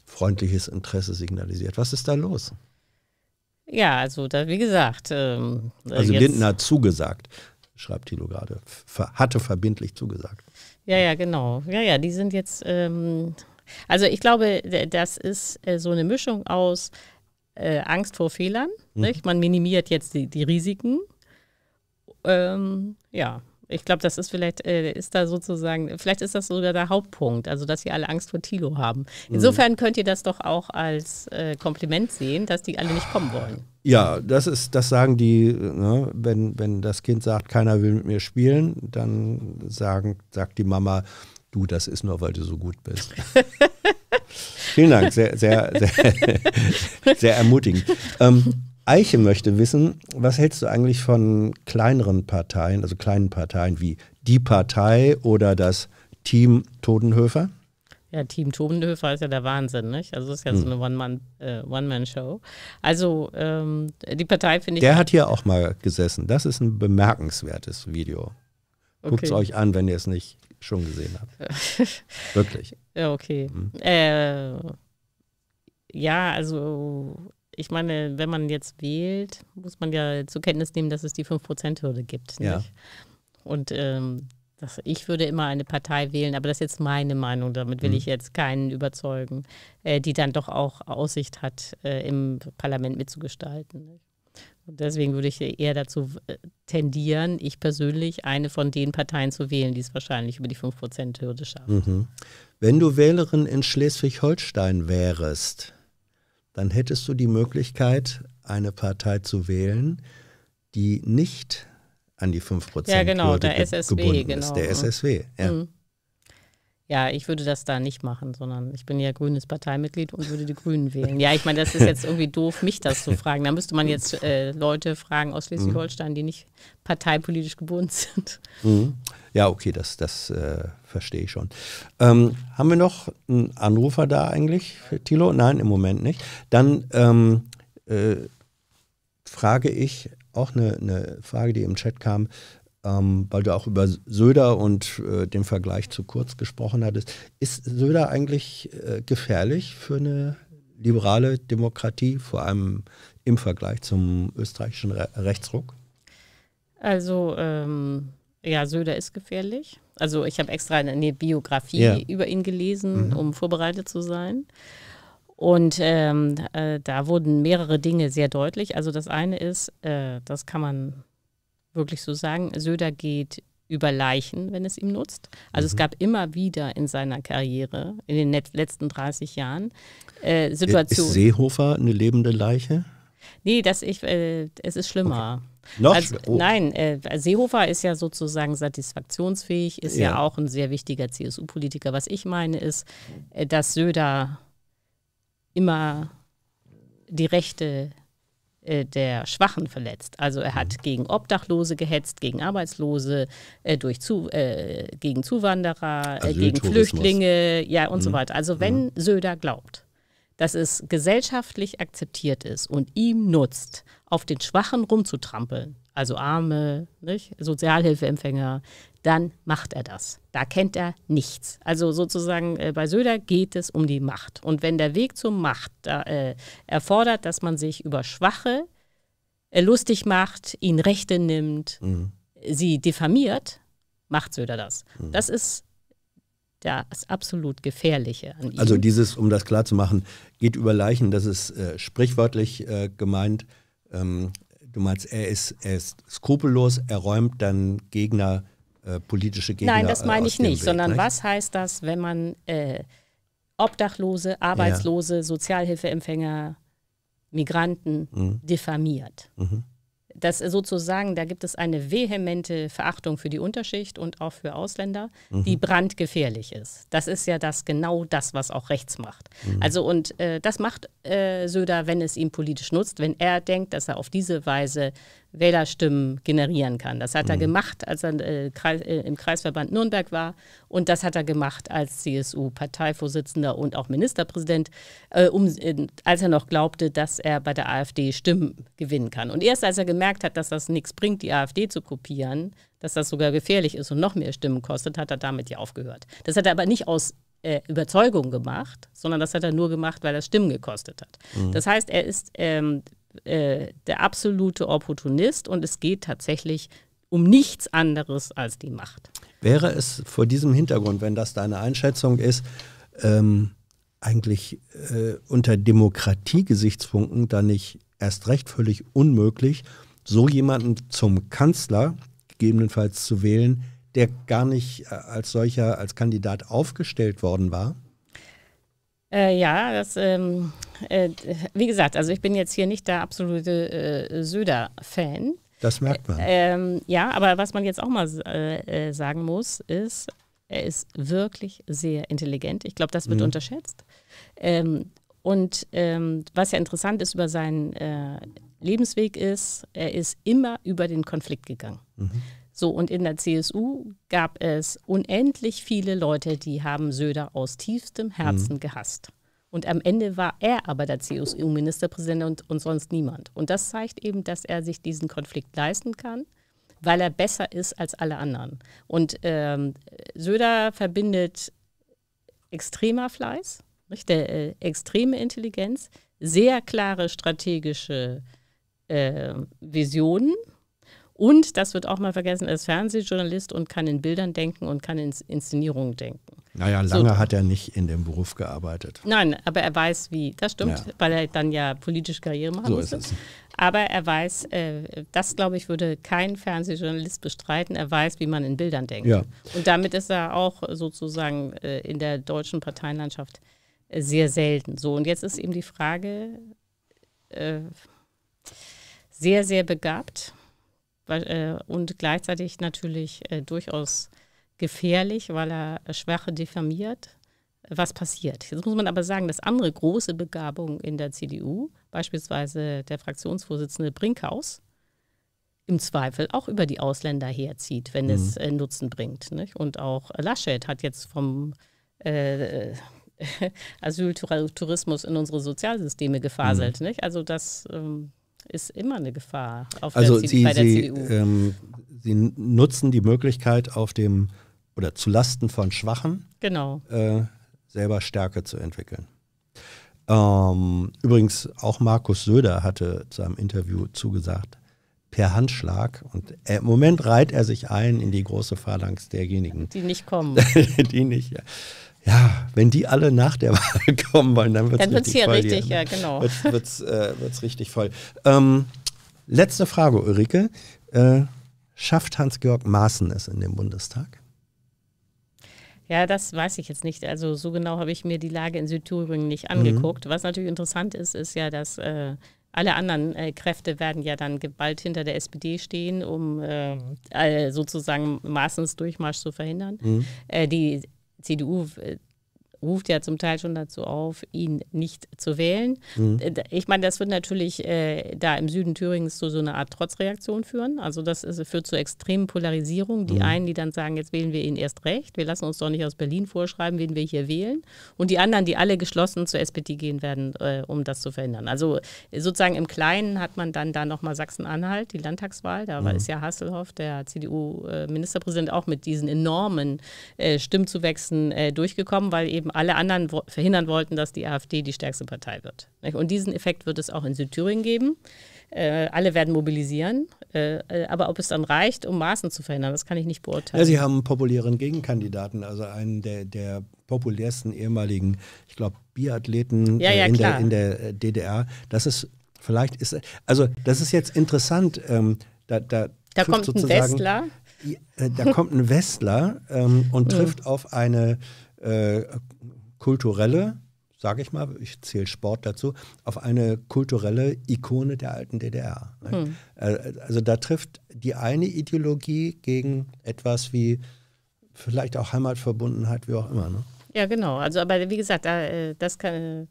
freundliches Interesse signalisiert. Was ist da los? Ja, also da, wie gesagt. Ähm, äh, also Lindner hat zugesagt, schreibt Thilo gerade. Hatte verbindlich zugesagt. Ja, ja, genau. Ja, ja, die sind jetzt ähm, also ich glaube, das ist äh, so eine Mischung aus äh, Angst vor Fehlern. Mhm. Man minimiert jetzt die, die Risiken. Ähm, ja, ich glaube, das ist vielleicht, äh, ist da sozusagen, vielleicht ist das sogar der Hauptpunkt, also dass sie alle Angst vor Tilo haben. Mhm. Insofern könnt ihr das doch auch als äh, Kompliment sehen, dass die alle nicht kommen wollen. Ja, das ist, das sagen die, ne, wenn, wenn das Kind sagt, keiner will mit mir spielen, dann sagen, sagt die Mama, Du, das ist nur, weil du so gut bist. *laughs* Vielen Dank, sehr, sehr, sehr, *laughs* sehr ermutigend. Ähm, Eiche möchte wissen, was hältst du eigentlich von kleineren Parteien, also kleinen Parteien wie die Partei oder das Team Todenhöfer? Ja, Team Tobenhöfer ist ja der Wahnsinn, nicht? Also das ist ja hm. so eine äh, One-Man-Show. Äh, One also ähm, die Partei finde ich. Der hat hier auch mal gesessen. Das ist ein bemerkenswertes Video. Guckt es euch an, wenn ihr es nicht schon gesehen habe. *laughs* Wirklich. Ja, okay. Mhm. Äh, ja, also ich meine, wenn man jetzt wählt, muss man ja zur Kenntnis nehmen, dass es die 5%-Hürde gibt. Ja. Nicht? Und ähm, das, ich würde immer eine Partei wählen, aber das ist jetzt meine Meinung, damit will mhm. ich jetzt keinen überzeugen, äh, die dann doch auch Aussicht hat, äh, im Parlament mitzugestalten. Nicht? Und deswegen würde ich eher dazu äh, tendieren, ich persönlich eine von den Parteien zu wählen, die es wahrscheinlich über die 5%-Hürde schaffen. Mhm. Wenn du Wählerin in Schleswig-Holstein wärest, dann hättest du die Möglichkeit, eine Partei zu wählen, die nicht an die 5% hürde ja, genau, der SSW, gebunden genau. ist, der SSW. Ja. Mhm. Ja, ich würde das da nicht machen, sondern ich bin ja grünes Parteimitglied und würde die Grünen wählen. Ja, ich meine, das ist jetzt irgendwie doof, mich das zu fragen. Da müsste man jetzt äh, Leute fragen aus Schleswig-Holstein, die nicht parteipolitisch gebunden sind. Mhm. Ja, okay, das, das äh, verstehe ich schon. Ähm, haben wir noch einen Anrufer da eigentlich, Thilo? Nein, im Moment nicht. Dann ähm, äh, frage ich auch eine, eine Frage, die im Chat kam ähm, weil du auch über Söder und äh, den Vergleich zu Kurz gesprochen hattest. Ist Söder eigentlich äh, gefährlich für eine liberale Demokratie, vor allem im Vergleich zum österreichischen Re Rechtsruck? Also, ähm, ja, Söder ist gefährlich. Also, ich habe extra eine, eine Biografie yeah. über ihn gelesen, mhm. um vorbereitet zu sein. Und ähm, äh, da wurden mehrere Dinge sehr deutlich. Also das eine ist, äh, das kann man wirklich so sagen, Söder geht über Leichen, wenn es ihm nutzt. Also mhm. es gab immer wieder in seiner Karriere, in den letzten 30 Jahren, äh, Situationen. Ist Seehofer eine lebende Leiche? Nee, das ich, äh, es ist schlimmer. Okay. Noch? Also, oh. Nein, äh, Seehofer ist ja sozusagen satisfaktionsfähig, ist ja, ja auch ein sehr wichtiger CSU-Politiker. Was ich meine ist, äh, dass Söder immer die Rechte äh, der Schwachen verletzt. Also er hat mhm. gegen Obdachlose gehetzt, gegen Arbeitslose, äh, durch zu, äh, gegen Zuwanderer, äh, also gegen Flüchtlinge, ja und mhm. so weiter. Also wenn mhm. Söder glaubt, dass es gesellschaftlich akzeptiert ist und ihm nutzt, auf den Schwachen rumzutrampeln, also Arme, nicht? Sozialhilfeempfänger, dann macht er das. Da kennt er nichts. Also sozusagen äh, bei Söder geht es um die Macht. Und wenn der Weg zur Macht da, äh, erfordert, dass man sich über Schwache äh, lustig macht, ihnen Rechte nimmt, mhm. sie diffamiert, macht Söder das. Mhm. Das ist das absolut Gefährliche an ihm. Also dieses, um das klar zu machen, geht über Leichen, das ist äh, sprichwörtlich äh, gemeint. Ähm, Du meinst, er ist, er ist skrupellos, er räumt dann Gegner, äh, politische Gegner. Nein, das äh, meine ich nicht, Weg, sondern nicht? Ne? was heißt das, wenn man äh, Obdachlose, Arbeitslose, ja. Sozialhilfeempfänger, Migranten mhm. diffamiert? Mhm das sozusagen, da gibt es eine vehemente Verachtung für die Unterschicht und auch für Ausländer, mhm. die brandgefährlich ist. Das ist ja das genau das, was auch rechts macht. Mhm. Also und äh, das macht äh, Söder, wenn es ihm politisch nutzt, wenn er denkt, dass er auf diese Weise Wählerstimmen generieren kann. Das hat mhm. er gemacht, als er äh, Kreis, äh, im Kreisverband Nürnberg war und das hat er gemacht als CSU-Parteivorsitzender und auch Ministerpräsident, äh, um, äh, als er noch glaubte, dass er bei der AfD Stimmen gewinnen kann. Und erst als er gemerkt hat, dass das nichts bringt, die AfD zu kopieren, dass das sogar gefährlich ist und noch mehr Stimmen kostet, hat er damit ja aufgehört. Das hat er aber nicht aus äh, Überzeugung gemacht, sondern das hat er nur gemacht, weil das Stimmen gekostet hat. Mhm. Das heißt, er ist ähm, äh, der absolute Opportunist und es geht tatsächlich um nichts anderes als die Macht. Wäre es vor diesem Hintergrund, wenn das deine Einschätzung ist, ähm, eigentlich äh, unter Demokratiegesichtspunkten dann nicht erst recht völlig unmöglich, so jemanden zum Kanzler gegebenenfalls zu wählen, der gar nicht äh, als solcher, als Kandidat aufgestellt worden war? Äh, ja, das ähm, äh, wie gesagt, also ich bin jetzt hier nicht der absolute äh, Söder-Fan. Das merkt man. Äh, ähm, ja, aber was man jetzt auch mal äh, äh, sagen muss, ist, er ist wirklich sehr intelligent. Ich glaube, das wird mhm. unterschätzt. Ähm, und ähm, was ja interessant ist über seinen äh, Lebensweg ist, er ist immer über den Konflikt gegangen. Mhm. So, und in der CSU gab es unendlich viele Leute, die haben Söder aus tiefstem Herzen mhm. gehasst. Und am Ende war er aber der CSU-Ministerpräsident und, und sonst niemand. Und das zeigt eben, dass er sich diesen Konflikt leisten kann, weil er besser ist als alle anderen. Und ähm, Söder verbindet extremer Fleiß, nicht? Der, äh, extreme Intelligenz, sehr klare strategische äh, Visionen. Und, das wird auch mal vergessen, er ist Fernsehjournalist und kann in Bildern denken und kann in Inszenierungen denken. Naja, lange so. hat er nicht in dem Beruf gearbeitet. Nein, aber er weiß wie. Das stimmt, ja. weil er dann ja politische Karriere machen so musste. Ist es. Aber er weiß, äh, das glaube ich, würde kein Fernsehjournalist bestreiten. Er weiß, wie man in Bildern denkt. Ja. Und damit ist er auch sozusagen äh, in der deutschen Parteienlandschaft äh, sehr selten. So, und jetzt ist eben die Frage: äh, sehr, sehr begabt äh, und gleichzeitig natürlich durchaus gefährlich, weil er äh, Schwache diffamiert. Was passiert? Jetzt muss man aber sagen, dass andere große Begabungen in der CDU, beispielsweise der Fraktionsvorsitzende Brinkhaus, im Zweifel auch über die Ausländer herzieht, wenn mhm. es äh, Nutzen bringt. Nicht? Und auch Laschet hat jetzt vom äh, äh *laughs* Asyltourismus in unsere Sozialsysteme gefaselt. Mhm. Nicht? Also das ähm, ist immer eine Gefahr auf also der, Sie, bei der Sie, CDU. Ähm, Sie nutzen die Möglichkeit, auf dem oder zu Lasten von Schwachen genau. äh, selber Stärke zu entwickeln. Ähm, übrigens, auch Markus Söder hatte zu einem Interview zugesagt, per Handschlag. Und er, im Moment reiht er sich ein in die große Phalanx derjenigen. Die nicht kommen. *laughs* die nicht, ja. ja. wenn die alle nach der *laughs* Wahl kommen wollen, dann wird es richtig hier voll. es hier, richtig, ja, ne? genau. Wird es äh, richtig voll. Ähm, letzte Frage, Ulrike. Äh, schafft Hans-Georg Maaßen es in dem Bundestag? Ja, das weiß ich jetzt nicht. Also so genau habe ich mir die Lage in Südthüringen nicht mhm. angeguckt. Mhm. Was natürlich interessant ist, ist ja, dass äh, alle anderen äh, Kräfte werden ja dann geballt hinter der SPD stehen, um äh, äh sozusagen Maßensdurchmarsch zu verhindern. Mhm. Äh, die CDU ruft ja zum Teil schon dazu auf, ihn nicht zu wählen. Mhm. Äh, ich meine, das wird natürlich äh, da im Süden Thüringens zu so einer Art Trotzreaktion führen. Also das ist, führt zu extremen Polarisierungen. Die mhm. einen, die dann sagen, jetzt wählen wir ihn erst recht, wir lassen uns doch nicht aus Berlin vorschreiben, wen wir hier wählen. Und die anderen, die alle geschlossen zur SPD gehen werden, äh, um das zu verhindern. Also äh, sozusagen im Kleinen hat man dann da nochmal Sachsen-Anhalt, die Landtagswahl. Da mhm. ist ja Hasselhoff, der CDU-Ministerpräsident, äh, auch mit diesen enormen äh, Stimmzuwächsen durchgekommen, weil eben alle anderen wo verhindern wollten, dass die AfD die stärkste Partei wird. Und diesen Effekt wird es auch in Südthüringen geben. Äh, alle werden mobilisieren. Äh, äh, aber ob es dann reicht, um Maßen zu verhindern, das kann ich nicht beurteilen. Ja, Sie haben einen populären Gegenkandidaten, also einen der, der populärsten ehemaligen, ich glaube, Biathleten äh, ja, ja, in, der, in, der, äh, DDR. Das ist vielleicht, ist, also das ist jetzt interessant. Ähm, da, da, da kommt ein Westler. Da kommt ein Westler ähm, und *laughs* trifft auf eine äh, kulturelle, sage ich mal, ich zähle Sport dazu, auf eine kulturelle Ikone der alten DDR. Ne? Hm. Äh, also da trifft die eine Ideologie gegen etwas wie vielleicht auch Heimatverbundenheit, wie auch immer. Ne? Ja, genau. Also, aber wie gesagt, äh, das kann,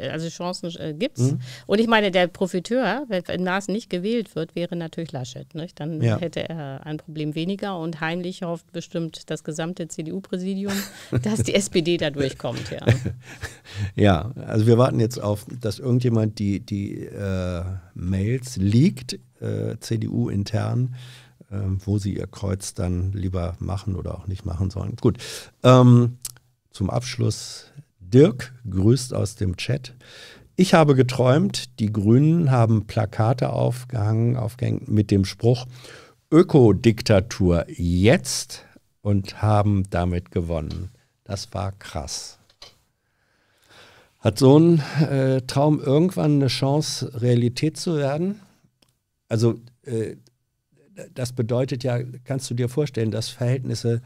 also Chancen äh, gibt es. Mhm. Und ich meine, der Profiteur, wenn Maas nicht gewählt wird, wäre natürlich Laschet. Nicht? Dann ja. hätte er ein Problem weniger und heimlich hofft bestimmt das gesamte CDU-Präsidium, *laughs* dass die SPD da durchkommt. Ja. *laughs* ja, also wir warten jetzt auf, dass irgendjemand die, die äh, Mails liegt, äh, CDU intern ähm, wo sie ihr Kreuz dann lieber machen oder auch nicht machen sollen. Gut, ähm, zum Abschluss Dirk grüßt aus dem Chat. Ich habe geträumt, die Grünen haben Plakate aufgehangen, aufgehängt mit dem Spruch Ökodiktatur jetzt und haben damit gewonnen. Das war krass. Hat so ein äh, Traum irgendwann eine Chance, Realität zu werden? Also äh, das bedeutet ja, kannst du dir vorstellen, dass Verhältnisse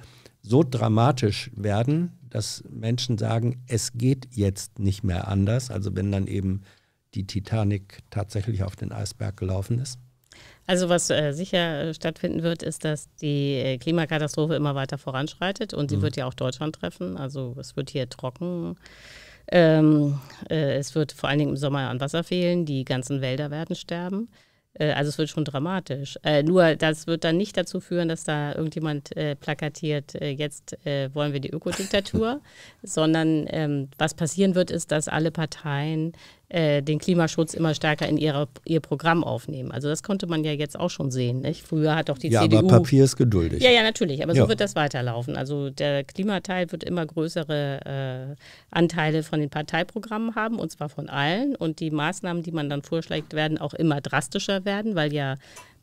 so dramatisch werden, dass Menschen sagen, es geht jetzt nicht mehr anders. Also wenn dann eben die Titanic tatsächlich auf den Eisberg gelaufen ist. Also was äh, sicher äh, stattfinden wird, ist, dass die äh, Klimakatastrophe immer weiter voranschreitet und sie mhm. wird ja auch Deutschland treffen. Also es wird hier trocken. Ähm, äh, es wird vor allen Dingen im Sommer an Wasser fehlen. Die ganzen Wälder werden sterben. Äh, also es wird schon dramatisch. Äh, nur das wird dann nicht dazu führen, dass da irgendjemand äh, plakatiert, äh, jetzt äh, wollen wir die Ökodiktatur, *laughs* sondern ähm, was passieren wird, ist, dass alle Parteien äh, den Klimaschutz immer stärker in ihre, ihr Programm aufnehmen. Also das konnte man ja jetzt auch schon sehen. Nicht? Früher hat auch die ja, CDU... Ja, aber Papier ist geduldig. Ja, ja, natürlich. Aber ja. so wird das weiterlaufen. Also der Klimateil wird immer größere äh, Anteile von den Parteiprogrammen haben, und zwar von allen. Und die Maßnahmen, die man dann vorschlägt, werden auch immer drastischer werden, weil ja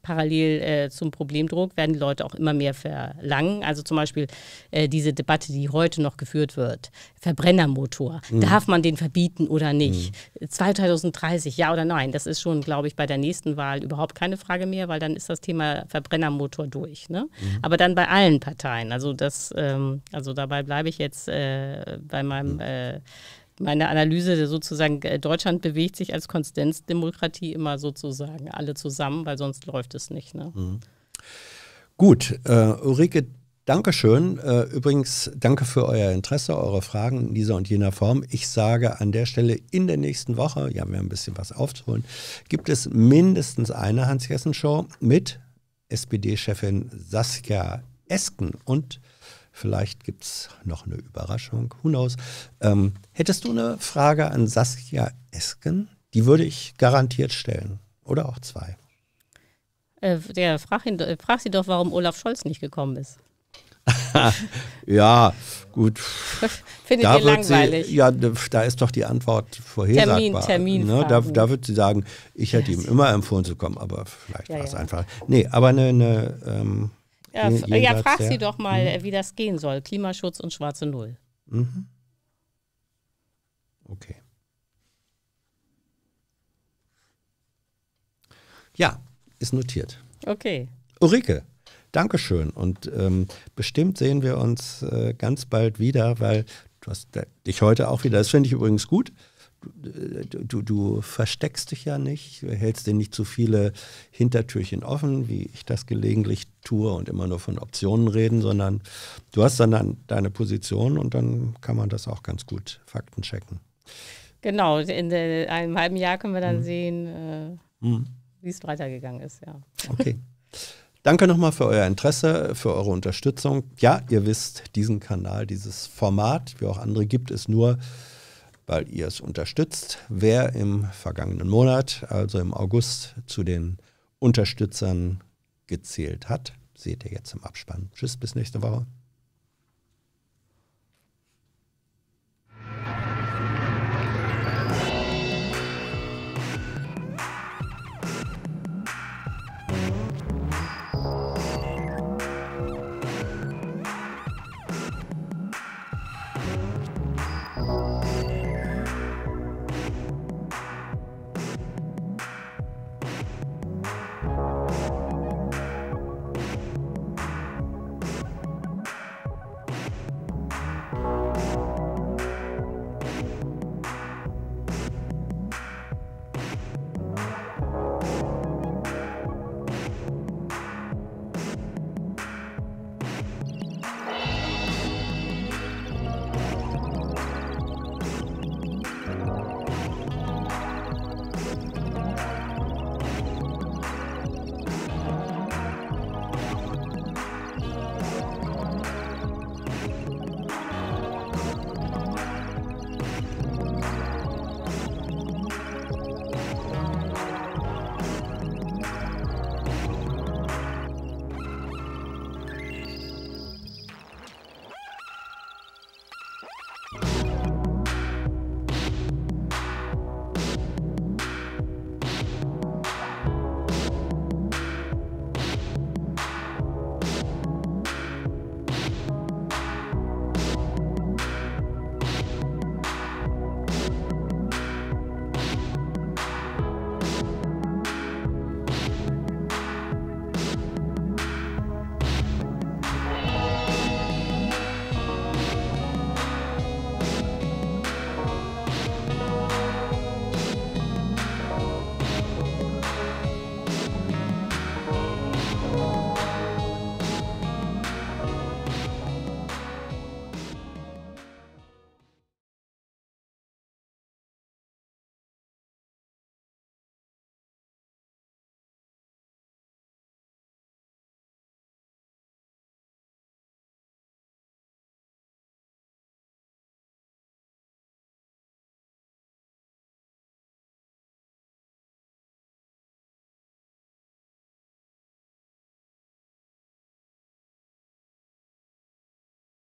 parallel äh, zum Problemdruck werden die Leute auch immer mehr verlangen. Also zum Beispiel äh, diese Debatte, die heute noch geführt wird, Verbrennermotor, mhm. darf man den verbieten oder nicht? Mhm. 2030, ja oder nein? Das ist schon, glaube ich, bei der nächsten Wahl überhaupt keine Frage mehr, weil dann ist das Thema Verbrennermotor durch. Ne? Mhm. Aber dann bei allen Parteien. Also das, ähm, also dabei bleibe ich jetzt äh, bei meinem mhm. äh, meine Analyse sozusagen, äh, Deutschland bewegt sich als Konstanzdemokratie immer sozusagen alle zusammen, weil sonst läuft es nicht. Ne? Mhm. Gut, äh, Ulrike, Dankeschön. Äh, übrigens, danke für euer Interesse, eure Fragen in dieser und jener Form. Ich sage an der Stelle in der nächsten Woche, ja, wir haben ein bisschen was aufzuholen, gibt es mindestens eine Hans-Jessen-Show mit SPD-Chefin Saskia Esken und Vielleicht gibt es noch eine Überraschung. Who knows? Ähm, hättest du eine Frage an Saskia Esken? Die würde ich garantiert stellen. Oder auch zwei. Äh, der, frag, ihn, frag sie doch, warum Olaf Scholz nicht gekommen ist. *laughs* ja, gut. *laughs* Findet da ihr langweilig? Sie, ja, da ist doch die Antwort vorhersagbar. Termin, Termin. Ne? Da, da wird sie sagen, ich hätte ihm immer empfohlen zu kommen, aber vielleicht ja, war es ja. einfach. Nee, aber eine, eine ähm, ja, ja frag der, sie doch mal, mhm. wie das gehen soll. Klimaschutz und schwarze Null. Mhm. Okay. Ja, ist notiert. Okay. Ulrike, danke schön. Und ähm, bestimmt sehen wir uns äh, ganz bald wieder, weil du hast äh, dich heute auch wieder, das finde ich übrigens gut, du, du versteckst dich ja nicht, hältst dir nicht zu viele Hintertürchen offen, wie ich das gelegentlich tue und immer nur von Optionen reden, sondern du hast dann deine Position und dann kann man das auch ganz gut Fakten checken. Genau, in einem halben Jahr können wir dann hm. sehen, äh, hm. wie es weitergegangen ist, ja. Okay. Danke nochmal für euer Interesse, für eure Unterstützung. Ja, ihr wisst, diesen Kanal, dieses Format, wie auch andere, gibt es nur weil ihr es unterstützt. Wer im vergangenen Monat, also im August, zu den Unterstützern gezählt hat, seht ihr jetzt im Abspann. Tschüss, bis nächste Woche.